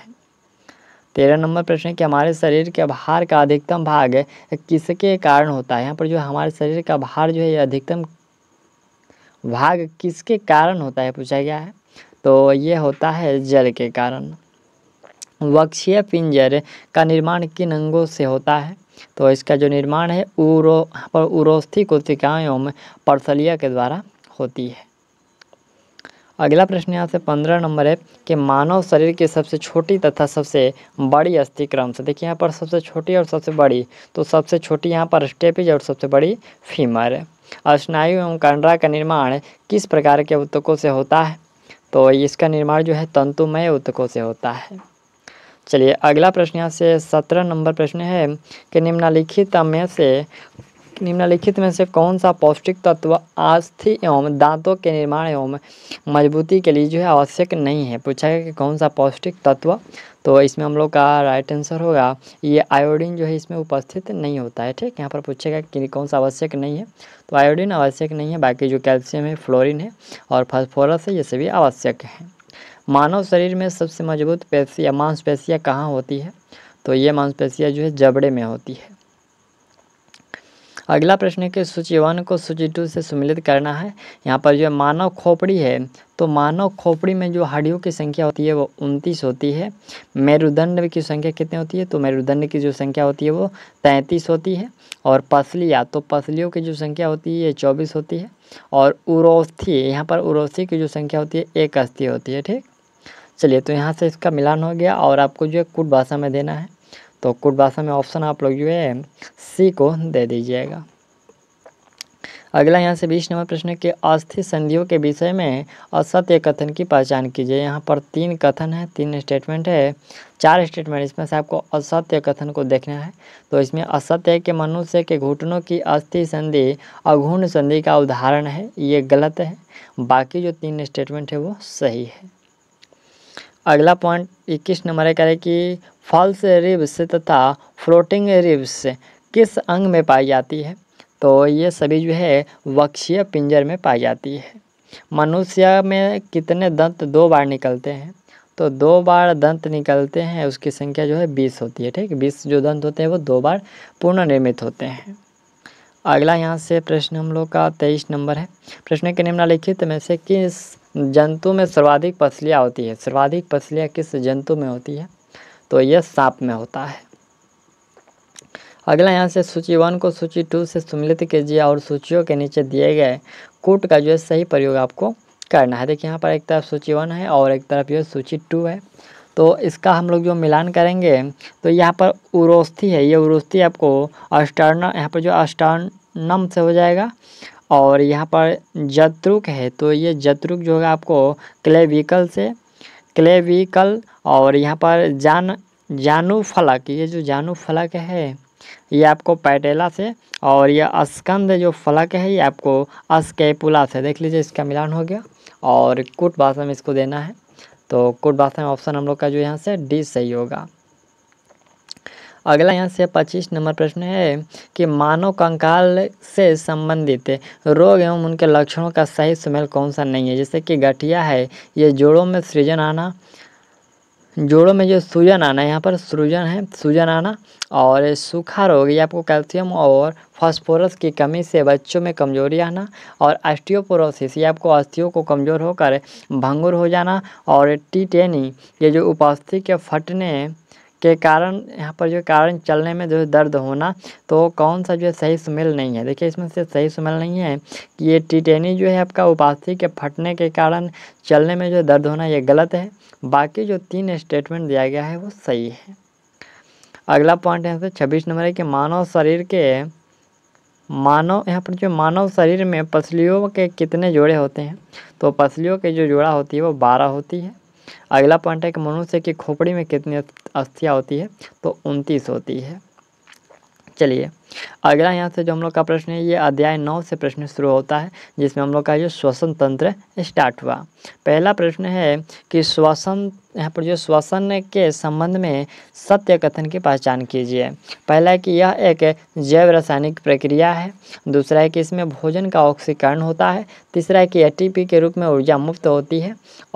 Speaker 1: तेरह नंबर प्रश्न है कि हमारे शरीर के भार का अधिकतम भाग किसके कारण होता है यहाँ पर जो हमारे शरीर का भार जो है अधिकतम भाग किसके कारण होता है पूछा गया है तो ये होता है जल के कारण वक्षीय पिंजर का निर्माण किन अंगों से होता है तो इसका जो निर्माण है उरो पर उरोस्थी परसलिया के द्वारा होती है अगला प्रश्न यहाँ से पंद्रह नंबर है कि मानव शरीर की सबसे छोटी तथा सबसे बड़ी अस्थि क्रम से देखिए यहाँ पर सबसे छोटी और सबसे बड़ी तो सबसे छोटी यहाँ पर स्टेपिज और सबसे बड़ी फीमर है स्नायु एवं कंडरा का निर्माण किस प्रकार के उत्तकों से होता है तो इसका निर्माण जो है तंतुमय उत्तकों से होता है चलिए अगला प्रश्न यहाँ से सत्रह नंबर प्रश्न है कि निम्नलिखित में से निम्नलिखित में से कौन सा पौष्टिक तत्व अस्थि एवं दांतों के निर्माण एवं मजबूती के लिए जो है आवश्यक नहीं है पूछा गया कि कौन सा पौष्टिक तत्व तो इसमें हम लोग का राइट आंसर होगा ये आयोडीन जो है इसमें उपस्थित नहीं होता है ठीक यहाँ पर पूछेगा कि कौन सा आवश्यक नहीं है तो आयोडीन आवश्यक नहीं है बाकी जो कैल्शियम है फ्लोरिन है और फॉस्फोरस है ये सभी आवश्यक है मानव शरीर में सबसे मजबूत या मांसपेशियाँ कहाँ होती है तो ये मांसपेशियाँ जो है जबड़े में होती है अगला प्रश्न है कि सूची वन को सूची टू से सम्मिलित करना है यहाँ पर जो मानव खोपड़ी है तो मानव खोपड़ी में जो हड्डियों की संख्या होती है वो उनतीस होती है मेरुदंड की संख्या कितनी होती है तो मेरुदंड की जो संख्या होती है वो तैंतीस होती है और पसलियाँ तो पसलियों की जो संख्या होती है ये चौबीस होती है और उरोस्थी यहाँ पर उरोस्थी की जो संख्या होती है एक अस्थि होती है ठीक चलिए तो यहाँ से इसका मिलान हो गया और आपको जो है कुट भाषा में देना है तो कुट भाषा में ऑप्शन आप लोग जो है सी को दे दीजिएगा अगला यहाँ से बीस नंबर प्रश्न के अस्थि संधियों के विषय में असत्य कथन की पहचान कीजिए यहाँ पर तीन कथन है तीन स्टेटमेंट है चार स्टेटमेंट इसमें से आपको असत्य कथन को देखना है तो इसमें असत्य के मनुष्य के घुटनों की अस्थि संधि अघूर्ण संधि का उदाहरण है ये गलत है बाकी जो तीन स्टेटमेंट है वो सही है अगला पॉइंट इक्कीस नंबर है कह रहे कि फॉल्स रिब्स तथा फ्लोटिंग रिब्स किस अंग में पाई जाती है तो ये सभी जो है वक्षीय पिंजर में पाई जाती है मनुष्य में कितने दंत दो बार निकलते हैं तो दो बार दंत निकलते हैं उसकी संख्या जो है बीस होती है ठीक बीस जो दंत होते हैं वो दो बार पुनर्निर्मित होते हैं अगला यहाँ से प्रश्न हम लोग का तेईस नंबर है प्रश्न के निम्नलिखित में से किस जंतु में सर्वाधिक पसलियाँ होती है सर्वाधिक पसलियाँ किस जंतु में होती है तो यह साप में होता है अगला यहाँ से सूची वन को सूची टू से सम्मिलित कीजिए और सूचियों के नीचे दिए गए कूट का जो है सही प्रयोग आपको करना है देखिए यहाँ पर एक तरफ सूची वन है और एक तरफ जो है सूची टू है तो इसका हम लोग जो मिलान करेंगे तो यहाँ पर उरोस्थी है ये उरोस्थी आपको अष्टर्ण यहाँ पर जो अष्टर्णम से हो जाएगा और यहाँ पर जत्रुक है तो ये जत्रुक जो होगा आपको क्लेविकल से क्लेविकल और यहाँ पर जान जानू फलक ये जो जानू फलक है ये आपको पैटेला से और ये अस्कंद जो फलक है ये आपको अस्केपुला से देख लीजिए इसका मिलान हो गया और कुट भाषा में इसको देना है तो कुट भाषा में ऑप्शन हम लोग का जो यहाँ से डी सही होगा अगला यहाँ से पच्चीस नंबर प्रश्न है कि मानव कंकाल से संबंधित रोग एवं उनके लक्षणों का सही सुमेल कौन सा नहीं है जैसे कि गठिया है ये जोड़ों में सृजन आना जोड़ों में जो सूजन आना यहाँ पर सूजन है सूजन आना और सूखा रोग ये आपको कैल्शियम और फास्फोरस की कमी से बच्चों में कमजोरी आना और ऑस्टियोपोरोसिस ये आपको अस्थियों को कमज़ोर होकर भंगुर हो जाना और टीटेनी ये जो उपास्थि के फटने के कारण यहाँ पर जो कारण चलने में जो दर्द होना तो कौन सा जो है सही सुमेल नहीं है देखिए इसमें से सही सुमेल नहीं है कि ये टिटेनी जो है आपका उपास्थि के फटने के कारण चलने में जो दर्द होना ये गलत है बाकी जो तीन स्टेटमेंट दिया गया है वो सही है अगला पॉइंट यहाँ से छब्बीस नंबर है कि मानव शरीर के मानव यहाँ पर जो मानव शरीर में पसलियों के कितने जोड़े होते हैं तो पसलियों के जो जोड़ा होती है वो बारह होती है अगला पॉइंट है कि मनुष्य की खोपड़ी में कितनी अस्थियाँ होती है तो उनतीस होती है चलिए अगला यहाँ से जो हम लोग का प्रश्न है ये अध्याय नौ से प्रश्न शुरू होता है जिसमें हम लोग का जो श्वसन तंत्र स्टार्ट हुआ पहला प्रश्न है कि श्वसन यहाँ पर जो श्वसन के संबंध में सत्य कथन की पहचान कीजिए पहला है कि यह एक जैव रासायनिक प्रक्रिया है दूसरा है कि इसमें भोजन का ऑक्सीकरण होता है तीसरा है कि एटीपी के रूप में ऊर्जा मुक्त होती है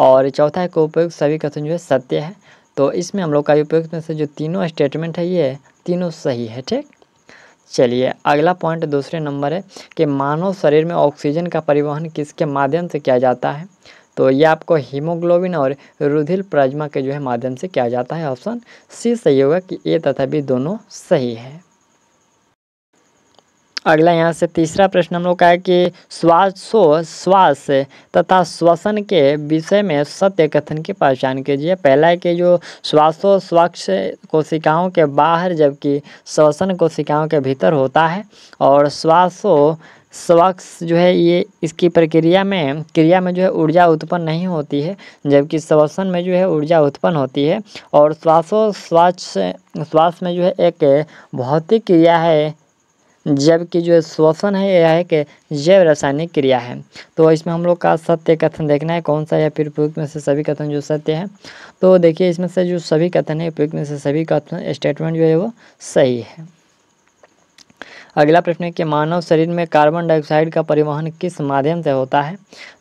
Speaker 1: और चौथा है कि उपयुक्त सभी कथन जो है सत्य है तो इसमें हम लोग का उपयुक्त में से जो तीनों स्टेटमेंट है ये तीनों सही है ठीक चलिए अगला पॉइंट दूसरे नंबर है कि मानव शरीर में ऑक्सीजन का परिवहन किसके माध्यम से किया जाता है तो ये आपको हीमोग्लोबिन और रुधिर प्लाज्मा के जो है माध्यम से किया जाता है ऑप्शन सी सही होगा कि ए तथा बी दोनों सही है अगला यहाँ से तीसरा प्रश्न हम लोग का है कि श्वासोश्वास तथा श्वसन के विषय में सत्य कथन की पहचान कीजिए पहला है कि जो श्वासोश्वास कोशिकाओं के बाहर जबकि श्वसन कोशिकाओं के भीतर होता है और श्वासो स्वच्छ जो है ये इसकी प्रक्रिया में क्रिया में जो है ऊर्जा उत्पन्न नहीं होती है जबकि श्वसन में जो है ऊर्जा उत्पन्न होती है और श्वासोश्वास श्वास में जो है एक भौतिक क्रिया है जबकि जो श्वसन है यह है कि जैव रासायनिक क्रिया है तो इसमें हम लोग का सत्य कथन देखना है कौन सा या फिर उपयुक्त में से सभी कथन जो सत्य है तो देखिए इसमें से जो सभी कथन है उपयुक्त में से सभी कथन स्टेटमेंट जो है वो सही है अगला प्रश्न है कि मानव शरीर में कार्बन डाइऑक्साइड का परिवहन किस माध्यम से होता है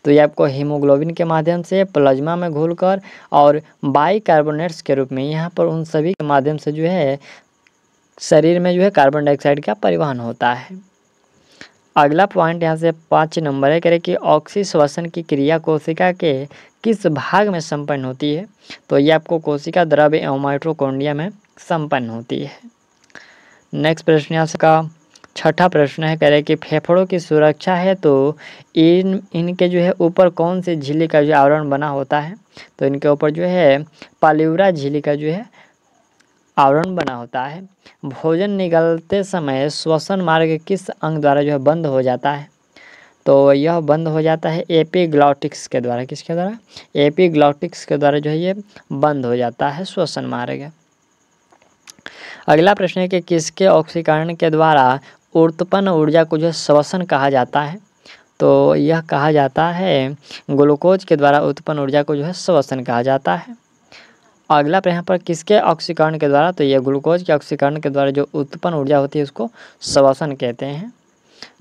Speaker 1: तो ये आपको हीमोग्लोबिन के माध्यम से प्लाज्मा में घुलकर और बाई के रूप में यहाँ पर उन सभी के माध्यम से जो है शरीर में जो है कार्बन डाइऑक्साइड का परिवहन होता है अगला पॉइंट यहाँ से पाँच नंबर है करें कि ऑक्सी श्वसन की क्रिया कोशिका के किस भाग में संपन्न होती है तो ये आपको कोशिका द्रव्य एवं माइट्रोकोंडिया में संपन्न होती है नेक्स्ट प्रश्न यहाँ का छठा प्रश्न है करें कि फेफड़ों की सुरक्षा है तो इन इनके जो है ऊपर कौन से झीली का जो आवरण बना होता है तो इनके ऊपर जो है पालिवरा झीली का जो है आवरण बना होता है भोजन निकलते समय श्वसन मार्ग किस अंग द्वारा जो है बंद हो जाता है तो यह बंद हो जाता है एपीग्लॉटिक्स के द्वारा किसके द्वारा एपीग्लॉटिक्स के द्वारा जो है ये बंद हो जाता है श्वसन मार्ग अगला प्रश्न है कि किसके ऑक्सीकरण के द्वारा उत्पन्न ऊर्जा को जो है श्वसन कहा जाता है तो यह कहा जाता है ग्लूकोज के द्वारा उत्पन्न ऊर्जा को जो है श्वसन कहा जाता है अगला यहाँ पर किसके ऑक्सीकरण के द्वारा तो यह ग्लूकोज के ऑक्सीकरण के द्वारा जो उत्पन्न ऊर्जा होती है उसको श्वसन कहते हैं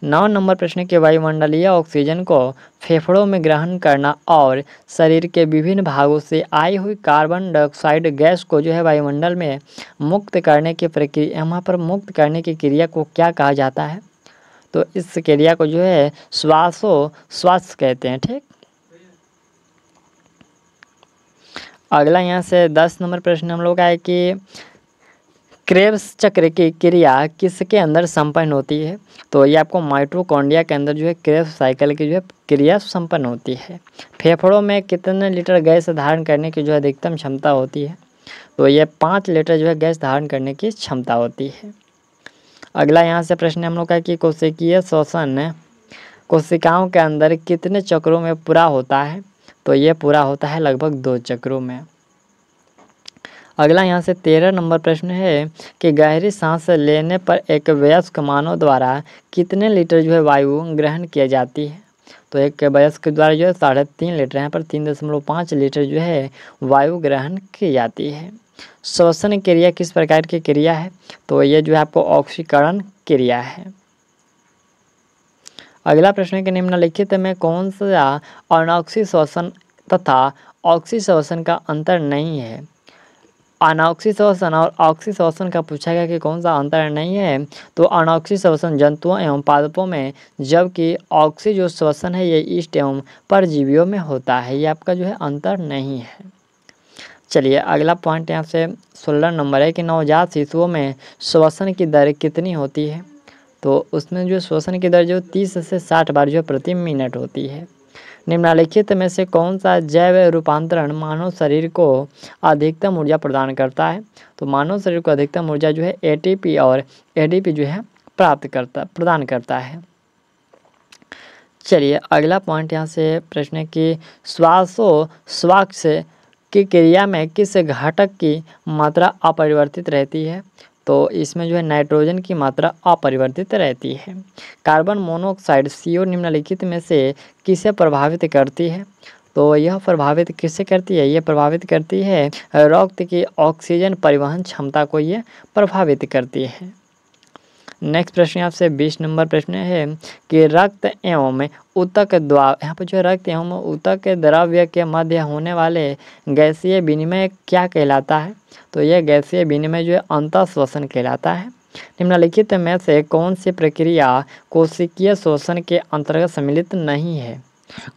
Speaker 1: नौ नंबर प्रश्न के वायुमंडलीय ऑक्सीजन को फेफड़ों में ग्रहण करना और शरीर के विभिन्न भागों से आई हुई कार्बन डाइऑक्साइड गैस को जो है वायुमंडल में मुक्त करने की प्रक्रिया यहाँ पर मुक्त करने की क्रिया को क्या कहा जाता है तो इस क्रिया को जो है श्वासो श्वास कहते हैं ठीक अगला यहाँ से दस नंबर प्रश्न हम लोग का है कि क्रेब्स चक्र की क्रिया किसके अंदर संपन्न होती है तो ये आपको माइट्रोकोंडिया के अंदर जो है क्रेब्स साइकिल की जो है क्रिया संपन्न होती है फेफड़ों में कितने लीटर गैस धारण करने की जो है अधिकतम क्षमता होती है तो ये पाँच लीटर जो है गैस धारण करने की क्षमता होती है अगला यहाँ से प्रश्न हम लोग का कि कोशिकीय शोषण कोशिकाओं के अंदर कितने चक्रों में पूरा होता है तो ये पूरा होता है लगभग दो चक्रों में अगला यहाँ से तेरह नंबर प्रश्न है कि गहरी सांस लेने पर एक वयस्क मानव द्वारा कितने लीटर जो है वायु ग्रहण किया जाती है तो एक वयस्क द्वारा जो है साढ़े तीन लीटर यहाँ पर तीन दशमलव पाँच लीटर जो है वायु ग्रहण की जाती है श्वसन क्रिया किस प्रकार की क्रिया है तो ये जो है आपको ऑक्सीकरण क्रिया है अगला प्रश्न है कि निम्नलिखित में कौन सा अनॉक्सी शोषण तथा ऑक्सी शोषण का अंतर नहीं है अनॉक्सी शोषण और ऑक्सी शोषण का पूछा गया कि कौन सा अंतर नहीं है तो अनॉक्सी शोषण जंतुओं एवं पादपों में जबकि ऑक्सी जो शोषण है ये ईस्ट एवं परजीवियों में होता है ये आपका जो है अंतर नहीं है चलिए अगला पॉइंट यहाँ से सोलह नंबर है कि नवजात शिशुओं में श्वसन की दर कितनी होती है तो उसमें जो श्वसन की दर जो तीस से साठ बार जो प्रति मिनट होती है निम्नलिखित में से कौन सा जैव रूपांतरण मानव शरीर को अधिकतम ऊर्जा प्रदान करता है तो मानव शरीर को अधिकतम ऊर्जा जो है ए और ए जो है प्राप्त करता प्रदान करता है चलिए अगला पॉइंट यहाँ से प्रश्न है कि श्वासो स्वाक्ष की क्रिया में किस घटक की मात्रा अपरिवर्तित रहती है तो इसमें जो है नाइट्रोजन की मात्रा अपरिवर्तित रहती है कार्बन मोनोऑक्साइड सीओ निम्नलिखित में से किसे प्रभावित करती है तो यह प्रभावित किससे करती है यह प्रभावित करती है रक्त की ऑक्सीजन परिवहन क्षमता को यह प्रभावित करती है नेक्स्ट प्रश्न आपसे बीस नंबर प्रश्न है कि रक्त एवं उतक द्वाव यहाँ पर जो है रक्त एवं उतक द्रव्य के मध्य होने वाले गैसीय विनिमय क्या कहलाता है तो यह गैसीय विनिमय जो है अंतः श्वसन कहलाता है निम्नलिखित में से कौन सी प्रक्रिया कोशिकीय शोषण के अंतर्गत सम्मिलित नहीं है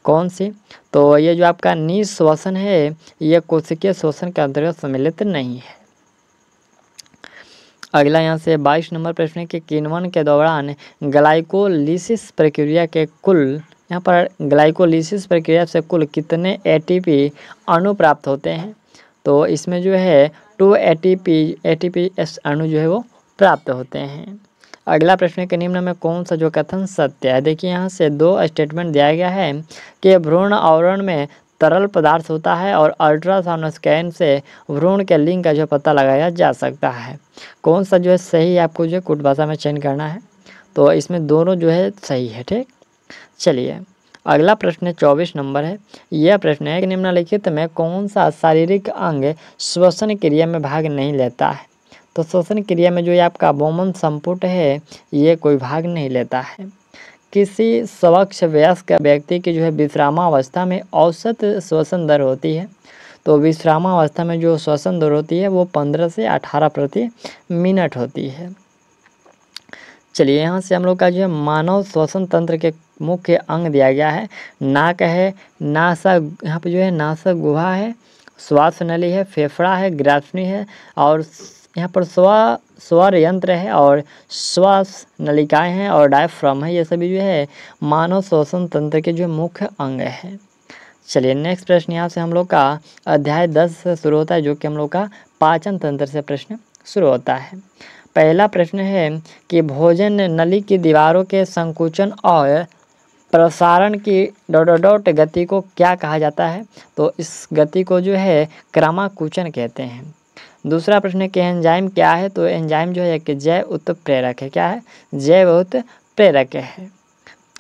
Speaker 1: कौन सी तो ये जो आपका निःश्वसन है यह कोशिकीय शोषण के अंतर्गत सम्मिलित नहीं है अगला यहाँ से बाईस नंबर प्रश्न है कि किनवन के दौरान ग्लाइकोलिसिस प्रक्रिया के कुल यहाँ पर ग्लाइकोलिसिस प्रक्रिया से कुल कितने एटीपी अणु प्राप्त होते हैं तो इसमें जो है टू एटीपी एटीपी एस अणु जो है वो प्राप्त होते हैं अगला प्रश्न के निम्न में कौन सा जो कथन सत्य है देखिए यहाँ से दो स्टेटमेंट दिया गया है कि भ्रूण आवरण में तरल पदार्थ होता है और अल्ट्रासाउंड स्कैन से भ्रूण के लिंग का जो पता लगाया जा सकता है कौन सा जो है सही आपको जो है कुट भाषा में चयन करना है तो इसमें दोनों जो है सही है ठीक चलिए अगला प्रश्न चौबीस नंबर है यह प्रश्न है कि निम्नलिखित में कौन सा शारीरिक अंग श्वसन क्रिया में भाग नहीं लेता है तो श्वसन क्रिया में जो ये आपका बोमन संपुट है ये कोई भाग नहीं लेता है किसी स्वच्छ वयस्क व्यक्ति की जो है विश्रामावस्था में औसत श्वसन दर होती है तो विश्रामावस्था में जो श्वसन दर होती है वो पंद्रह से अठारह प्रति मिनट होती है चलिए यहाँ से हम लोग का जो है मानव श्वसन तंत्र के मुख्य अंग दिया गया है नाक है नासा यहाँ पर जो है नासा गुहा है श्वास नली है फेफड़ा है ग्रासनी है और यहाँ पर स्व स्वर यंत्र है और श्वास नलिकाएं हैं और डायफ्राम है ये सभी जो है मानव श्वसन तंत्र के जो मुख्य अंग है चलिए नेक्स्ट प्रश्न यहाँ से हम लोग का अध्याय दस से शुरू होता है जो कि हम लोग का पाचन तंत्र से प्रश्न शुरू होता है पहला प्रश्न है कि भोजन नली की दीवारों के संकुचन और प्रसारण की डोडोडोट गति को क्या कहा जाता है तो इस गति को जो है क्रमाकुचन कहते हैं दूसरा प्रश्न है कि एंजाइम क्या है तो एंजाइम जो है एक जैव उत्प्रेरक है क्या है जैव उत्प्रेरक है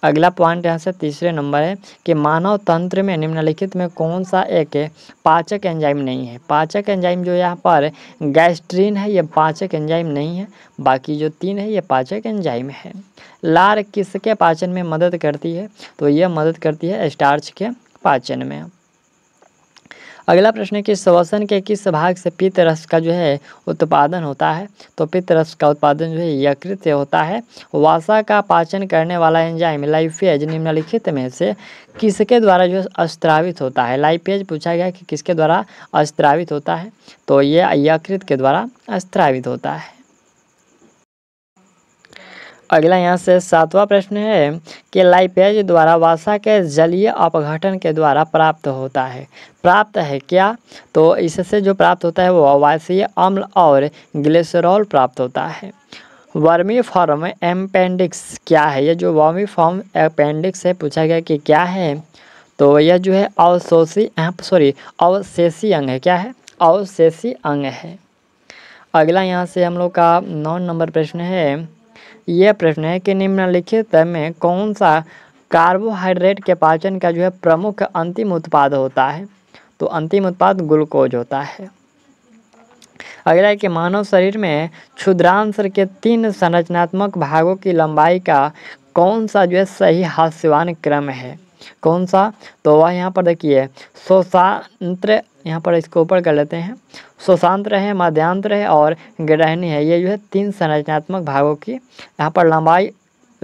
Speaker 1: अगला पॉइंट यहाँ से तीसरे नंबर है कि मानव तंत्र में निम्नलिखित में कौन सा एक पाचक एंजाइम नहीं है पाचक एंजाइम जो यहाँ पर गैस्ट्रीन है ये पाचक एंजाइम नहीं है बाकी जो तीन है ये पाचक एंजाइम है लार किसके पाचन में मदद करती है तो ये मदद करती है स्टार्च के पाचन में अगला प्रश्न है कि श्वसन के किस भाग से पित्त रस का जो है उत्पादन होता है तो पित्त रस का उत्पादन जो है यकृत से होता है वासा का पाचन करने वाला एंजाइम लाइफेज निम्नलिखित में से किसके द्वारा जो अस्त्रावित होता है लाइफेज पूछा गया कि किसके द्वारा अस्त्रावित होता है तो यह यकृत के द्वारा अस्त्रावित होता है अगला यहाँ से सातवां प्रश्न है कि लाइपेज द्वारा वासा के जलीय अपघटन के द्वारा प्राप्त होता है प्राप्त है क्या तो इससे जो प्राप्त होता है वो अवासीय अम्ल और ग्लेसरॉल प्राप्त होता है वर्मी फॉर्म एम्पेंडिक्स क्या है यह जो वर्मी फॉर्म एपेंडिक्स है पूछा गया कि क्या है तो यह जो है अवशोषी सॉरी अवशेषी अंग है क्या है अवशेषी अंग है अगला यहाँ से हम लोग का नौ नंबर प्रश्न है यह प्रश्न है कि निम्नलिखित में कौन सा कार्बोहाइड्रेट के पाचन का जो है प्रमुख अंतिम उत्पाद होता है तो अंतिम उत्पाद ग्लूकोज होता है अगला है कि मानव शरीर में क्षुद्रांश के तीन संरचनात्मक भागों की लंबाई का कौन सा जो है सही हास्यवान क्रम है कौन सा तो वह यहाँ पर देखिए स्वशांत्र यहाँ पर इसको ऊपर कर लेते हैं स्वशांत्र है मध्यांत्र है और ग्रहणी है ये जो है तीन संरचनात्मक भागों की यहाँ पर लंबाई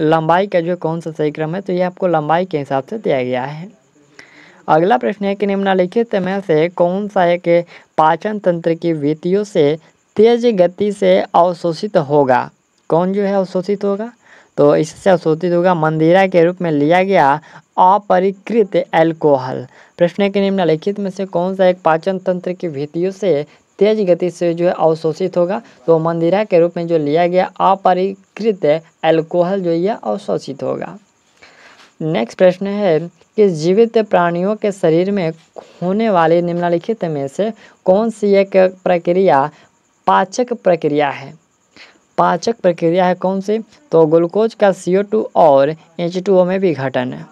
Speaker 1: लंबाई का जो कौन सा सही क्रम है तो ये आपको लंबाई के हिसाब से दिया गया है अगला प्रश्न है कि निम्नलिखित में से कौन सा एक पाचन तंत्र की वित्तियों से तेज गति से अवशोषित होगा कौन जो है अवशोषित होगा तो इससे अवशोषित दुर्गा मंदिरा के रूप में लिया गया अपरिकृत एल्कोहल प्रश्न के निम्नलिखित में से कौन सा एक पाचन तंत्र की भीतियों से तेज गति से जो है अवशोषित होगा तो मंदिरा के रूप में जो लिया गया अपरिकृत एल्कोहल जो यह अवशोषित होगा नेक्स्ट प्रश्न है कि जीवित प्राणियों के शरीर में होने वाली निम्नलिखित में से कौन सी एक प्रक्रिया पाचक प्रक्रिया है पाचक प्रक्रिया है कौन सी तो ग्लूकोज का CO2 और H2O में विघटन है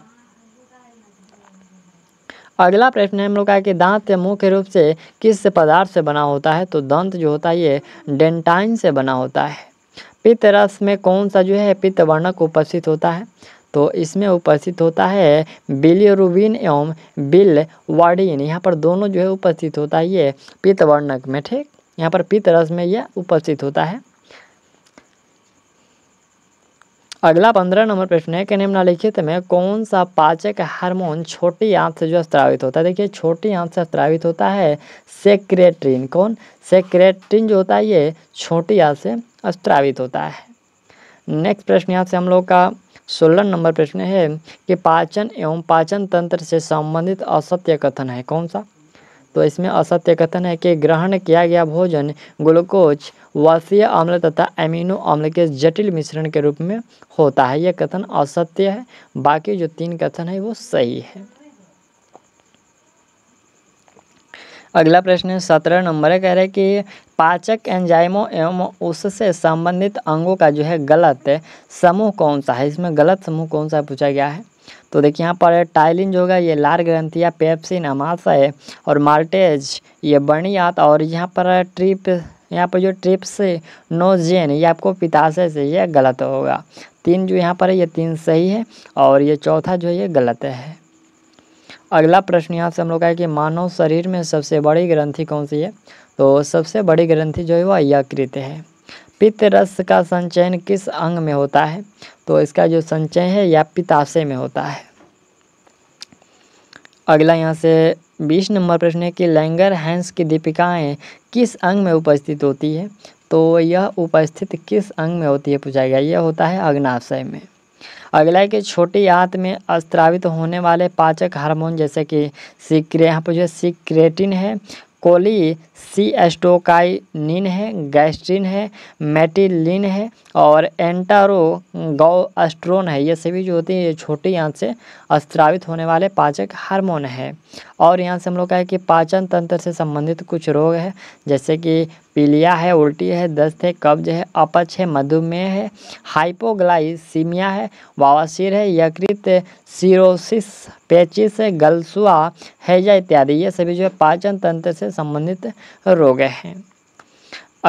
Speaker 1: अगला प्रश्न हम लोग का कि दांत मुख्य रूप से किस पदार्थ से बना होता है तो दंत जो होता है ये डेंटाइन से बना होता है पित्त रस में कौन सा जो है पित्त वर्णक उपस्थित होता है तो इसमें उपस्थित होता है बिलियरूबिन एवं बिल वार्डिन यहाँ पर दोनों जो है उपस्थित होता है ये पित्त वर्णक में ठीक यहाँ पर पित्त रस में यह उपस्थित होता है अगला पंद्रह नंबर प्रश्न है कि निम्नलिखित में कौन सा पाचक हार्मोन छोटी आंत से जो स्त्रावित होता है देखिए छोटी आंत से स्त्रावित होता है सेक्रेट्रीन कौन सेक्रेट्रीन जो होता है ये छोटी आंत से स्त्रावित होता है नेक्स्ट प्रश्न यहाँ से हम लोग का सोलह नंबर प्रश्न है कि पाचन एवं पाचन तंत्र से संबंधित असत्य कथन है कौन सा तो इसमें असत्य कथन है कि ग्रहण किया गया भोजन ग्लूकोज वासीय अम्ल तथा एमिनो अम्ल के जटिल मिश्रण के रूप में होता है यह कथन असत्य है बाकी जो तीन कथन है वो सही है अगला प्रश्न सत्रह नंबर कह रहे कि पाचक एंजाइमों एवं उससे संबंधित अंगों का जो है गलत समूह कौन सा है इसमें गलत समूह कौन सा पूछा गया है तो देखिए यहाँ पर टाइलिन जो होगा ये लार ग्रंथिया पेप्सिन अमाशा है और माल्टेज ये बर्नियात और यहाँ पर ट्रिप यहाँ पर जो ट्रिप्स नोजेन ये आपको पिताशय से ये गलत होगा तीन जो यहाँ पर है ये तीन सही है और ये चौथा जो है ये गलत है अगला प्रश्न यहाँ से हम लोग का है कि मानव शरीर में सबसे बड़ी ग्रंथि कौन सी है तो सबसे बड़ी ग्रंथि जो है वह यकृत है पित्त रस का संचयन किस अंग में होता है तो इसका जो संचय है या पित्ताशय में होता है अगला यहाँ से बीस नंबर प्रश्न है कि लैंगर हैंस की दीपिकाएँ किस अंग में उपस्थित होती है तो यह उपस्थित किस अंग में होती है पूछा गया यह होता है अग्नाशय में अगला है कि छोटी आंत में अस्त्रावित होने वाले पाचक हार्मोन जैसे कि सीक्रे यहाँ पर जो सीक्रेटिन है कोली सी एस्टोकाइनिन है गैस्ट्रिन है मेटिलिन है और एंटारो गोस्ट्रोन है ये सभी जो होती है ये छोटे यहाँ से स्त्रावित होने वाले पाचक हार्मोन है और यहाँ से हम लोग कहें कि पाचन तंत्र से संबंधित कुछ रोग है जैसे कि पीलिया है उल्टी है दस्त है कब्ज है अपच है मधुमेह है हाइपोग्लाइसीमिया है वावासीर है यकृत सिरोसिस पेचिस है गलसुआ हैजा इत्यादि ये सभी जो है पाचन तंत्र से संबंधित रोग हैं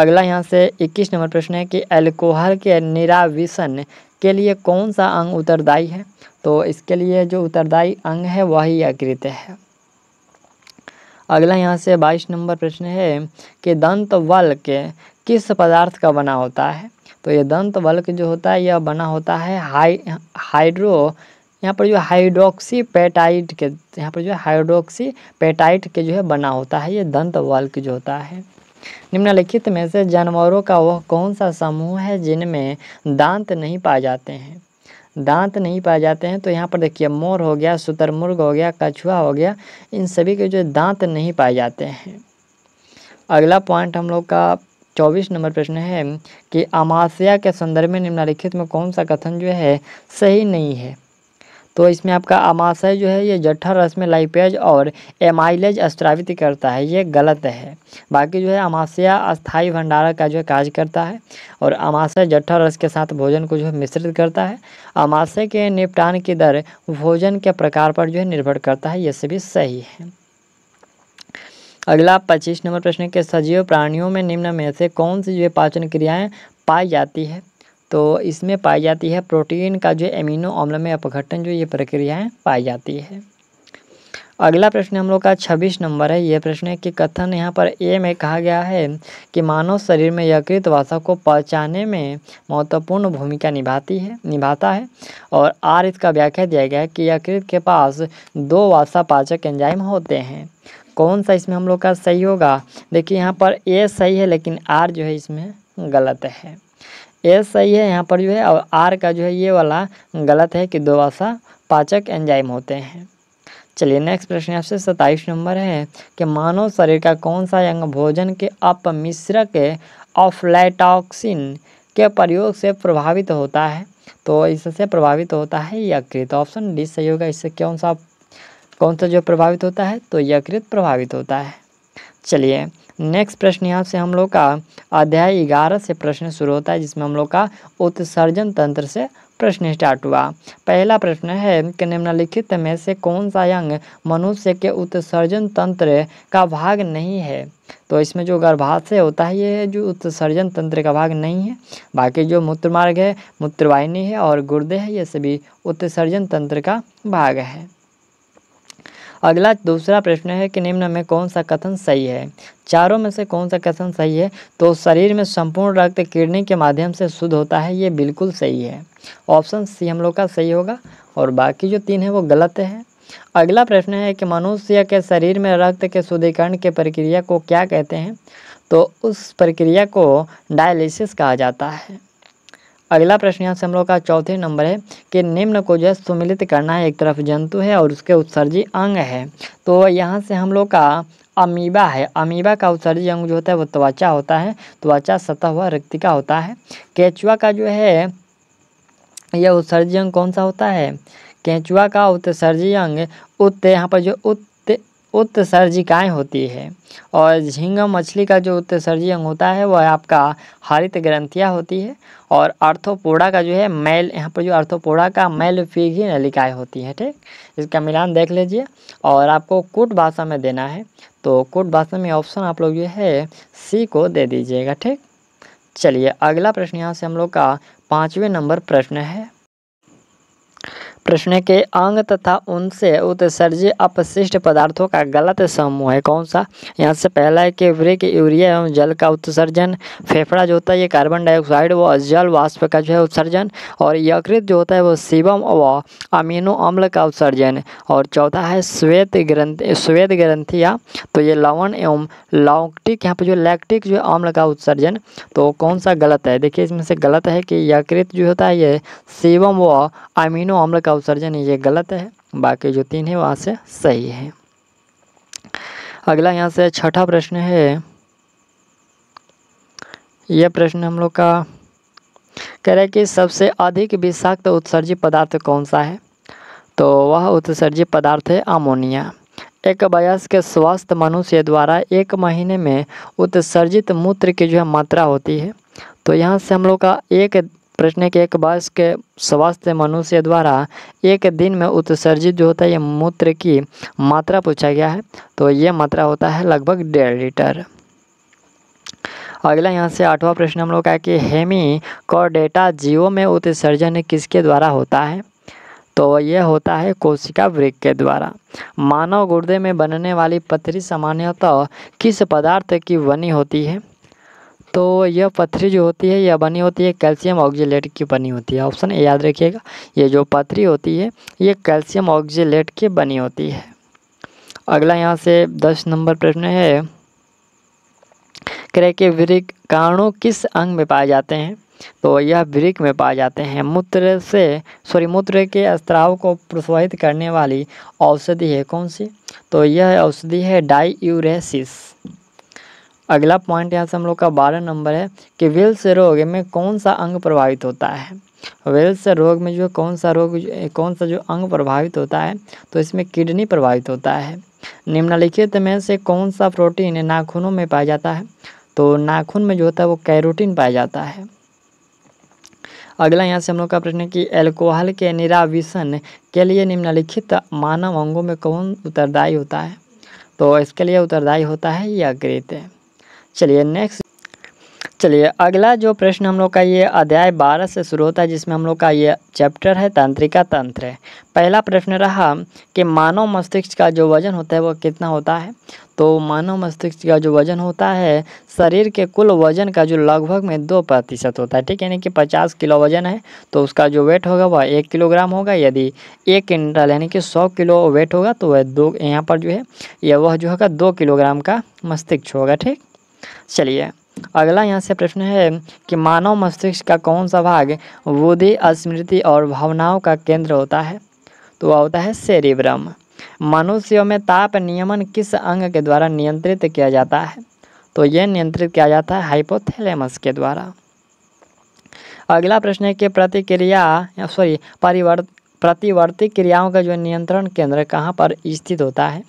Speaker 1: अगला यहाँ से 21 नंबर प्रश्न है कि एल्कोहल के निराविसन के लिए कौन सा अंग उत्तरदायी है तो इसके लिए जो उत्तरदायी अंग है वही यकृत है अगला यहाँ से बाईस नंबर प्रश्न है कि दंत वल्क किस पदार्थ का बना होता है तो ये दंत वल्क जो होता है यह बना होता है हाई हाइड्रो यहाँ पर जो हाइड्रोक्सी पेटाइट के यहाँ पर जो है हाइड्रोक्सी पेटाइट के जो है बना होता है ये दंत वल्क जो होता है निम्नलिखित में से जानवरों का वह कौन सा समूह है जिनमें दांत नहीं पाए जाते हैं दांत नहीं पाए जाते हैं तो यहाँ पर देखिए मोर हो गया शुतरमुर्ग हो गया कछुआ हो गया इन सभी के जो दांत नहीं पाए जाते हैं अगला पॉइंट हम लोग का चौबीस नंबर प्रश्न है कि अमावस्या के संदर्भ में निम्नलिखित में कौन सा कथन जो है सही नहीं है तो इसमें आपका अमाशय जो है ये जट्ठा रस में लाइपेज और एमाइलेज स्त्रावित करता है ये गलत है बाकी जो है अमाशया अस्थाई भंडारा का जो है कार्य करता है और अमाशय जट्ठा रस के साथ भोजन को जो है मिश्रित करता है अमाशय के निपटान की दर भोजन के प्रकार पर जो है निर्भर करता है ये सभी सही है अगला पच्चीस नंबर प्रश्न के सजीव प्राणियों में निम्न में से कौन सी जो है पाचन क्रियाएं पाई जाती है तो इसमें पाई जाती है प्रोटीन का जो एमिनो अम्ल में अपघटन जो ये प्रक्रियाएँ पाई जाती है अगला प्रश्न हम लोग का छब्बीस नंबर है यह प्रश्न है कि कथन यहाँ पर ए में कहा गया है कि मानव शरीर में यकृत वासा को पहचाने में महत्वपूर्ण भूमिका निभाती है निभाता है और आर इसका व्याख्या दिया गया है कि यकृत के पास दो वासा पाचक एंजाइम होते हैं कौन सा इसमें हम लोग का सही होगा देखिए यहाँ पर ए सही है लेकिन आर जो है इसमें गलत है ए सही है यहाँ पर जो है और आर का जो है ये वाला गलत है कि दोवासा पाचक एंजाइम होते हैं चलिए नेक्स्ट प्रश्न आपसे सत्ताईस नंबर है कि मानव शरीर का कौन सा अंग भोजन के अपमिश्रक ऑफ्लैटॉक्सिन के प्रयोग से प्रभावित होता है तो इससे प्रभावित होता है यकृत ऑप्शन डी सही होगा इससे कौन सा कौन सा जो प्रभावित होता है तो यकृत प्रभावित होता है चलिए नेक्स्ट प्रश्न यहाँ से हम लोग का अध्याय ग्यारह से प्रश्न शुरू होता है जिसमें हम लोग का उत्सर्जन तंत्र से प्रश्न स्टार्ट हुआ पहला प्रश्न है कि निम्नलिखित में से कौन सा अंग मनुष्य के उत्सर्जन तंत्र का भाग नहीं है तो इसमें जो गर्भाशय होता है ये है जो उत्सर्जन तंत्र का भाग नहीं है बाकी जो मूत्र मार्ग है मूत्रवाहिनी है और गुर्दे है ये सभी उत्सर्जन तंत्र का भाग है अगला दूसरा प्रश्न है कि निम्न में कौन सा कथन सही है चारों में से कौन सा कथन सही है तो शरीर में संपूर्ण रक्त किडनी के माध्यम से शुद्ध होता है ये बिल्कुल सही है ऑप्शन सी हम लोग का सही होगा और बाकी जो तीन है वो गलत है अगला प्रश्न है कि मनुष्य के शरीर में रक्त के शुद्धिकरण के प्रक्रिया को क्या कहते हैं तो उस प्रक्रिया को डायलिसिस कहा जाता है अगला प्रश्न यहाँ से हम लोग का चौथे नंबर है कि निम्न को जो है सुमिलित करना है एक तरफ जंतु है और उसके उत्सर्जी अंग है तो यहाँ से हम लोग का अमीबा है अमीबा का उत्सर्जी अंग जो होता है वो त्वचा होता है त्वचा सतह हुआ रक्तिका होता है केचुआ का जो है यह उत्सर्जी अंग कौन सा होता है केंचुआ का उत्सर्जी अंग उत्त यहाँ पर जो उत्त उत्सर्जिकाएँ होती है और झींगा मछली का जो उत्सर्जी अंग होता है वह आपका हरित ग्रंथियाँ होती है और अर्थोपोड़ा का जो है मैल यहाँ पर जो अर्थोपोड़ा का मैल फीघी नलिकाएँ होती है ठीक इसका मिलान देख लीजिए और आपको कुट भाषा में देना है तो कुट भाषा में ऑप्शन आप लोग जो है सी को दे दीजिएगा ठीक चलिए अगला प्रश्न यहाँ से हम लोग का पाँचवें नंबर प्रश्न है प्रश्न के अंग तथा उनसे उत्सर्जित अपशिष्ट पदार्थों का गलत समूह है कौन सा यहाँ से पहला है कि वृक यूरिया एवं जल का उत्सर्जन फेफड़ा जो होता है ये कार्बन डाइऑक्साइड व जल वाष्प का जो है उत्सर्जन और यकृत जो होता है वो शिवम व अमीनो अम्ल का उत्सर्जन और चौथा है श्वेत ग्रंथि श्वेत ग्रंथिया तो ये लवण एवं लौक्टिक यहाँ पर जो लैक्टिक जो अम्ल का उत्सर्जन तो कौन सा गलत है देखिए इसमें से गलत है कि यकृत जो होता है ये शिवम व अमीनो अम्ल का उत्सर्जन ये गलत है बाकी जो तीन है वहाँ से सही है अगला यहाँ से छठा प्रश्न है यह प्रश्न हम लोग का कह रहे कि सबसे अधिक विषाक्त उत्सर्जित पदार्थ कौन सा है तो वह उत्सर्जित पदार्थ है अमोनिया एक वयस्क स्वस्थ मनुष्य द्वारा एक महीने में उत्सर्जित मूत्र की जो है मात्रा होती है तो यहाँ से हम लोग का एक प्रश्न के एक बास के स्वास्थ्य मनुष्य द्वारा एक दिन में उत्सर्जित जो होता है ये मूत्र की मात्रा पूछा गया है तो ये मात्रा होता है लगभग डेढ़ लीटर अगला यहाँ से आठवां प्रश्न हम लोग का है कि हेमी कॉर्डेटा जीवो में उत्सर्जन किसके द्वारा होता है तो यह होता है कोशिका वृक के द्वारा मानव गुर्दे में बनने वाली पथरी सामान्यतः तो किस पदार्थ की बनी होती है तो यह पथरी जो होती है यह बनी होती है कैल्शियम ऑक्जीलेट की बनी होती है ऑप्शन ए याद रखिएगा ये जो पथरी होती है ये कैल्शियम ऑक्जीलेट की बनी होती है अगला यहाँ से दस नंबर प्रश्न है क्रय के वृक कारणों किस अंग में पाए जाते हैं तो यह वृक में पाए जाते हैं मूत्र से सॉरी मूत्र के स्त्राव को प्रोत्साहित करने वाली औषधि है कौन सी तो यह औषधि है डाई यूरेसिस अगला पॉइंट यहाँ से हम लोग का बारह नंबर है कि विल्स रोग में कौन सा अंग प्रभावित होता है वेल्स रोग में जो कौन सा रोग कौन सा जो अंग प्रभावित होता है तो इसमें किडनी प्रभावित होता है निम्नलिखित में से कौन सा प्रोटीन नाखूनों में पाया जाता है तो नाखून में जो होता है वो कैरोटीन पाया जाता है अगला यहाँ से हम लोग का प्रश्न है कि एल्कोहल के निराविषण के लिए निम्नलिखित मानव अंगों में कौन उत्तरदायी होता है तो इसके लिए उत्तरदायी होता है या है चलिए नेक्स्ट चलिए अगला जो प्रश्न हम लोग का ये अध्याय बारह से शुरू होता है जिसमें हम लोग का ये चैप्टर है तांत्रिका तंत्र है पहला प्रश्न रहा कि मानव मस्तिष्क का जो वजन होता है वो कितना होता है तो मानव मस्तिष्क का जो वजन होता है शरीर के कुल वजन का जो लगभग में दो प्रतिशत होता है ठीक है यानी कि पचास किलो वजन है तो उसका जो वेट होगा वह एक किलोग्राम होगा यदि एक क्विंटल यानी कि सौ किलो वेट होगा तो वह दो यहाँ पर जो है यह वह जो होगा दो किलोग्राम का मस्तिष्क होगा ठीक चलिए अगला यहाँ से प्रश्न है कि मानव मस्तिष्क का कौन सा भाग बुद्धि स्मृति और भावनाओं का केंद्र होता है तो वह होता है सेरिब्रम मनुष्यों में ताप नियमन किस अंग के द्वारा नियंत्रित किया जाता है तो यह नियंत्रित किया जाता है हाइपोथैलेमस के द्वारा अगला प्रश्न है कि प्रतिक्रिया सॉरी परिवर्त प्रतिवर्ती क्रियाओं का जो नियंत्रण केंद्र कहाँ पर स्थित होता है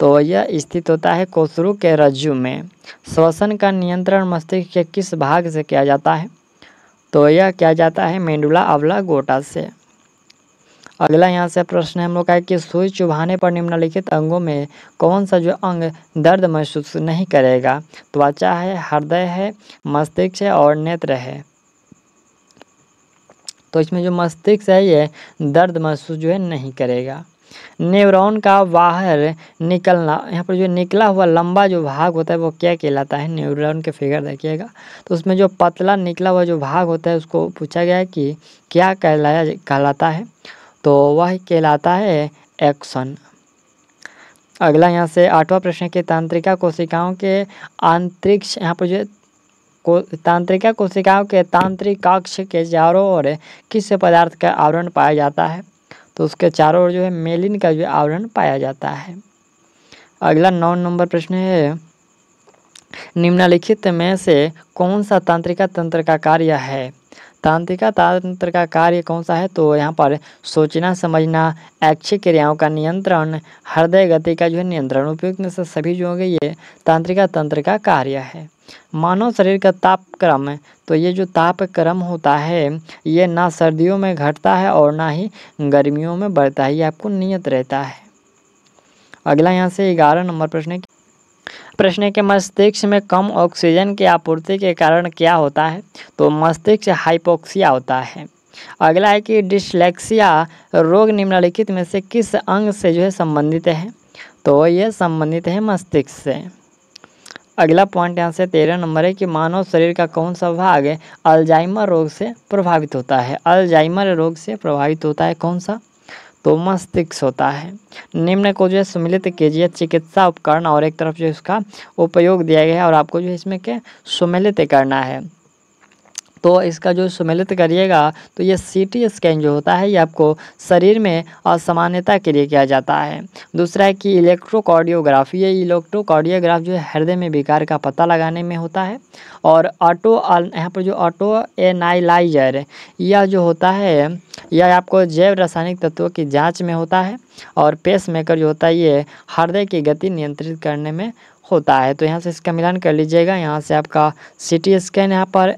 Speaker 1: तो यह स्थित होता है कोसरू के रज्जु में श्वसन का नियंत्रण मस्तिष्क के किस भाग से किया जाता है तो यह किया जाता है मेंडुला अवला गोटा से अगला यहाँ से प्रश्न हम लोग का है कि सुई चुभाने पर निम्नलिखित अंगों में कौन सा जो अंग दर्द महसूस नहीं करेगा त्वचा है हृदय है मस्तिष्क है और नेत्र है तो इसमें जो मस्तिष्क है ये दर्द महसूस जो है नहीं करेगा न्यूरॉन का बाहर निकलना यहाँ पर जो निकला हुआ लंबा जो भाग होता है वो क्या कहलाता है न्यूरॉन के फिगर देखिएगा तो उसमें जो पतला निकला हुआ जो भाग होता है उसको पूछा गया कि क्या कहलाया कहलाता है तो वह कहलाता है एक्शन अगला यहाँ से आठवां प्रश्न के तांत्रिका कोशिकाओं के आंतरिक्ष यहाँ पर जो को तांत्रिका कोशिकाओं के तांत्रिक कक्ष के चारों ओर किस पदार्थ का आवरण पाया जाता है तो उसके चारों ओर जो है मेलिन का जो आवरण पाया जाता है अगला नौ नंबर प्रश्न है निम्नलिखित में से कौन सा तांत्रिका तंत्र का कार्य है तांत्रिका तंत्र का कार्य कौन सा है तो यहाँ पर सोचना समझना ऐच्छिक क्रियाओं का नियंत्रण हृदय गति का जो है नियंत्रण उपयुक्त में से सभी जो होंगे ये तांत्रिका तंत्र का कार्य है मानव शरीर का ताप क्रम तो ये जो ताप क्रम होता है ये ना सर्दियों में घटता है और ना ही गर्मियों में बढ़ता है ये आपको नियत रहता है अगला यहाँ से ग्यारह नंबर प्रश्न है प्रश्न के मस्तिष्क में कम ऑक्सीजन की आपूर्ति के कारण क्या होता है तो मस्तिष्क हाइपोक्सिया होता है अगला है कि डिस्लेक्सिया रोग निम्नलिखित में से किस अंग से जो है संबंधित है तो यह संबंधित है मस्तिष्क से अगला पॉइंट यहाँ से तेरह नंबर है कि मानव शरीर का कौन सा भाग अल्जाइमर रोग से प्रभावित होता है अल्जाइमर रोग से प्रभावित होता है कौन सा तो मस्तिष्क होता है निम्न को जो है सम्मिलित कीजिए चिकित्सा उपकरण और एक तरफ जो इसका उपयोग दिया गया है और आपको जो है इसमें के सम्मिलित करना है तो इसका जो सम्मिलित करिएगा तो ये सी टी स्कैन जो होता है ये आपको शरीर में असमान्यता के लिए किया जाता है दूसरा है कि इलेक्ट्रोकार्डियोग्राफी ये इलेक्ट्रोकॉर्डियोग्राफ जो है हृदय में विकार का पता लगाने में होता है और ऑटो यहाँ पर जो ऑटो एनाइलाइजर यह जो होता है यह आपको जैव रासायनिक तत्वों की जाँच में होता है और पेस मेकर जो होता है ये हृदय की गति नियंत्रित करने में होता है तो यहाँ से इसका मिलान कर लीजिएगा यहाँ से आपका सी टी स्कैन यहाँ पर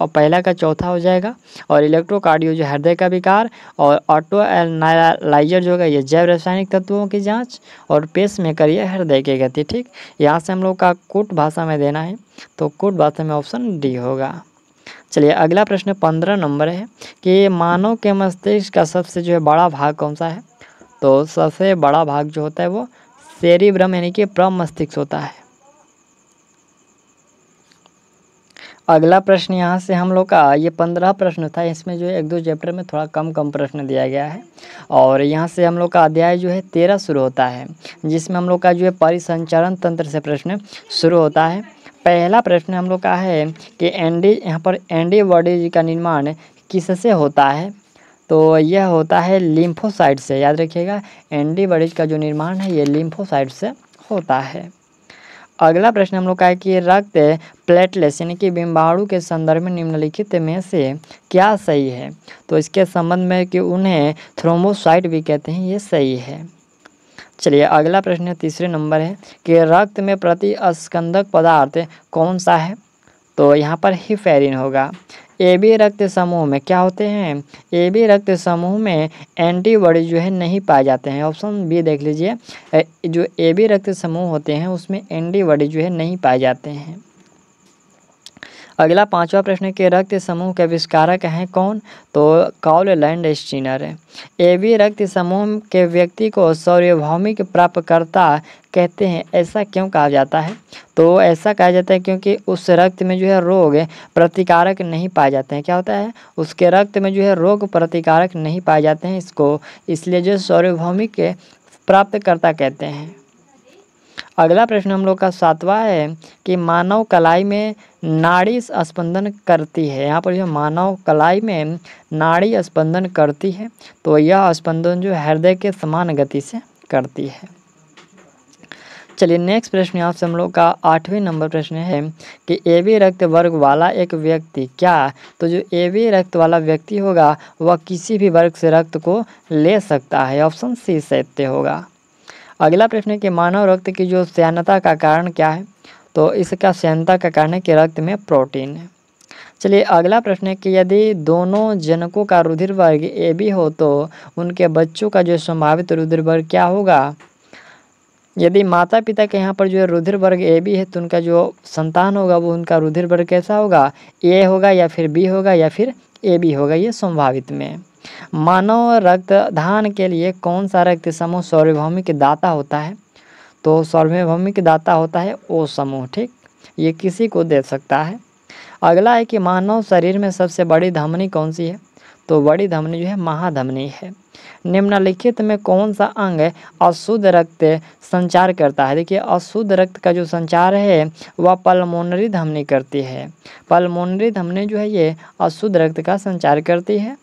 Speaker 1: और पहला का चौथा हो जाएगा और इलेक्ट्रोकार्डियो जो हृदय का विकार और ऑटो एनालाइजर जो होगा ये जैव रासायनिक तत्वों की जांच और पेस में ये हृदय की गति ठीक यहाँ से हम लोग का कूट भाषा में देना है तो कूट भाषा में ऑप्शन डी होगा चलिए अगला प्रश्न पंद्रह नंबर है कि मानव के मस्तिष्क का सबसे जो है बड़ा भाग कौन सा है तो सबसे बड़ा भाग जो होता है वो सेरिब्रम यानी कि प्रमस्तिष्क होता है अगला प्रश्न यहाँ से हम लोग का ये पंद्रह प्रश्न था इसमें जो है एक दो चैप्टर में थोड़ा कम कम प्रश्न दिया गया है और यहाँ से हम लोग का अध्याय जो है तेरह शुरू होता है जिसमें हम लोग का जो है परिसंचरण तंत्र से प्रश्न शुरू होता है पहला प्रश्न हम लोग का है कि एंडी यहाँ पर एंडी एंडीबॉडीज का निर्माण किससे होता है तो यह होता है लिम्फोसाइड से याद रखिएगा एंडीबॉडीज का जो निर्माण है ये लिम्फोसाइड से होता है अगला प्रश्न हम लोग का है कि रक्त प्लेटलेट्स यानी कि बिम्बाड़ू के संदर्भ में निम्नलिखित में से क्या सही है तो इसके संबंध में कि उन्हें थ्रोमोसाइट भी कहते हैं ये सही है चलिए अगला प्रश्न तीसरे नंबर है कि रक्त में प्रति स्कंदक पदार्थ कौन सा है तो यहाँ पर हिफेरिन होगा ए बी रक्त समूह में क्या होते हैं ए बी रक्त समूह में एंटीबॉडी जो है नहीं पाए जाते हैं ऑप्शन बी देख लीजिए जो ए बी रक्त समूह होते हैं उसमें एंटीबॉडी जो है नहीं पाए जाते हैं अगला पांचवा प्रश्न के रक्त समूह के आविष्कारक हैं कौन तो Karl Landsteiner A B रक्त समूह के व्यक्ति को सौर्यभौमिक प्राप्तकर्ता कहते हैं ऐसा क्यों कहा जाता है तो ऐसा कहा जाता है क्योंकि उस रक्त में जो है रोग प्रतिकारक नहीं पाए जाते हैं क्या होता है उसके रक्त में जो है रोग प्रतिकारक नहीं पाए जाते हैं इसको इसलिए जो सौर्यभौमिक प्राप्तकर्ता कहते हैं अगला प्रश्न हम लोग का सातवां है कि मानव कलाई में नाड़ी स्पंदन करती है यहाँ पर जो मानव कलाई में नाड़ी स्पंदन करती है तो यह स्पंदन जो हृदय के समान गति से करती है चलिए नेक्स्ट प्रश्न यहाँ से हम लोग का आठवें नंबर प्रश्न है कि ए बी रक्त वर्ग वाला एक व्यक्ति क्या तो जो ए बी रक्त वाला व्यक्ति होगा वह किसी भी वर्ग से रक्त को ले सकता है ऑप्शन सी सत्य होगा अगला प्रश्न है कि मानव रक्त की जो सहनता का कारण क्या है तो इसका सहनता का कारण है कि रक्त में प्रोटीन है चलिए अगला प्रश्न है कि यदि दोनों जनकों का रुधिर वर्ग ए बी हो तो उनके बच्चों का जो संभावित रुधिर वर्ग क्या होगा यदि माता पिता के यहाँ पर जो है रुधिर वर्ग ए बी है तो उनका जो संतान होगा वो उनका रुधिर वर्ग कैसा होगा ए होगा या फिर बी होगा या फिर ए बी होगा ये संभावित में मानव रक्तदान के लिए कौन सा रक्त समूह सार्वभौमिक दाता होता है तो सार्वभौमिक दाता होता है ओ समूह ठीक ये किसी को दे सकता है अगला है कि मानव शरीर में सबसे बड़ी धमनी कौन सी है तो बड़ी धमनी जो है महाधमनी है निम्नलिखित में कौन सा अंग अशुद्ध रक्त संचार करता है देखिए अशुद्ध रक्त का जो संचार है वह पल्मोनरी धमनी करती है पल्मोनरी धमनी जो है ये अशुद्ध रक्त का संचार करती है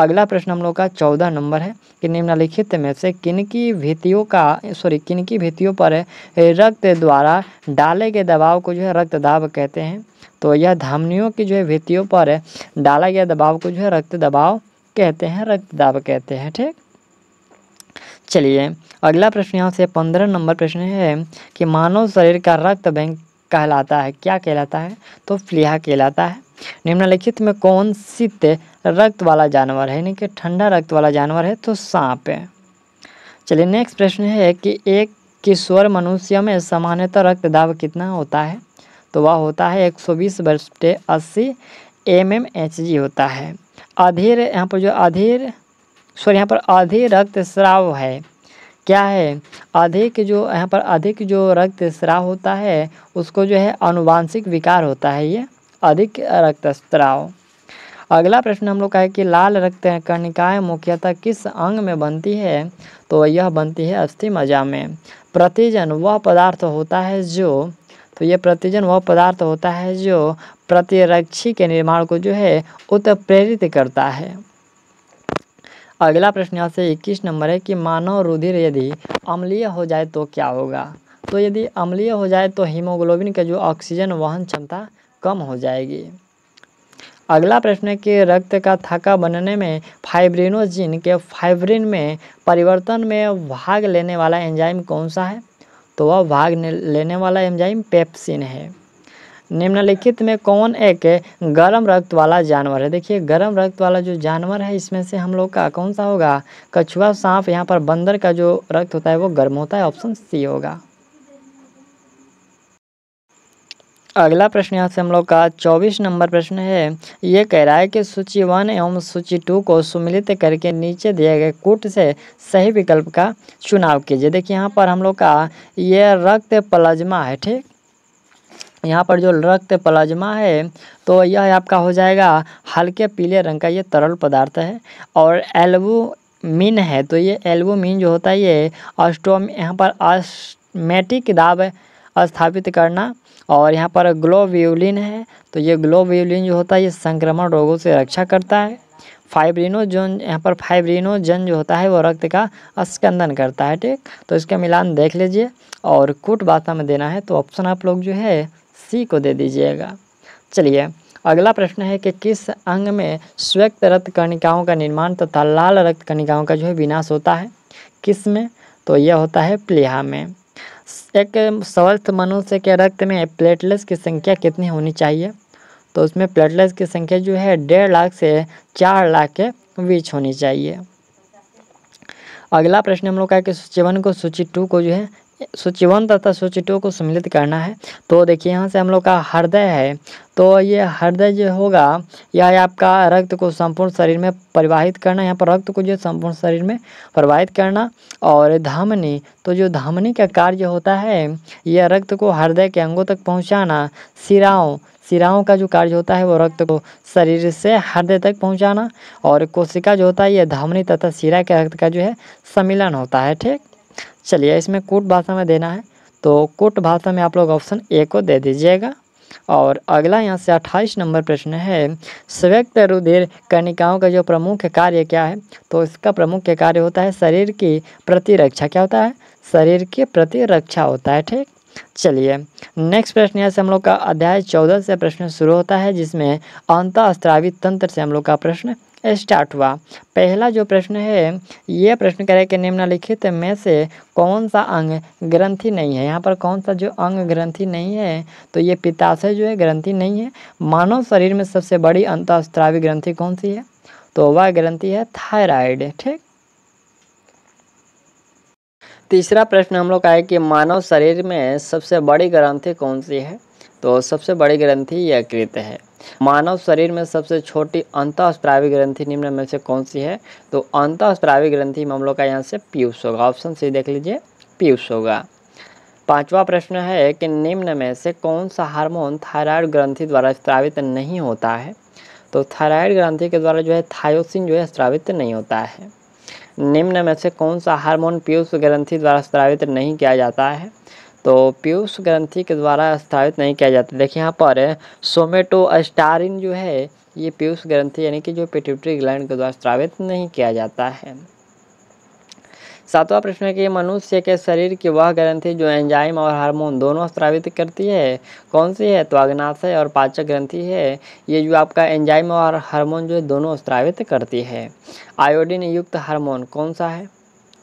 Speaker 1: अगला प्रश्न हम लोग का चौदह नंबर है कि निम्नलिखित में से किनकी भित्तियों का सॉरी किनकी भित्तियों पर रक्त द्वारा डाले गए दबाव को जो है रक्त दाब कहते हैं तो यह धमनियों की जो है भित्तियों पर डाला गया दबाव को जो है रक्त दबाव कहते हैं रक्त दाब कहते हैं ठीक चलिए अगला प्रश्न यहाँ से पंद्रह नंबर प्रश्न है कि मानव शरीर का रक्त बैंक कहलाता है क्या कहलाता है तो फ्लिया कहलाता है निम्नलिखित में कौन शीत रक्त वाला जानवर है यानी कि ठंडा रक्त वाला जानवर है तो सांप है चलिए नेक्स्ट प्रश्न है कि एक किशोर मनुष्य में सामान्यतः रक्त दाब कितना होता है तो वह होता है 120 पे अस्सी एम एम एच जी होता है अधीर यहाँ पर जो अधीर सॉरी यहाँ पर अधिक रक्त स्राव है क्या है अधिक जो यहाँ पर अधिक जो रक्त स्राव होता है उसको जो है अनुवांशिक विकार होता है ये अधिक रक्तस्त्राव अगला प्रश्न हम लोग का है कि लाल रक्त कर्णिकाएँ मुख्यतः किस अंग में बनती है तो यह बनती है अस्थि मजा में प्रतिजन वह पदार्थ होता है जो तो यह प्रतिजन वह पदार्थ होता है जो प्रतिरक्षी के निर्माण को जो है उत्प्रेरित करता है अगला प्रश्न यहाँ से इक्कीस नंबर है कि मानव रुधिर यदि अम्लीय हो जाए तो क्या होगा तो यदि अम्लीय हो जाए तो हीमोग्लोबिन का जो ऑक्सीजन वहन क्षमता कम हो जाएगी अगला प्रश्न है कि रक्त का थका बनने में फाइब्रिनोजिन के फाइब्रिन में परिवर्तन में भाग लेने वाला एंजाइम कौन सा है तो वह भाग लेने वाला एंजाइम पेप्सिन है निम्नलिखित में कौन एक गर्म रक्त वाला जानवर है देखिए गर्म रक्त वाला जो जानवर है इसमें से हम लोग का कौन सा होगा कछुआ सांप यहाँ पर बंदर का जो रक्त होता है वो गर्म होता है ऑप्शन सी होगा अगला प्रश्न यहाँ से हम लोग का चौबीस नंबर प्रश्न है ये कह रहा है कि सूची वन एवं सूची टू को सुमिलित करके नीचे दिए गए कूट से सही विकल्प का चुनाव कीजिए देखिए यहाँ पर हम लोग का ये रक्त प्लाज्मा है ठीक यहाँ पर जो रक्त प्लाज्मा है तो यह आपका हो जाएगा हल्के पीले रंग का ये तरल पदार्थ है और एल्बू मिन है तो ये एल्बुमिन जो होता है ये ऑस्टोम यहाँ पर ऑस्मेटिक दाब स्थापित करना और यहाँ पर ग्लोवियोलिन है तो ये ग्लोब्यूलिन जो होता है ये संक्रमण रोगों से रक्षा करता है फाइब्रिनोजोन यहाँ पर फाइब्रिनोजन जो होता है वो रक्त का स्कंदन करता है ठीक तो इसका मिलान देख लीजिए और कूट भाषा में देना है तो ऑप्शन आप लोग जो है सी को दे दीजिएगा चलिए अगला प्रश्न है कि किस अंग में स्वेक्त रक्त कणिकाओं का निर्माण तथा लाल रक्त कणिकाओं का जो है विनाश होता है किस में तो यह होता है प्लीहा में एक स्वस्थ मनुष्य के रक्त में प्लेटलेट्स की संख्या कितनी होनी चाहिए तो उसमें प्लेटलेट्स की संख्या जो है डेढ़ लाख से चार लाख के बीच होनी चाहिए अगला प्रश्न हम लोग का है कि सूची वन को सूची टू को जो है सूची वन तथा सूची टू को सम्मिलित करना है तो देखिए यहाँ से हम लोग का हृदय है तो ये हृदय जो होगा यह आपका रक्त को संपूर्ण शरीर में परिवाहित करना यहाँ पर रक्त को जो संपूर्ण शरीर में प्रवाहित करना और धामनी तो जो धामनी का कार्य होता है यह रक्त को हृदय के अंगों तक पहुँचाना सिराओं सिराओं का जो कार्य होता है वो रक्त को शरीर से हृदय तक पहुंचाना और कोशिका जो होता है यह धामनी तथा सिरा के रक्त का जो है सम्मिलन होता है ठीक चलिए इसमें कूट भाषा में देना है तो कूट भाषा में आप लोग ऑप्शन ए को दे दीजिएगा और अगला यहाँ से अट्ठाईस नंबर प्रश्न है स्वयक्त रुधिर कणिकाओं का जो प्रमुख कार्य क्या है तो इसका प्रमुख कार्य होता है शरीर की प्रतिरक्षा क्या होता है शरीर की प्रतिरक्षा होता है ठीक चलिए नेक्स्ट प्रश्न यहाँ से हम लोग का अध्याय चौदह से प्रश्न शुरू होता है जिसमें अंतःस्त्रावी तंत्र से हम लोग का प्रश्न स्टार्ट हुआ पहला जो प्रश्न है ये प्रश्न कह रहा है कि निम्नलिखित में से कौन सा अंग ग्रंथि नहीं है यहाँ पर कौन सा जो अंग ग्रंथि नहीं है तो ये पिताशय जो है ग्रंथि नहीं है मानव शरीर में सबसे बड़ी अंतस्त्रावी ग्रंथि कौन सी है तो वह ग्रंथि है थायराइड ठीक तीसरा प्रश्न हम लोग का है कि मानव शरीर में सबसे बड़ी ग्रंथि कौन सी है तो सबसे बड़ी ग्रंथि यकृत है मानव शरीर में सबसे छोटी अंतःस्त्रावी ग्रंथि निम्न में से कौन सी है तो अंतःस्त्रावी ग्रंथि में हम लोग का यहाँ से पीयूष होगा ऑप्शन सी देख लीजिए पीयूष होगा पांचवा प्रश्न है कि निम्न में से कौन सा हार्मोन थायराइड ग्रंथि द्वारा स्त्रावित नहीं होता है तो थायराइड ग्रंथि के द्वारा जो है थायोसिन जो है स्त्रावित नहीं होता है निम्न में से कौन सा हार्मोन पीयूष ग्रंथि द्वारा स्त्रावित नहीं किया जाता है तो पीयूष ग्रंथि के द्वारा स्थापित नहीं किया जाता देखिए यहाँ पर सोमेटो स्टारिन जो है ये पीयूष ग्रंथि यानी कि जो पिट्यूटरी ग्लैंड के द्वारा स्थापित नहीं किया जाता है सातवां प्रश्न है कि मनुष्य के शरीर की वह ग्रंथि जो एंजाइम और हार्मोन दोनों स्त्रावित करती है कौन सी है तो अग्नाशय और पाचक ग्रंथि है ये जो आपका एंजाइम और हार्मोन जो है दोनों स्त्रावित करती है आयोडीन युक्त हार्मोन कौन सा है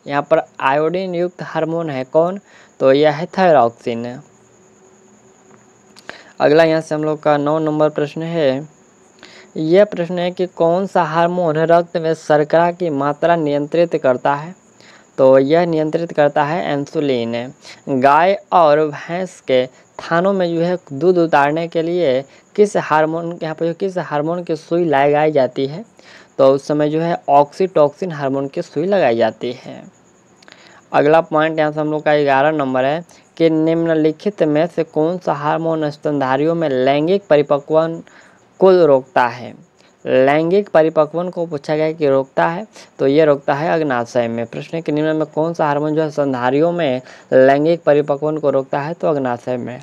Speaker 1: यहाँ पर आयोडीन युक्त हार्मोन है कौन तो यह है थायरॉक्सिन अगला यहाँ से हम लोग का नौ नंबर प्रश्न है यह प्रश्न है कि कौन सा हार्मोन रक्त में शर्करा की मात्रा नियंत्रित करता है तो यह नियंत्रित करता है इंसुलिन गाय और भैंस के थानों में जो है दूध उतारने के लिए किस हार्मोन यहाँ पर किस हार्मोन की सुई लगाई जाती है तो उस समय जो है ऑक्सीटॉक्सिन हार्मोन की सुई लगाई जाती है अगला पॉइंट यहाँ से हम लोग का ग्यारह नंबर है कि निम्नलिखित में से कौन सा हार्मोन स्तनधारियों में लैंगिक परिपक्वन को रोकता है लैंगिक परिपक्वन को पूछा गया कि रोकता है तो ये रोकता है अग्नाशय में प्रश्न के निम्न में कौन सा हार्मोन जो है स्तनधारियों में लैंगिक परिपक्वन को रोकता है तो अग्नाशय में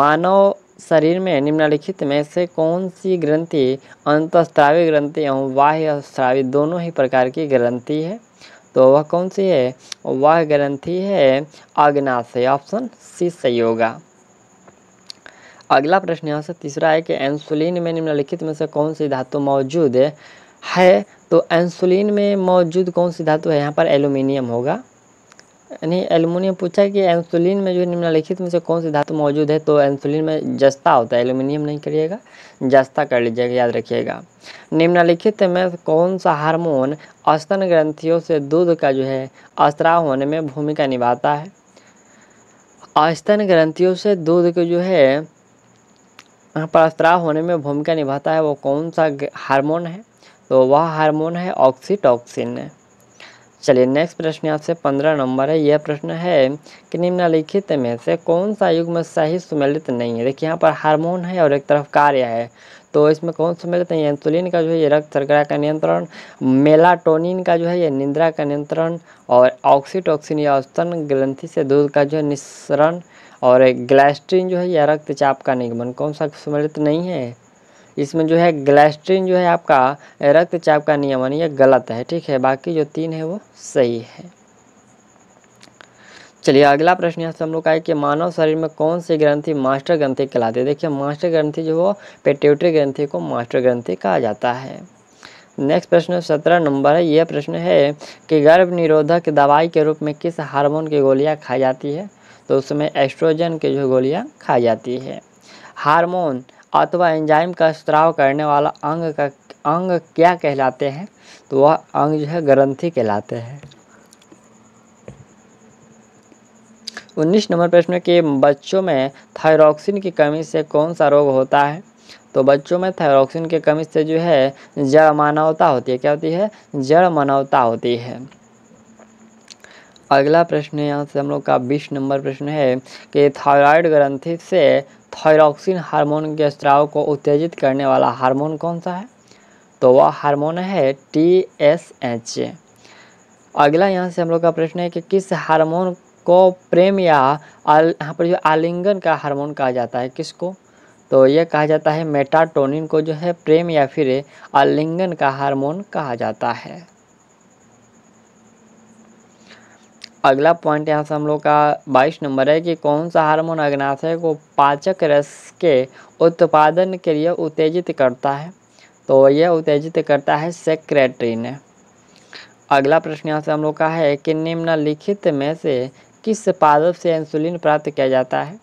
Speaker 1: मानव शरीर में निम्नलिखित में से कौन सी ग्रंथि अंतस्त्रावी ग्रंथि एवं बाह्य स्त्रावी दोनों ही प्रकार की ग्रंथि है तो वह कौन सी है वह ग्रंथि है आग्नाशय ऑप्शन सी सही होगा अगला प्रश्न यहाँ से तीसरा है कि इंसुलिन में निम्नलिखित में से कौन सी धातु मौजूद है, है तो इंसुलिन में मौजूद कौन सी धातु है यहाँ पर एल्यूमिनियम होगा यानी एल्युमिनियम पूछा कि एंसुलिन में जो निम्नलिखित में से कौन सी धातु मौजूद है तो एंसुलिन में जस्ता होता है एलुमिनियम नहीं करिएगा जस्ता कर लीजिएगा याद रखिएगा निम्नलिखित में कौन सा हार्मोन अस्तन ग्रंथियों से दूध का जो है अस्त्राव होने में भूमिका निभाता है अस्तन ग्रंथियों से दूध के जो है यहाँ पर अस्त्राव होने में भूमिका निभाता है वो कौन सा हार्मोन है तो वह हार्मोन है ऑक्सीटॉक्सिन चलिए नेक्स्ट प्रश्न आपसे पंद्रह नंबर है यह प्रश्न है कि निम्नलिखित में से कौन सा युग्म सही सुमेलित नहीं है देखिए यहाँ पर हार्मोन है और एक तरफ कार्य है तो इसमें कौन सुमेलित नहीं है इंसुलिन का जो है ये रक्त सरकरा का नियंत्रण मेलाटोनिन का जो है ये निंद्रा का नियंत्रण और ऑक्सीटोक्सिन या स्तन ग्रंथि से दूध का जो है निस्सरण और ग्लास्ट्रीन जो है यह रक्तचाप का निगमन कौन सा सुमेलित नहीं है इसमें जो है ग्लैस्ट्रीन जो है आपका रक्तचाप का नियमन ये गलत है ठीक है बाकी जो तीन है वो सही है चलिए अगला प्रश्न यहाँ से हम लोग का है कि मानव शरीर में कौन सी ग्रंथि मास्टर ग्रंथि कहलाती है देखिए मास्टर ग्रंथि जो वो पेट्यूटरी ग्रंथि को मास्टर ग्रंथि कहा जाता है नेक्स्ट प्रश्न सत्रह नंबर है यह प्रश्न है कि गर्भ निरोधक दवाई के रूप में किस हार्मोन की गोलियाँ खाई जाती है तो उसमें एस्ट्रोजन की जो गोलियाँ खाई जाती है हार्मोन अथवा एंजाइम का स्त्राव करने वाला अंग का अंग क्या कहलाते हैं तो वह अंग जो है ग्रंथि कहलाते हैं उन्नीस नंबर प्रश्न के बच्चों में थायरोक्सिन की कमी से कौन सा रोग होता है तो बच्चों में थायरोक्सिन की कमी से जो है जड़ मानवता होती है क्या होती है जड़ मानवता होती है अगला प्रश्न यहाँ से हम लोग का बीस नंबर प्रश्न है कि थायराइड ग्रंथि से थायरॉक्सिन हार्मोन के स्त्राव को उत्तेजित करने वाला हार्मोन कौन सा है तो वह हार्मोन है टी एस एच अगला यहाँ से हम लोग का प्रश्न है कि किस हार्मोन को प्रेम या यहाँ पर जो आलिंगन का हार्मोन कहा जाता है किसको तो यह कहा जाता है मेटाटोनिन को जो है प्रेम या फिर आलिंगन का हार्मोन कहा जाता है अगला पॉइंट यहाँ से हम लोग का बाईस नंबर है कि कौन सा हार्मोन अग्नाशय को पाचक रस के उत्पादन के लिए उत्तेजित करता है तो यह उत्तेजित करता है सेक्रेटरीन अगला प्रश्न यहाँ से हम लोग का है कि निम्नलिखित में से किस पादप से इंसुलिन प्राप्त किया जाता है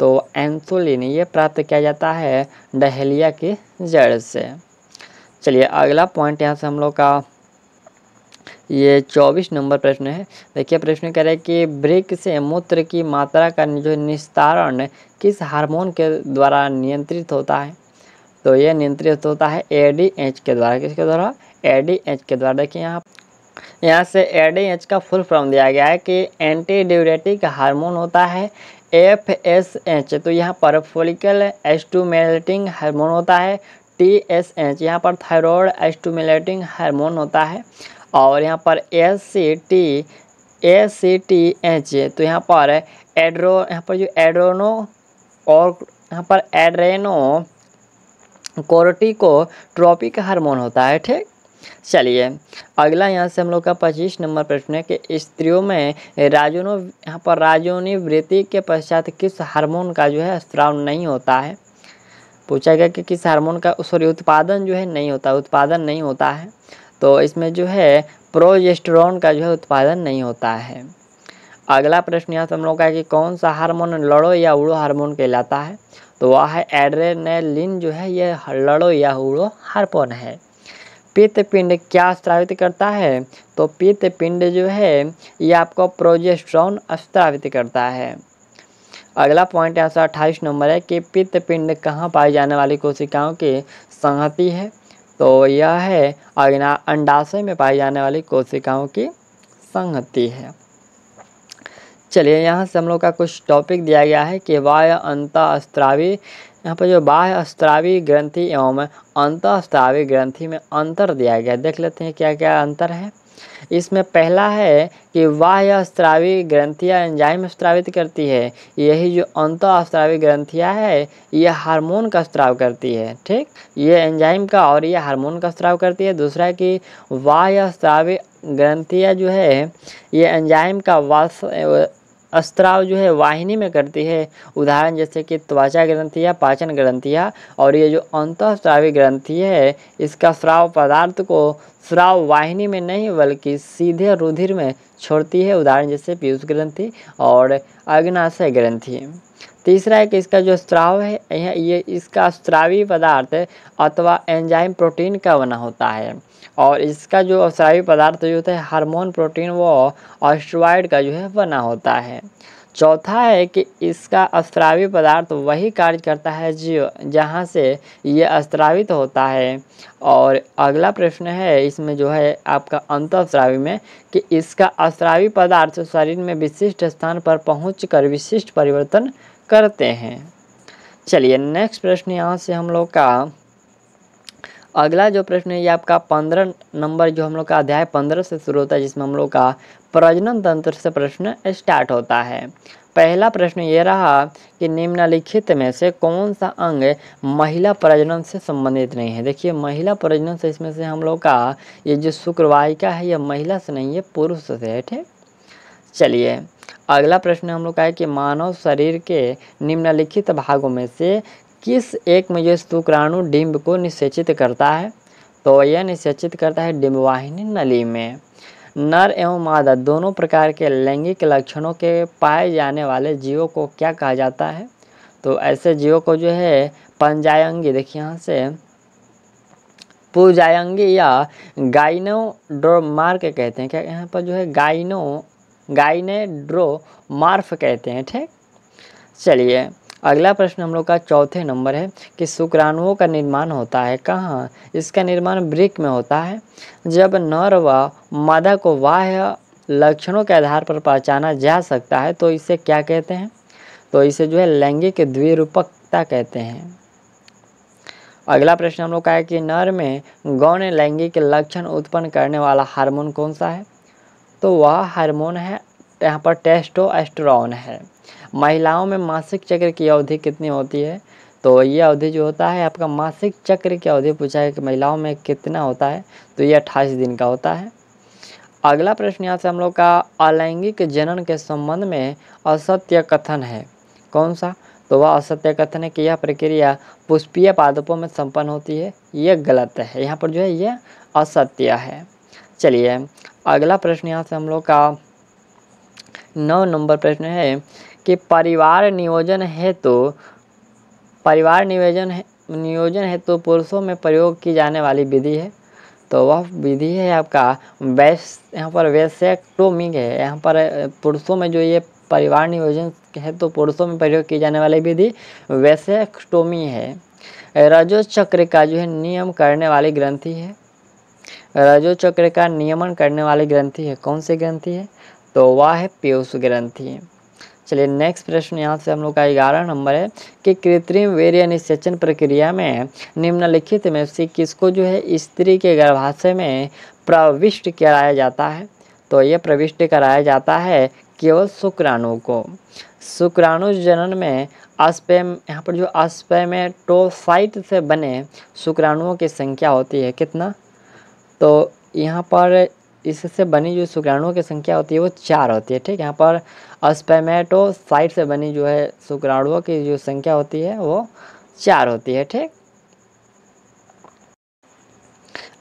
Speaker 1: तो इंसुलिन ये प्राप्त किया जाता है डहेलिया की जड़ से चलिए अगला पॉइंट यहाँ से हम लोग का ये चौबीस नंबर प्रश्न है देखिए प्रश्न कह रहे हैं कि ब्रेक से मूत्र की मात्रा का जो निस्तारण किस हार्मोन के द्वारा नियंत्रित होता है तो ये नियंत्रित होता है ए के द्वारा किसके द्वारा ए के द्वारा देखिए यहाँ यहाँ से ए का फुल फॉर्म दिया गया है कि एंटी ड्यूरेटिक हार्मोन होता है एफ एस एच तो यहाँ पर फोलिकल एस्टूमेटिंग हार्मोन होता है टी एस एच यहाँ पर थायरॉयड एस्टूमेटिंग हार्मोन होता है और यहाँ पर S C T A C T H तो यहाँ पर एड्रो यहाँ पर जो एड्रोनो और यहाँ पर एड्रेनो कोरटिको ट्रॉपी का हार्मोन होता है ठीक चलिए अगला यहाँ से हम लोग का पच्चीस नंबर प्रश्न है कि स्त्रियों में राजोनो यहाँ पर राजोनी वृत्ति के पश्चात किस हार्मोन का जो है स्त्राव नहीं होता है पूछा गया कि किस हार्मोन का सॉरी उत्पादन जो है नहीं होता उत्पादन नहीं होता है तो इसमें जो है प्रोजेस्ट्रॉन का जो है उत्पादन नहीं होता है अगला प्रश्न यहाँ से हम लोग का है कि कौन सा हार्मोन लड़ो या उड़ो हार्मोन कहलाता है तो वह है एड्रेनेलिन जो है यह लड़ो या उड़ो हार्मोन है पित्त पिंड क्या स्त्रावित करता है तो पित्त पिंड जो है ये आपको प्रोजेस्ट्रॉन स्त्रावित करता है अगला पॉइंट यहाँ से अट्ठाईस नंबर है कि पित्त पिंड कहाँ पाई जाने वाली कोशिकाओं की संहति है तो यह है अग्ना अंडाशय में पाई जाने वाली कोशिकाओं की संगति है चलिए यहाँ से हम लोग का कुछ टॉपिक दिया गया है कि बाह्य अंतःस्त्रावी यहाँ पर जो बाह्य अस्त्रावी ग्रंथि एवं अंतअस्त्रावी ग्रंथि में अंतर दिया गया देख लेते हैं क्या क्या अंतर है इसमें पहला है कि वाह यह स्त्रावी ग्रंथियाँ एंजाइम स्त्रावित करती है यही जो अंत अस्त्रावी ग्रंथियाँ है यह हार्मोन का स्त्राव करती है ठीक ये एंजाइम का और यह हार्मोन का स्त्राव करती है दूसरा कि वाह यह स्त्रावी ग्रंथियाँ जो है ये एंजाइम का वास स्त्राव जो है वाहिनी में करती है उदाहरण जैसे कि त्वचा ग्रंथि या पाचन ग्रंथि या और ये जो अंतःस्रावी ग्रंथि है इसका स्राव पदार्थ को स्राव वाहिनी में नहीं बल्कि सीधे रुधिर में छोड़ती है उदाहरण जैसे पीयूष ग्रंथि और अग्नाशय ग्रंथि तीसरा है कि इसका जो स्त्राव है यह ये इसका स्त्रावी पदार्थ अथवा एंजाइम प्रोटीन का बना होता है और इसका जो अवसरावी पदार्थ जो होता है हार्मोन प्रोटीन वो ऑस्ट्रॉयड का जो है बना होता है चौथा है कि इसका अस्त्रावी पदार्थ वही कार्य करता है जो जहाँ से ये अस्त्रावित होता है और अगला प्रश्न है इसमें जो है आपका अंतस्रावी में कि इसका अस्त्रावी पदार्थ शरीर में विशिष्ट स्थान पर पहुँच कर विशिष्ट परिवर्तन करते हैं चलिए नेक्स्ट प्रश्न यहाँ से हम लोग का अगला जो प्रश्न है ये आपका पंद्रह नंबर जो हम लोग का अध्याय पंद्रह से शुरू होता है जिसमें हम लोग का प्रजनन तंत्र से प्रश्न स्टार्ट होता है पहला प्रश्न ये रहा कि निम्नलिखित में से कौन सा अंग महिला प्रजनन से संबंधित नहीं है देखिए महिला प्रजनन से इसमें से हम लोग का ये जो शुक्रवाहिका है यह महिला से नहीं है पुरुष से है ठीक चलिए अगला प्रश्न हम लोग का है कि मानव शरीर के निम्नलिखित भागों में से किस एक में स्तुक्राणु डिम्ब को निषेचित करता है तो यह निषेचित करता है डिम्बवाहिनी नली में नर एवं मादा दोनों प्रकार के लैंगिक लक्षणों के पाए जाने वाले जीवों को क्या कहा जाता है तो ऐसे जीवों को जो है पंजायंगी देखिए यहाँ से पूजायंगी या गाइनोड्रोमार्क कहते हैं क्या यहाँ पर जो है गाइनो गाइनेड्रोमार्फ कहते हैं ठीक चलिए अगला प्रश्न हम लोग का चौथे नंबर है कि शुक्राणुओं का निर्माण होता है कहाँ इसका निर्माण ब्रिक में होता है जब नर व मादा को वाह लक्षणों के आधार पर पहचाना जा सकता है तो इसे क्या कहते हैं तो इसे जो है लैंगिक द्विरूपकता कहते हैं अगला प्रश्न हम लोग का है कि नर में गौण लैंगिक लक्षण उत्पन्न करने वाला हार्मोन कौन सा है तो वह हार्मोन है यहाँ पर टेस्टोस्टेरॉन है महिलाओं में मासिक चक्र की अवधि कितनी होती है तो ये अवधि जो होता है आपका मासिक चक्र की अवधि पूछा है कि महिलाओं में कितना होता है तो ये अट्ठाईस दिन का होता है अगला प्रश्न यहाँ से हम लोग का अलैंगिक जनन के संबंध में असत्य कथन है कौन सा तो वह असत्य कथन है कि यह प्रक्रिया पुष्पीय पादपों में संपन्न होती है यह गलत है यहाँ पर जो है यह असत्य है चलिए अगला प्रश्न यहाँ से हम लोग का नौ नंबर प्रश्न है कि परिवार नियोजन हेतु तो, परिवार नियोजन है नियोजन हेतु तो पुरुषों में प्रयोग की जाने वाली विधि है तो वह विधि है आपका वैश्य यहाँ पर वैसेक्टोमिक है यहाँ पर पुरुषों में जो ये परिवार नियोजन है तो पुरुषों में प्रयोग की जाने वाली विधि वैसेक्टोमी है रजोचक्र का जो है नियम करने वाली ग्रंथि है रजोचक्र का नियमन करने वाली ग्रंथि है कौन सी ग्रंथि है तो वह है पीयूष ग्रंथि चलिए नेक्स्ट प्रश्न यहाँ से हम लोग का ग्यारह नंबर है कि कृत्रिम वीर्य निषेचन प्रक्रिया में निम्नलिखित में से किसको जो है स्त्री के गर्भाशय में प्रविष्ट कराया जाता है तो यह प्रविष्ट कराया जाता है केवल शुक्राणु को शुक्राणु जनन में अस्पेम यहाँ पर जो अस्पेमेटोफाइट से बने शुक्राणुओं की संख्या होती है कितना तो यहाँ पर इससे बनी जो शुक्राणुओं की संख्या होती है वो चार होती है ठीक है यहाँ पर स्पेमेटोसाइट से बनी जो है शुक्राणुओं की जो संख्या होती है वो चार होती है ठीक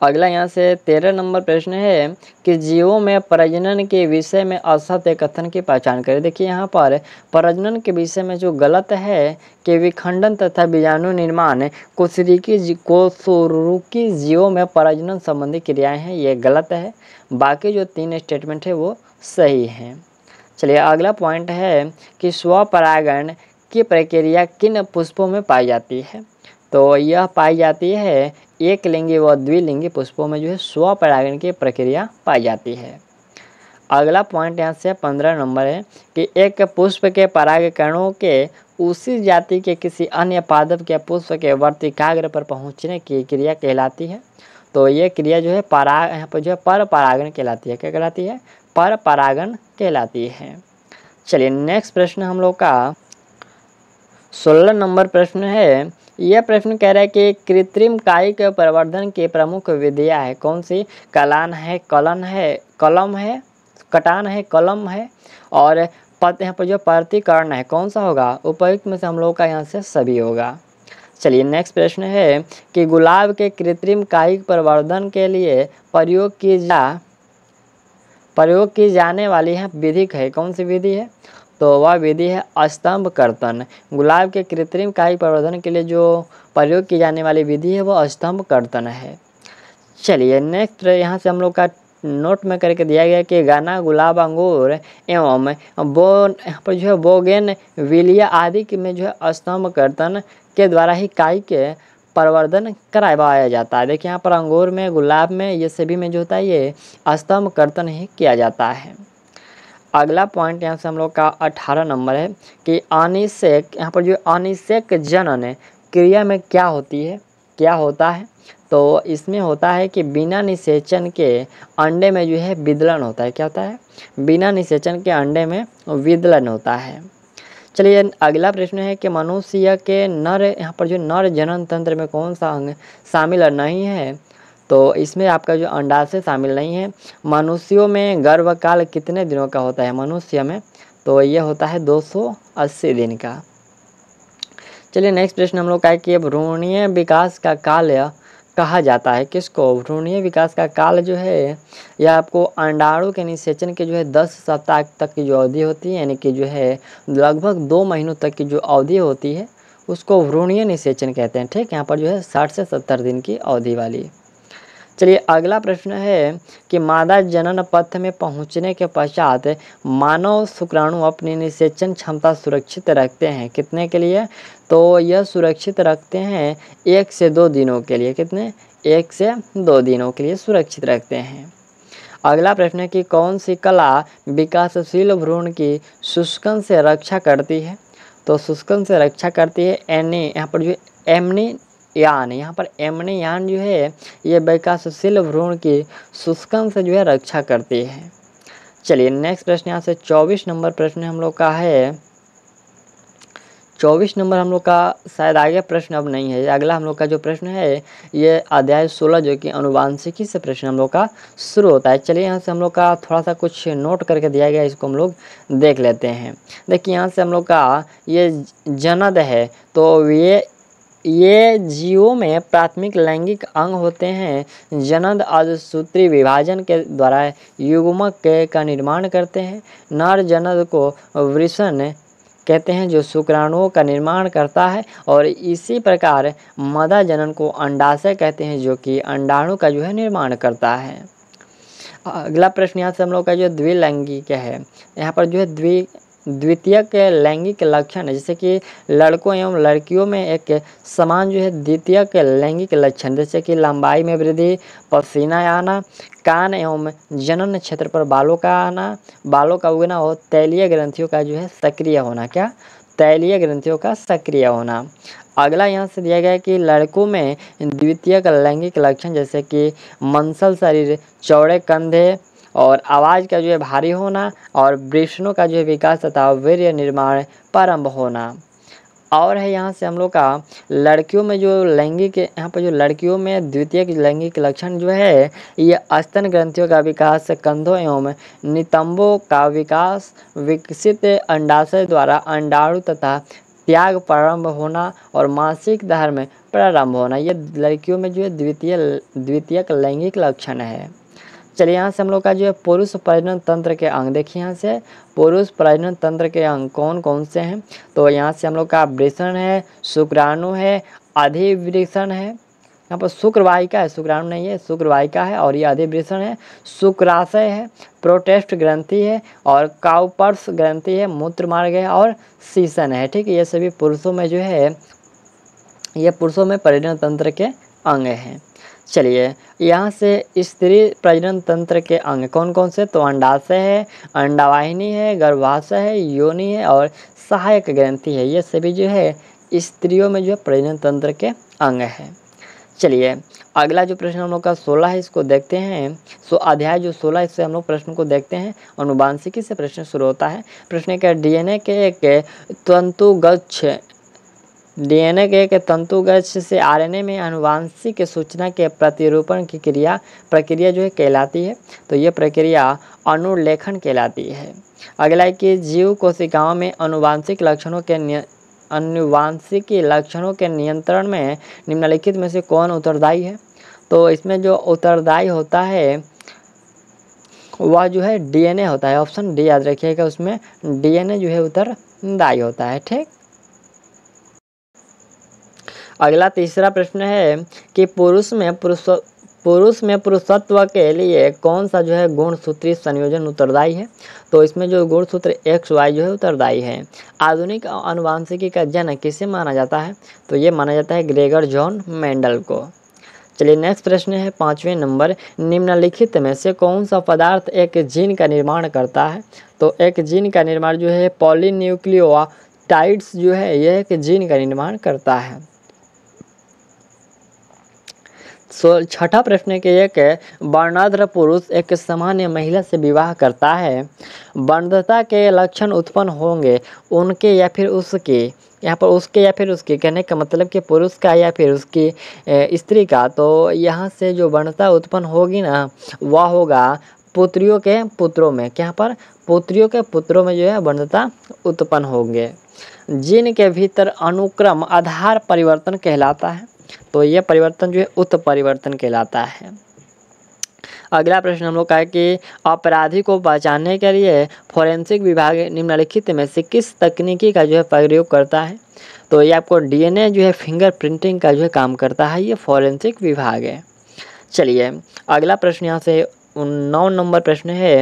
Speaker 1: अगला यहाँ से तेरह नंबर प्रश्न है कि जीवों में प्रजनन के विषय में असत्य कथन की पहचान करें देखिए यहाँ पर प्रजनन के विषय में जो गलत है कि विखंडन तथा बीजाणु निर्माण कोशिकी कोशुरुकी जीवों में प्रजनन संबंधी क्रियाएं हैं ये गलत है बाकी जो तीन स्टेटमेंट है वो सही हैं चलिए अगला पॉइंट है कि स्वपरागण की प्रक्रिया किन पुष्पों में पाई जाती है तो यह पाई जाती है एक लिंगी व द्विलिंगी पुष्पों में जो है स्वपरागण की प्रक्रिया पाई जाती है अगला पॉइंट यहाँ से पंद्रह नंबर है कि एक पुष्प के परागकणों के उसी जाति के किसी अन्य पादप के पुष्प के वर्तिकाग्र पर पहुँचने की क्रिया कहलाती है तो ये क्रिया जो है पराग यहाँ पर जो है पर परागण कहलाती है क्या कहलाती है पर परागण कहलाती है चलिए नेक्स्ट प्रश्न हम लोग का सोलह नंबर प्रश्न है यह प्रश्न कह रहा है कि कृत्रिम कायिक के प्रवर्धन की प्रमुख विधियां है कौन सी कलान है कलन है कलम है कटान है कलम है और पत यहाँ पर जो प्रतिकरण है कौन सा होगा उपयुक्त में से हम लोग का यहाँ से सभी होगा चलिए नेक्स्ट प्रश्न है कि गुलाब के कृत्रिम कायिक प्रवर्धन के लिए प्रयोग की जा प्रयोग की जाने वाली है विधि है कौन सी विधि है तो वह विधि है स्तंभ कर्तन गुलाब के कृत्रिम काई प्रवर्धन के लिए जो प्रयोग की जाने वाली विधि है वह स्तंभ कर्तन है चलिए नेक्स्ट यहाँ से हम लोग का नोट में करके दिया गया कि गाना गुलाब अंगूर एवं बो पर जो है बोगेन विलिया आदि में जो है स्तंभ कर्तन के द्वारा ही काई के प्रवर्धन करवाया जाता है देखिए यहाँ पर अंगूर में गुलाब में ये सभी में जो होता है ये स्तंभ कर्तन ही किया जाता है अगला पॉइंट यहाँ से हम लोग का अठारह नंबर है कि अनिशेक यहाँ पर जो अनिशेक जनन क्रिया में क्या होती है क्या होता है तो इसमें होता है कि बिना निषेचन के अंडे में जो है विदलन होता है क्या होता है बिना निषेचन के अंडे में विदलन होता है चलिए अगला प्रश्न है कि मनुष्य के नर यहाँ पर जो नर जनन तंत्र में कौन सा अंग शामिल नहीं है तो इसमें आपका जो अंडाशय शामिल नहीं है मनुष्यों में गर्भकाल कितने दिनों का होता है मनुष्य में तो ये होता है 280 दिन का चलिए नेक्स्ट प्रश्न हम लोग का है कि भ्रूणीय विकास का काल कहा जाता है किसको भ्रूणीय विकास का काल जो है यह आपको अंडाणु के निषेचन के जो है दस सप्ताह तक की जो अवधि होती है यानी कि जो है लगभग दो महीनों तक की जो अवधि होती है उसको भ्रूणीय निषेचन कहते हैं ठीक यहाँ पर जो है साठ से सत्तर दिन की अवधि वाली चलिए अगला प्रश्न है कि मादा जनन पथ में पहुंचने के पश्चात मानव शुक्राणु अपनी निषेचन क्षमता सुरक्षित रखते हैं कितने के लिए तो यह सुरक्षित रखते हैं एक से दो दिनों के लिए कितने एक से दो दिनों के लिए सुरक्षित रखते हैं अगला प्रश्न है कि कौन सी कला विकासशील भ्रूण की शुष्कन से रक्षा करती है तो शुष्कन से रक्षा करती है एनी यहाँ पर जो एमनी यान यहाँ पर एमनी यान जो है ये विकासशील भ्रूण की शुष्कन से जो है रक्षा करती है चलिए नेक्स्ट प्रश्न यहाँ से चौबीस नंबर प्रश्न हम लोग का है चौबीस नंबर हम लोग का शायद आगे प्रश्न अब नहीं है अगला हम लोग का जो प्रश्न है ये अध्याय सोलह जो कि अनुवांशिकी से प्रश्न हम लोग का शुरू होता है चलिए यहाँ से हम लोग का थोड़ा सा कुछ नोट करके दिया गया इसको हम लोग देख लेते हैं देखिए यहाँ से हम लोग का ये जनद है तो ये ये जीवों में प्राथमिक लैंगिक अंग होते हैं जनद सूत्री विभाजन के द्वारा युग्मक का निर्माण करते हैं नर जनद को वृषण कहते हैं जो शुक्राणुओं का निर्माण करता है और इसी प्रकार मदा जनन को अंडाशय कहते हैं जो कि अंडाणु का जो है निर्माण करता है अगला प्रश्न यहाँ से हम लोग का जो द्विलैंगिक है यहाँ पर जो है द्वि द्वितीयक लैंगिक लक्षण है जैसे कि लड़कों एवं लड़कियों में एक समान जो है द्वितीयक लैंगिक लक्षण जैसे कि लंबाई में वृद्धि पसीना आना कान एवं जनन क्षेत्र पर बालों का आना बालों का उगना और तैलीय ग्रंथियों का जो है सक्रिय होना क्या तैलीय ग्रंथियों का सक्रिय होना अगला यहाँ से दिया गया है कि लड़कों में द्वितीय लैंगिक लक्षण जैसे कि मंसल शरीर चौड़े कंधे और आवाज़ का जो है भारी होना और वृष्णों का जो है विकास तथा वीर्य निर्माण प्रारंभ होना और है यहाँ से हम लोग का लड़कियों में जो लैंगिक यहाँ पर जो लड़कियों में द्वितीय लैंगिक लक्षण जो है ये स्तन ग्रंथियों का विकास कंधों एवं नितंबों का विकास विकसित अंडाशय द्वारा अंडाणु तथा त्याग प्रारंभ होना और मासिक धर्म प्रारंभ होना ये लड़कियों में जो है द्वितीय द्वितीयक लैंगिक लक्षण है चलिए यहाँ से हम लोग का जो है पुरुष प्रजनन तंत्र के अंग देखिए यहाँ से पुरुष प्रजनन तंत्र के अंग कौन कौन से हैं तो यहाँ से हम लोग का वृषण है शुक्राणु है अधिवृषण है यहाँ पर शुक्रवाहिका है शुक्राणु नहीं है शुक्रवाहिका है और ये अधिवृषण है शुक्राशय है प्रोटेस्ट ग्रंथि है और काउपर्स ग्रंथि है मूत्र मार्ग है और सीसन है ठीक है ये सभी पुरुषों में जो है ये पुरुषों में प्रजनन तंत्र के अंग हैं चलिए यहाँ से स्त्री प्रजनन तंत्र के अंग कौन कौन से तो अंडाशय है अंडावाहिनी है गर्भाशय है योनि है और सहायक ग्रंथि है ये सभी जो है स्त्रियों में जो है प्रजनन तंत्र के अंग है चलिए अगला जो प्रश्न हम लोग का सोलह है इसको देखते हैं सो अध्याय जो सोलह इससे हम लोग प्रश्न को देखते हैं अनुवांशिकी से प्रश्न शुरू होता है प्रश्न क्या डीएनए के एक तंतुगच्छ डीएनए के एक तंतुगछ से आरएनए में अनुवांशिक सूचना के प्रतिरूपण की क्रिया प्रक्रिया जो है कहलाती है तो ये प्रक्रिया अनुलेखन कहलाती है अगला है कि जीव कोशिकाओं में अनुवांशिक लक्षणों के अनुवांशिक लक्षणों के नियंत्रण में निम्नलिखित में से कौन उत्तरदायी है तो इसमें जो उत्तरदायी होता है वह जो है डीएनए होता है ऑप्शन डी याद रखिएगा उसमें डीएनए जो है उत्तरदायी होता है ठीक अगला तीसरा प्रश्न है कि पुरुष में पुरुष पुरुष में पुरुषत्व के लिए कौन सा जो है गुण सूत्री संयोजन उत्तरदायी है तो इसमें जो गुण सूत्र एक्स वाई जो है उत्तरदायी है आधुनिक अनुवांशिकी का जन किसे माना जाता है तो ये माना जाता है ग्रेगर जॉन मेंडल को चलिए नेक्स्ट प्रश्न है पाँचवें नंबर निम्नलिखित में से कौन सा पदार्थ एक जीन का निर्माण करता है तो एक जीन का निर्माण जो है पॉलीन्यूक्लियोटाइड्स जो है यह एक जीन का निर्माण करता है सो छठा प्रश्न के एक वर्णाध्र पुरुष एक सामान्य महिला से विवाह करता है वर्णता के लक्षण उत्पन्न होंगे उनके या फिर उसके यहाँ पर उसके या फिर उसके कहने का मतलब कि पुरुष का या फिर उसकी स्त्री का तो यहाँ से जो वर्णता उत्पन्न होगी ना वह होगा पुत्रियों के पुत्रों में क्या पर पुत्रियों के पुत्रों में जो है वर्णता उत्पन्न होंगे जिनके भीतर अनुक्रम आधार परिवर्तन कहलाता है तो यह परिवर्तन जो है उत्परिवर्तन परिवर्तन कहलाता है अगला प्रश्न हम लोग का है कि अपराधी को पहचानने के लिए फॉरेंसिक विभाग निम्नलिखित में से किस तकनीकी का जो है प्रयोग करता है तो ये आपको डीएनए जो है फिंगर प्रिंटिंग का जो है काम करता है ये फॉरेंसिक विभाग है चलिए अगला प्रश्न यहाँ से नौ नंबर प्रश्न है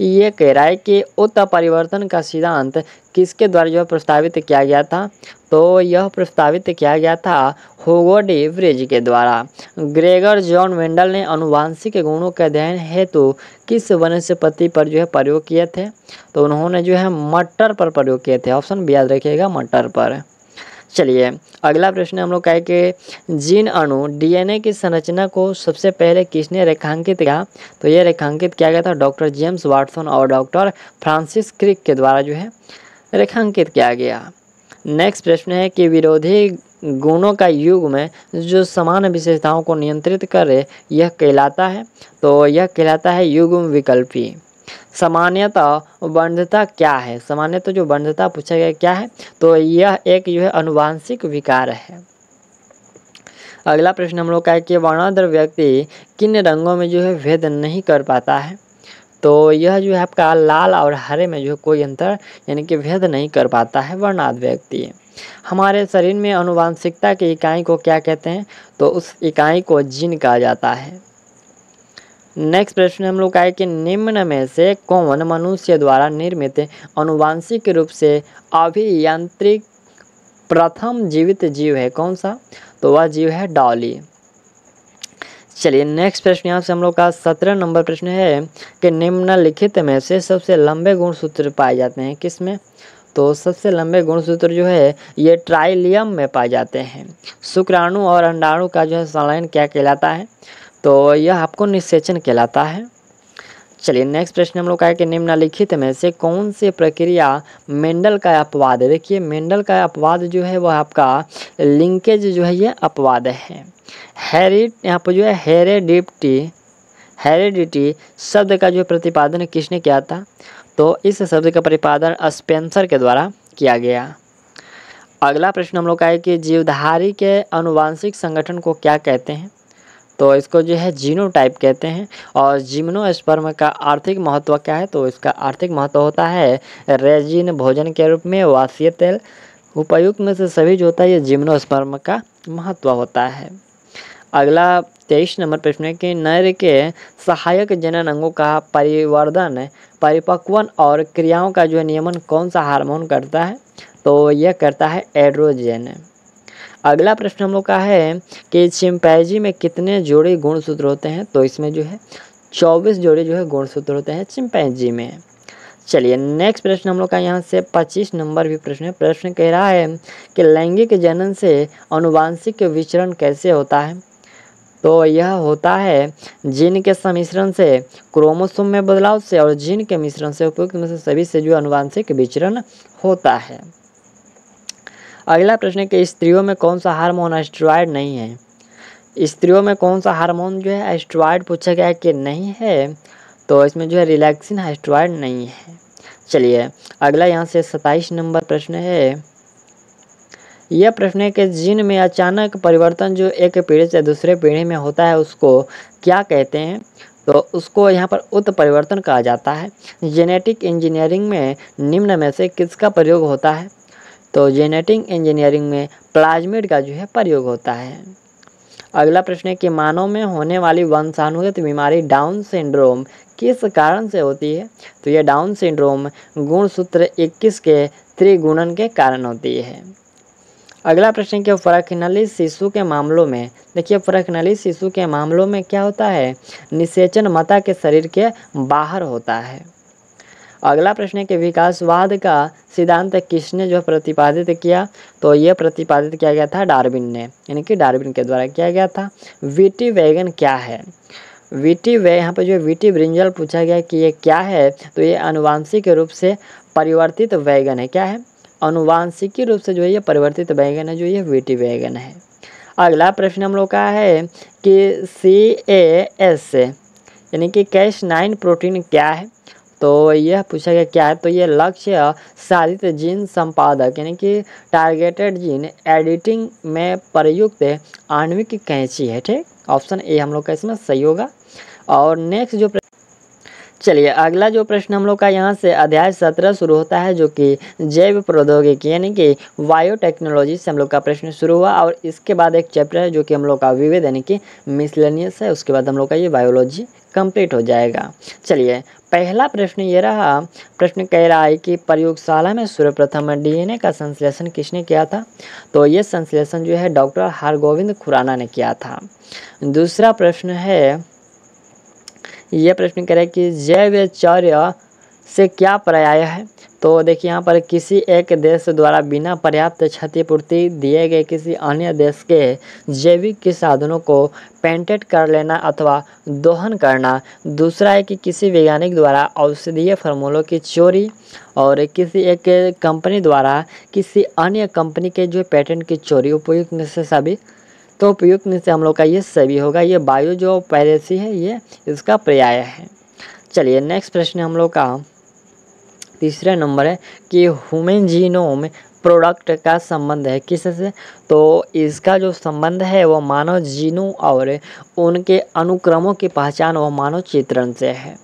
Speaker 1: ये कह रहा है कि उत्त परिवर्तन का सिद्धांत किसके द्वारा जो है प्रस्तावित किया गया था तो यह प्रस्तावित किया गया था होगो ब्रिज के द्वारा ग्रेगर जॉन वेंडल ने अनुवांशिक गुणों के अध्ययन हेतु किस वनस्पति पर जो है प्रयोग किए थे तो उन्होंने जो है मटर पर प्रयोग किए थे ऑप्शन भी याद रखिएगा मटर पर चलिए अगला प्रश्न हम लोग का है कि जीन अणु डीएनए की संरचना को सबसे पहले किसने रेखांकित किया तो यह रेखांकित किया गया था डॉक्टर जेम्स वाटसन और डॉक्टर फ्रांसिस क्रिक के द्वारा जो है रेखांकित किया गया नेक्स्ट प्रश्न है कि विरोधी गुणों का युग में जो समान विशेषताओं को नियंत्रित करे यह कहलाता है तो यह कहलाता है युग्म विकल्पी सामान्यतः बंधता क्या है सामान्यतः जो बंधता पूछा गया क्या है तो यह एक जो है अनुवांशिक विकार है अगला प्रश्न हम लोग का है कि वर्णाधर व्यक्ति किन रंगों में जो है भेद नहीं कर पाता है तो यह जो है आपका लाल और हरे में जो है कोई अंतर यानी कि भेद नहीं कर पाता है वर्णाद व्यक्ति हमारे शरीर में अनुवांशिकता की इकाई को क्या कहते हैं तो उस इकाई को जीन कहा जाता है नेक्स्ट प्रश्न हम लोग का है कि निम्न में से कौन मनुष्य द्वारा निर्मित अनुवांशिक रूप से अभियांत्रिक प्रथम जीवित जीव है कौन सा तो वह जीव है डॉली चलिए नेक्स्ट प्रश्न यहाँ से हम लोग का सत्रह नंबर प्रश्न है कि निम्नलिखित में से सबसे लंबे गुणसूत्र पाए जाते हैं किस में तो सबसे लंबे गुणसूत्र जो है ये ट्राइलियम में पाए जाते हैं शुक्राणु और अंडाणु का जो है संलयन क्या कहलाता है तो यह आपको निषेचन कहलाता है चलिए नेक्स्ट प्रश्न हम लोग का है कि निम्नलिखित में से कौन सी प्रक्रिया मेंडल का अपवाद है देखिए मेंडल का अपवाद जो है वह आपका लिंकेज जो है ये अपवाद है हैरिट यहाँ पर जो है हेरेडिप्टी हेरेडिटी शब्द का जो प्रतिपादन किसने किया था तो इस शब्द का प्रतिपादन स्पेंसर के द्वारा किया गया अगला प्रश्न हम लोग का है कि जीवधारी के अनुवांशिक संगठन को क्या कहते हैं तो इसको जो है जीनो टाइप कहते हैं और जिम्नो स्पर्म का आर्थिक महत्व क्या है तो इसका आर्थिक महत्व होता है रेजिन भोजन के रूप में वासीय तेल उपयुक्त में से सभी जो होता है ये जिम्नो स्पर्म का महत्व होता है अगला तेईस नंबर प्रश्न है कि नर के सहायक जनन अंगों का परिवर्धन परिपक्वन और क्रियाओं का जो है नियमन कौन सा हार्मोन करता है तो यह करता है एड्रोजन अगला प्रश्न हम लोग का है कि चिंपैजी में कितने जोड़े गुणसूत्र होते हैं तो इसमें जो है चौबीस जोड़े जो है गुणसूत्र होते हैं चिंपैजी में चलिए नेक्स्ट प्रश्न हम लोग का यहाँ से पच्चीस नंबर भी प्रश्न है प्रश्न कह रहा है कि लैंगिक जनन से अनुवांशिक विचरण कैसे होता है तो यह होता है जीन के सम्मिश्रण से क्रोमोसोम में बदलाव से और जीन के मिश्रण से उपयुक्त में से सभी से जो अनुवांशिक विचरण होता है अगला प्रश्न है कि स्त्रियों में कौन सा हार्मोन एस्ट्रॉयड नहीं है स्त्रियों में कौन सा हार्मोन जो है एस्ट्रॉयड पूछा गया है कि नहीं है तो इसमें जो है रिलैक्सिन एस्ट्रॉयड नहीं है चलिए अगला यहाँ से सत्ताईस नंबर प्रश्न है यह प्रश्न है कि जीन में अचानक परिवर्तन जो एक पीढ़ी से दूसरे पीढ़ी में होता है उसको क्या कहते हैं तो उसको यहाँ पर उत्परिवर्तन कहा जाता है जेनेटिक इंजीनियरिंग में निम्न में से किसका प्रयोग होता है तो जेनेटिक इंजीनियरिंग में प्लाज्मिड का जो है प्रयोग होता है अगला प्रश्न है कि मानव में होने वाली वंशानुगत बीमारी डाउन सिंड्रोम किस कारण से होती है तो यह डाउन सिंड्रोम गुणसूत्र 21 के त्रिगुणन के कारण होती है अगला प्रश्न क्या नली शिशु के मामलों में देखिए नली शिशु के मामलों में क्या होता है निषेचन माता के शरीर के बाहर होता है अगला प्रश्न है कि विकासवाद का सिद्धांत किसने जो प्रतिपादित किया तो यह प्रतिपादित किया गया था डार्विन ने यानी कि डार्विन के द्वारा किया गया था वीटी वैगन क्या है वीटी वे यहाँ पर जो वीटी ब्रिंजल पूछा गया कि ये क्या है तो ये अनुवांशिक रूप से परिवर्तित वैगन है क्या है अनुवांशिकी रूप से जो है ये परिवर्तित बैगन है जो ये वीटी वैगन है अगला प्रश्न हम लोग का है कि सी ए एस यानी कि कैश नाइन प्रोटीन क्या है तो यह पूछा गया क्या है तो ये लक्ष्य साधित जीन संपादक यानी कि टारगेटेड जीन एडिटिंग में प्रयुक्त आणविक कैंची है ठीक ऑप्शन ए हम लोग का इसमें सही होगा और नेक्स्ट जो चलिए अगला जो प्रश्न हम लोग का यहाँ से अध्याय सत्रह शुरू होता है जो कि जैव प्रौद्योगिकी यानी कि बायोटेक्नोलॉजी से हम लोग का प्रश्न शुरू हुआ और इसके बाद एक चैप्टर है जो कि हम लोग का विवेद यानी कि मिसलेनियस है उसके बाद हम लोग का ये बायोलॉजी कंप्लीट हो जाएगा चलिए पहला प्रश्न ये रहा प्रश्न कह रहा है कि प्रयोगशाला में सर्वप्रथम डीएनए का संश्लेषण किसने किया था तो ये संश्लेषण जो है डॉक्टर हरगोविंद खुराना ने किया था दूसरा प्रश्न है यह प्रश्न करें कि चौर्य से क्या पर्याय है तो देखिए यहाँ पर किसी एक देश द्वारा बिना पर्याप्त क्षतिपूर्ति दिए गए किसी अन्य देश के जैविक के साधनों को पेंटेड कर लेना अथवा दोहन करना दूसरा है कि किसी वैज्ञानिक द्वारा औषधीय फार्मूलों की चोरी और किसी एक कंपनी द्वारा किसी अन्य कंपनी के जो पेटेंट की चोरी उपयुक्त में से सभी तो उपयुक्त से हम लोग का ये सभी होगा ये वायु जो पैरेसी है ये इसका पर्याय है चलिए नेक्स्ट प्रश्न हम लोग का तीसरा नंबर है कि ह्यूमन जीनोम प्रोडक्ट का संबंध है किससे तो इसका जो संबंध है वह मानव जीनों और उनके अनुक्रमों की पहचान व मानव चित्रण से है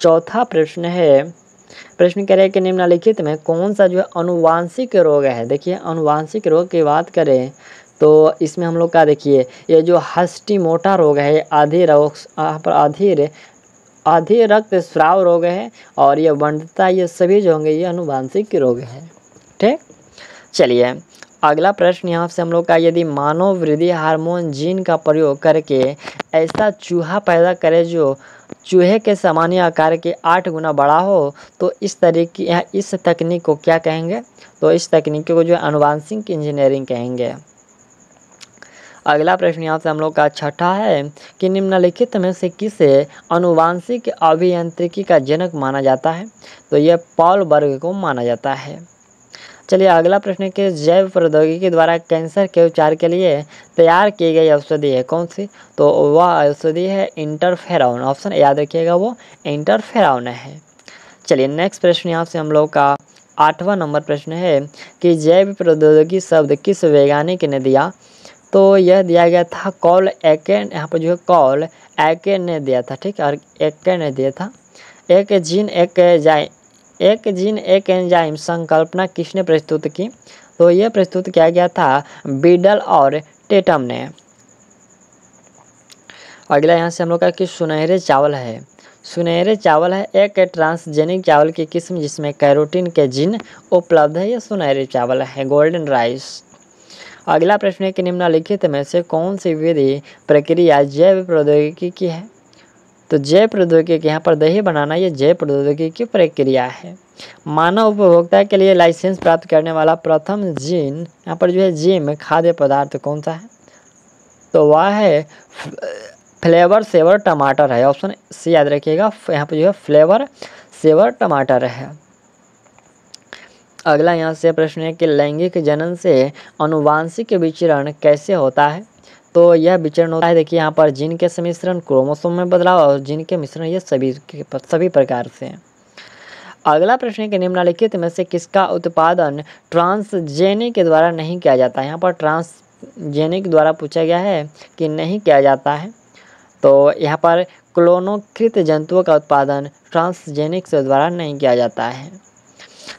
Speaker 1: चौथा प्रश्न है प्रश्न कह रहे हैं कि निम्नलिखित में कौन सा जो है अनुवांशिक रोग है देखिए अनुवांशिक रोग की बात करें तो इसमें हम लोग का देखिए ये जो हस्टी मोटा रोग है आधे रोग पर आधे आधे रक्त स्राव रोग है और ये वंडता ये सभी जो होंगे ये अनुवांशिक रोग है ठीक चलिए अगला प्रश्न यहाँ से हम लोग का यदि मानव वृद्धि हार्मोन जीन का प्रयोग करके ऐसा चूहा पैदा करे जो चूहे के सामान्य आकार के आठ गुना बड़ा हो तो इस तरीके इस तकनीक को क्या कहेंगे तो इस तकनीक को जो अनुवांशिक इंजीनियरिंग कहेंगे अगला प्रश्न यहाँ से हम लोग का छठा है कि निम्नलिखित में से किसे अनुवांशिक अभियांत्रिकी का जनक माना जाता है तो यह पॉल वर्ग को माना जाता है चलिए अगला प्रश्न है कि जैव प्रौद्योगिकी द्वारा कैंसर के उपचार के लिए तैयार की गई औषधि है कौन सी तो वह औषधि है इंटरफेराउन ऑप्शन याद रखिएगा वो इंटरफेराउन है चलिए नेक्स्ट प्रश्न यहाँ से हम लोग का आठवां नंबर प्रश्न है कि जैव प्रौद्योगिकी शब्द किस वैज्ञानिक ने दिया तो यह दिया गया था कॉल एकेन यहाँ पर जो है कॉल एके ने दिया था ठीक और के ने दिया था एक जीन एक जाए एक जीन एक एंजाइम संकल्पना किसने प्रस्तुत की तो यह प्रस्तुत किया गया था बीडल और टेटम ने अगला यहाँ से हम लोग का कि सुनहरे चावल है सुनहरे चावल है एक ट्रांसजेनिक चावल की किस्म जिसमें कैरोटीन के जीन उपलब्ध है यह सुनहरे चावल है गोल्डन राइस अगला प्रश्न है कि निम्नलिखित में से कौन सी विधि प्रक्रिया जैव प्रौद्योगिकी की है तो जैव प्रौद्योगिकी यहाँ पर दही बनाना ये जैव प्रौद्योगिकी की प्रक्रिया है मानव उपभोक्ता के लिए लाइसेंस प्राप्त करने वाला प्रथम जीन यहाँ पर जो है जीम खाद्य पदार्थ कौन सा है तो वह है फ्लेवर सेवर टमाटर है ऑप्शन सी याद रखिएगा यहाँ पर जो है फ्लेवर सेवर टमाटर है अगला यहाँ से प्रश्न है कि लैंगिक जनन से अनुवांशिक विचरण कैसे होता है तो यह विचरण होता है देखिए यहाँ पर जीन के सम्मिश्रण क्रोमोसोम में बदलाव और जीन के मिश्रण ये सभी सभी प्रकार से अगला प्रश्न है कि निम्नलिखित में से किसका उत्पादन ट्रांसजेनिक के द्वारा नहीं किया जाता है यहाँ पर ट्रांसजेनिक द्वारा पूछा गया है कि नहीं किया जाता है तो यहाँ पर क्लोनोकृत जंतुओं का उत्पादन ट्रांसजेनिक्स द्वारा नहीं किया जाता है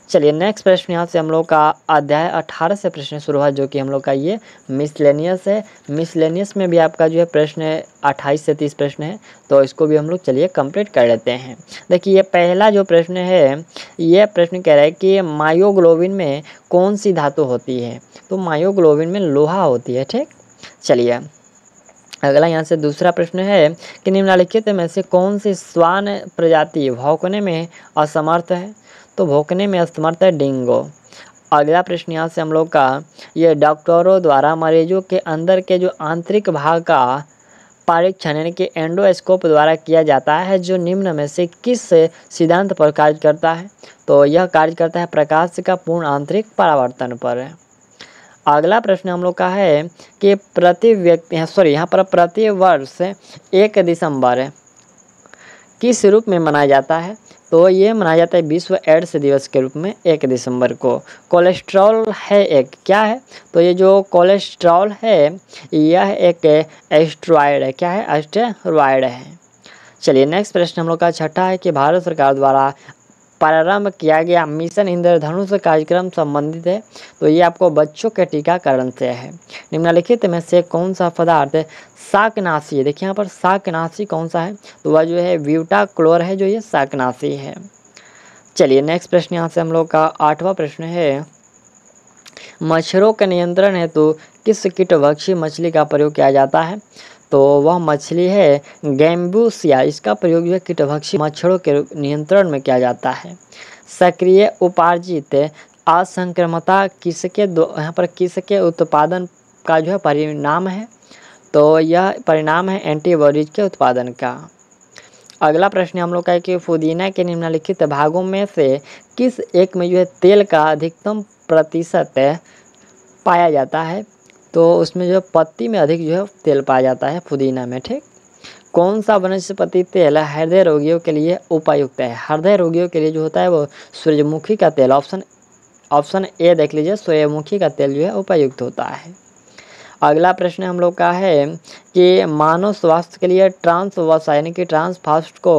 Speaker 1: चलिए नेक्स्ट प्रश्न यहाँ से हम लोग का अध्याय अठारह से प्रश्न शुरू हुआ जो कि हम लोग का ये मिसलेनियस है मिसलेनियस में भी आपका जो है प्रश्न है अट्ठाईस से तीस प्रश्न है तो इसको भी हम लोग चलिए कंप्लीट कर लेते हैं देखिए ये पहला जो प्रश्न है ये प्रश्न कह रहा है कि मायोग्लोबिन में कौन सी धातु होती है तो मायोग्लोबिन में लोहा होती है ठीक चलिए अगला यहाँ से दूसरा प्रश्न है कि निम्नलिखित में से कौन सी स्वान प्रजाति भौकने में असमर्थ है तो भोंकने में असमर्थ है डेंगू अगला प्रश्न यहाँ से हम लोग का ये डॉक्टरों द्वारा मरीजों के अंदर के जो आंतरिक भाग का परीक्षण यानी कि एंडोस्कोप द्वारा किया जाता है जो निम्न में से किस सिद्धांत पर कार्य करता है तो यह कार्य करता है प्रकाश का पूर्ण आंतरिक परावर्तन पर अगला प्रश्न हम लोग का है कि प्रति व्यक्ति सॉरी हाँ, यहाँ पर प्रति वर्ष एक दिसंबर किस रूप में मनाया जाता है तो ये मनाया जाता है विश्व एड्स दिवस के रूप में एक दिसंबर को कोलेस्ट्रॉल है एक क्या है तो ये जो कोलेस्ट्रॉल है यह एक एस्ट्रॉयड है क्या है एस्ट्रॉयड है चलिए नेक्स्ट प्रश्न हम लोग का छठा है कि भारत सरकार द्वारा प्रारंभ किया गया मिशन इंद्रधनुष कार्यक्रम संबंधित है तो ये आपको बच्चों के टीकाकरण से है निम्नलिखित में से कौन सा पदार्थ शाकनाशी है देखिए यहाँ पर शाकनाशी कौन सा है तो वह जो है व्यूटा क्लोर है जो ये शाकनाशी है चलिए नेक्स्ट प्रश्न यहाँ से हम लोग का आठवां प्रश्न है मच्छरों के नियंत्रण हेतु तो किस कीटभक्षी मछली का प्रयोग किया जाता है तो वह मछली है गैम्बूसिया इसका प्रयोग जो है कीटभक्षी मच्छरों के नियंत्रण में किया जाता है सक्रिय उपार्जित असंक्रमता किसके दो यहाँ पर किसके उत्पादन का जो है परिणाम है तो यह परिणाम है एंटीबॉडीज के उत्पादन का अगला प्रश्न हम लोग का है कि फुदीना के निम्नलिखित भागों में से किस एक में जो है तेल का अधिकतम प्रतिशत पाया जाता है तो उसमें जो पत्ती में अधिक जो है तेल पाया जाता है पुदीना में ठीक कौन सा वनस्पति तेल हृदय रोगियों के लिए उपायुक्त है हृदय रोगियों के लिए जो होता है वो सूर्यमुखी का तेल ऑप्शन ऑप्शन ए देख लीजिए सूर्यमुखी का तेल जो है उपयुक्त होता है अगला प्रश्न हम लोग का है कि मानव स्वास्थ्य के लिए ट्रांस वसा यानी कि ट्रांस फास्ट को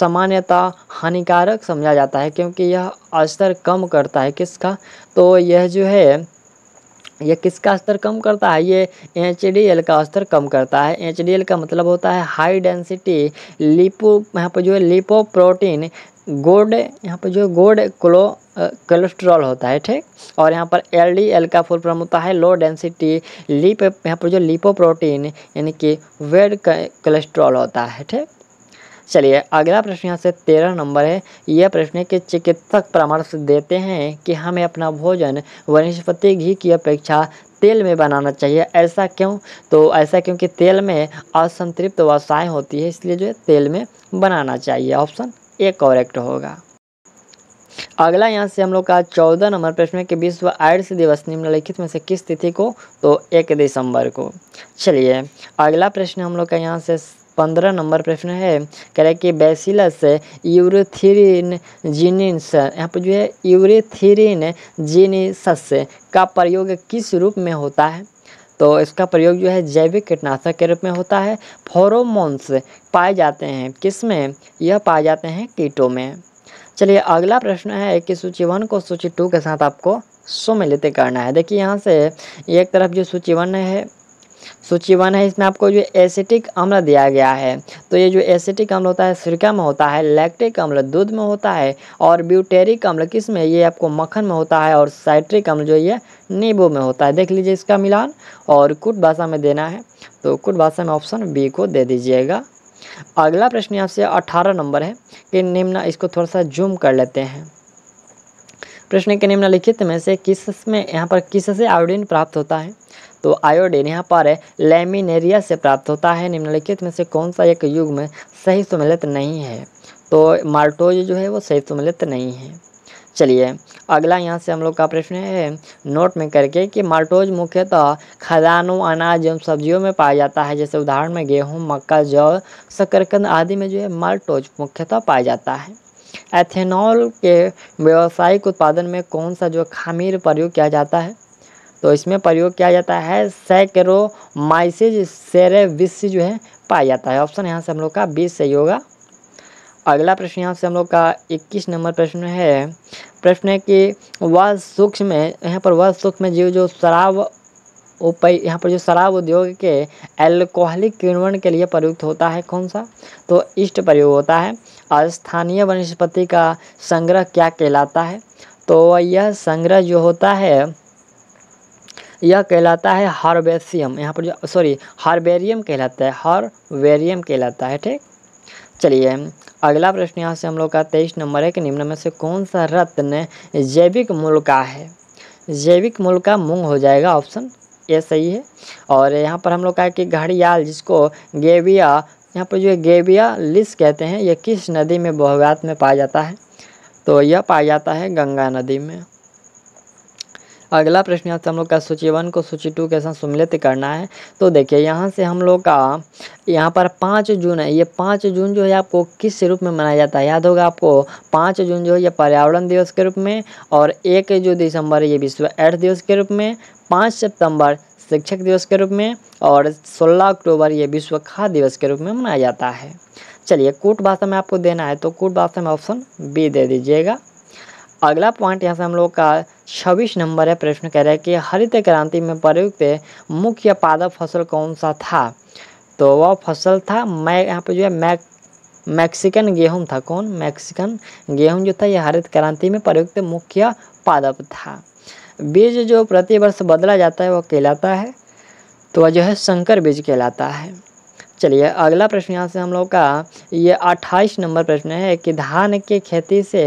Speaker 1: सामान्यतः हानिकारक समझा जाता है क्योंकि यह अस्तर कम करता है किसका तो यह जो है यह किसका स्तर कम करता है ये एच का स्तर कम करता है एच का मतलब होता है हाई डेंसिटी लिपो यहाँ पर जो है लिपो प्रोटीन गोड यहाँ पर जो है गोड क्लो कोलेस्ट्रॉल होता है ठीक और यहाँ पर एल का फुल फॉर्म होता है लो डेंसिटी लिप यहाँ पर जो लिपो प्रोटीन यानी कि वेड कोलेस्ट्रॉल होता है ठीक चलिए अगला प्रश्न यहाँ से तेरह नंबर है यह प्रश्न है कि चिकित्सक परामर्श देते हैं कि हमें अपना भोजन वनस्पति घी की अपेक्षा तेल में बनाना चाहिए ऐसा क्यों तो ऐसा क्योंकि तेल में असंतृप्त वसाएँ होती है इसलिए जो है तेल में बनाना चाहिए ऑप्शन ए करेक्ट होगा अगला यहाँ से हम लोग का चौदह नंबर प्रश्न है कि विश्व एड्स दिवस निम्नलिखित में से किस तिथि को तो एक दिसंबर को चलिए अगला प्रश्न हम लोग का यहाँ से पंद्रह नंबर प्रश्न है कह रहा है कि बेसिलस यूरेथिरिन जीनिस यहाँ पर जो है यूरेथिरिन जीनिसस का प्रयोग किस रूप में होता है तो इसका प्रयोग जो है जैविक कीटनाशक के रूप में होता है फोरोमोन्स पाए जाते हैं किस में यह पाए जाते हैं कीटों में चलिए अगला प्रश्न है कि सूची वन को सूची टू के साथ आपको सुमिलित करना है देखिए यहाँ से एक तरफ जो सूची वन है सूची वन है इसमें आपको जो एसिटिक अम्ल दिया गया है तो ये जो एसिटिक अम्ल होता है सिरका में होता है लैक्टिक अम्ल दूध में होता है और ब्यूटेरिक अम्ल किस में ये आपको मक्खन में होता है और साइट्रिक अम्ल जो ये नींबू में होता है देख लीजिए इसका मिलान और कुट भाषा में देना है तो कुट भाषा में ऑप्शन बी को दे दीजिएगा अगला प्रश्न आपसे अठारह नंबर है कि निम्न इसको थोड़ा सा जूम कर लेते हैं प्रश्न के निम्नलिखित में से किस में यहाँ पर किससे आयोडीन प्राप्त होता है तो आयोडीन यहाँ पर लेमिनेरिया से प्राप्त होता है निम्नलिखित में से कौन सा एक युग में सही सम्मिलित नहीं है तो माल्टोज जो है वो सही सम्मिलित नहीं है चलिए अगला यहाँ से हम लोग का प्रश्न है नोट में करके कि माल्टोज मुख्यतः खदानों अनाज एवं सब्जियों में पाया जाता है जैसे उदाहरण में गेहूँ मक्का जौ शकरकंद आदि में जो है माल्टोज मुख्यतः पाया जाता है एथेनॉल के व्यावसायिक उत्पादन में कौन सा जो खामीर प्रयोग किया जाता है तो इसमें प्रयोग किया जाता है सेरे सेरेविस जो है पाया जाता है ऑप्शन यहाँ से हम लोग का बीस सही होगा अगला प्रश्न यहाँ से हम लोग का इक्कीस नंबर प्रश्न है प्रश्न है कि वह सूक्ष्म यहाँ पर वह सूक्ष्म जीव जो शराब उपय यहाँ पर जो शराब उद्योग के एल्कोहलिक किण्वन के लिए प्रयुक्त होता है कौन सा तो इष्ट प्रयोग होता है स्थानीय वनस्पति का संग्रह क्या कहलाता है तो यह संग्रह जो होता है यह कहलाता है हारबेसियम यहाँ पर जो सॉरी हार्बेरियम कहलाता है हार्बेरियम कहलाता है ठीक चलिए अगला प्रश्न यहाँ से हम लोग का तेईस नंबर है कि निम्न में से कौन सा रत्न जैविक मूल का है जैविक मूल का मूंग हो जाएगा ऑप्शन ये सही है और यहाँ पर हम लोग का है कि घड़ियाल जिसको गेविया यहाँ पर जो गेविया लिस कहते हैं यह किस नदी में बहुगात में पाया जाता है तो यह पाया जाता है गंगा नदी में अगला प्रश्न यहाँ से हम लोग का सूची वन को सूची टू के साथ सम्मिलित करना है तो देखिए यहाँ से हम लोग का यहाँ पर पाँच जून है ये पाँच जून जो है आपको किस रूप में मनाया जाता है याद होगा आपको पाँच जून जो है ये पर्यावरण दिवस के रूप में और एक जो दिसंबर ये विश्व एड्स दिवस के रूप में पाँच सितंबर शिक्षक दिवस के रूप में और सोलह अक्टूबर ये विश्व खाद्य दिवस के रूप में मनाया जाता है चलिए कूट भाषा में आपको देना है तो कूट भाषा में ऑप्शन बी दे दीजिएगा अगला पॉइंट यहाँ से हम लोग का छब्बीस नंबर है प्रश्न कह रहे हैं कि हरित क्रांति में प्रयुक्त मुख्य पादप फसल कौन सा था तो वह फसल था मैं यहाँ पे जो है मैक मैक्सिकन गेहूं था कौन मैक्सिकन गेहूं जो था यह हरित क्रांति में प्रयुक्त मुख्य पादप था बीज जो प्रतिवर्ष बदला जाता है वह कहलाता है तो वह जो है संकर बीज कहलाता है चलिए अगला प्रश्न यहाँ से हम लोग का ये अट्ठाईस नंबर प्रश्न है कि धान के खेती से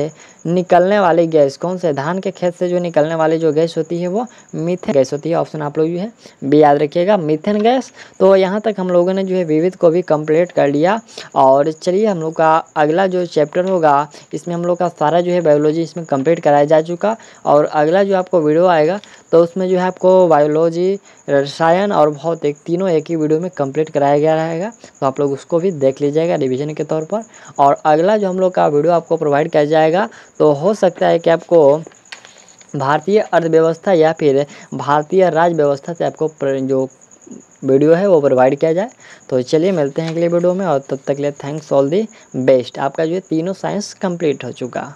Speaker 1: निकलने वाली गैस कौन से धान के खेत से जो निकलने वाली जो गैस होती है वो मीथेन गैस होती है ऑप्शन आप लोग जो है भी याद रखिएगा मीथेन गैस तो यहाँ तक हम लोगों ने जो है विविध को भी कंप्लीट कर लिया और चलिए हम लोग का अगला जो चैप्टर होगा इसमें हम लोग का सारा जो है बायोलॉजी इसमें कम्प्लीट कराया जा चुका और अगला जो आपको वीडियो आएगा तो उसमें जो है आपको बायोलॉजी रसायन और बहुत एक तीनों एक ही वीडियो में कम्प्लीट कराया गया रहेगा तो आप लोग उसको भी देख लीजिएगा रिविजन के तौर पर और अगला जो हम लोग का वीडियो आपको प्रोवाइड किया जाएगा तो हो सकता है कि आपको भारतीय अर्थव्यवस्था या फिर भारतीय राज्य व्यवस्था से आपको जो वीडियो है वो प्रोवाइड किया जाए तो चलिए मिलते हैं अगले वीडियो में और तब तक के लिए थैंक्स ऑल दी बेस्ट आपका जो है तीनों साइंस कंप्लीट हो चुका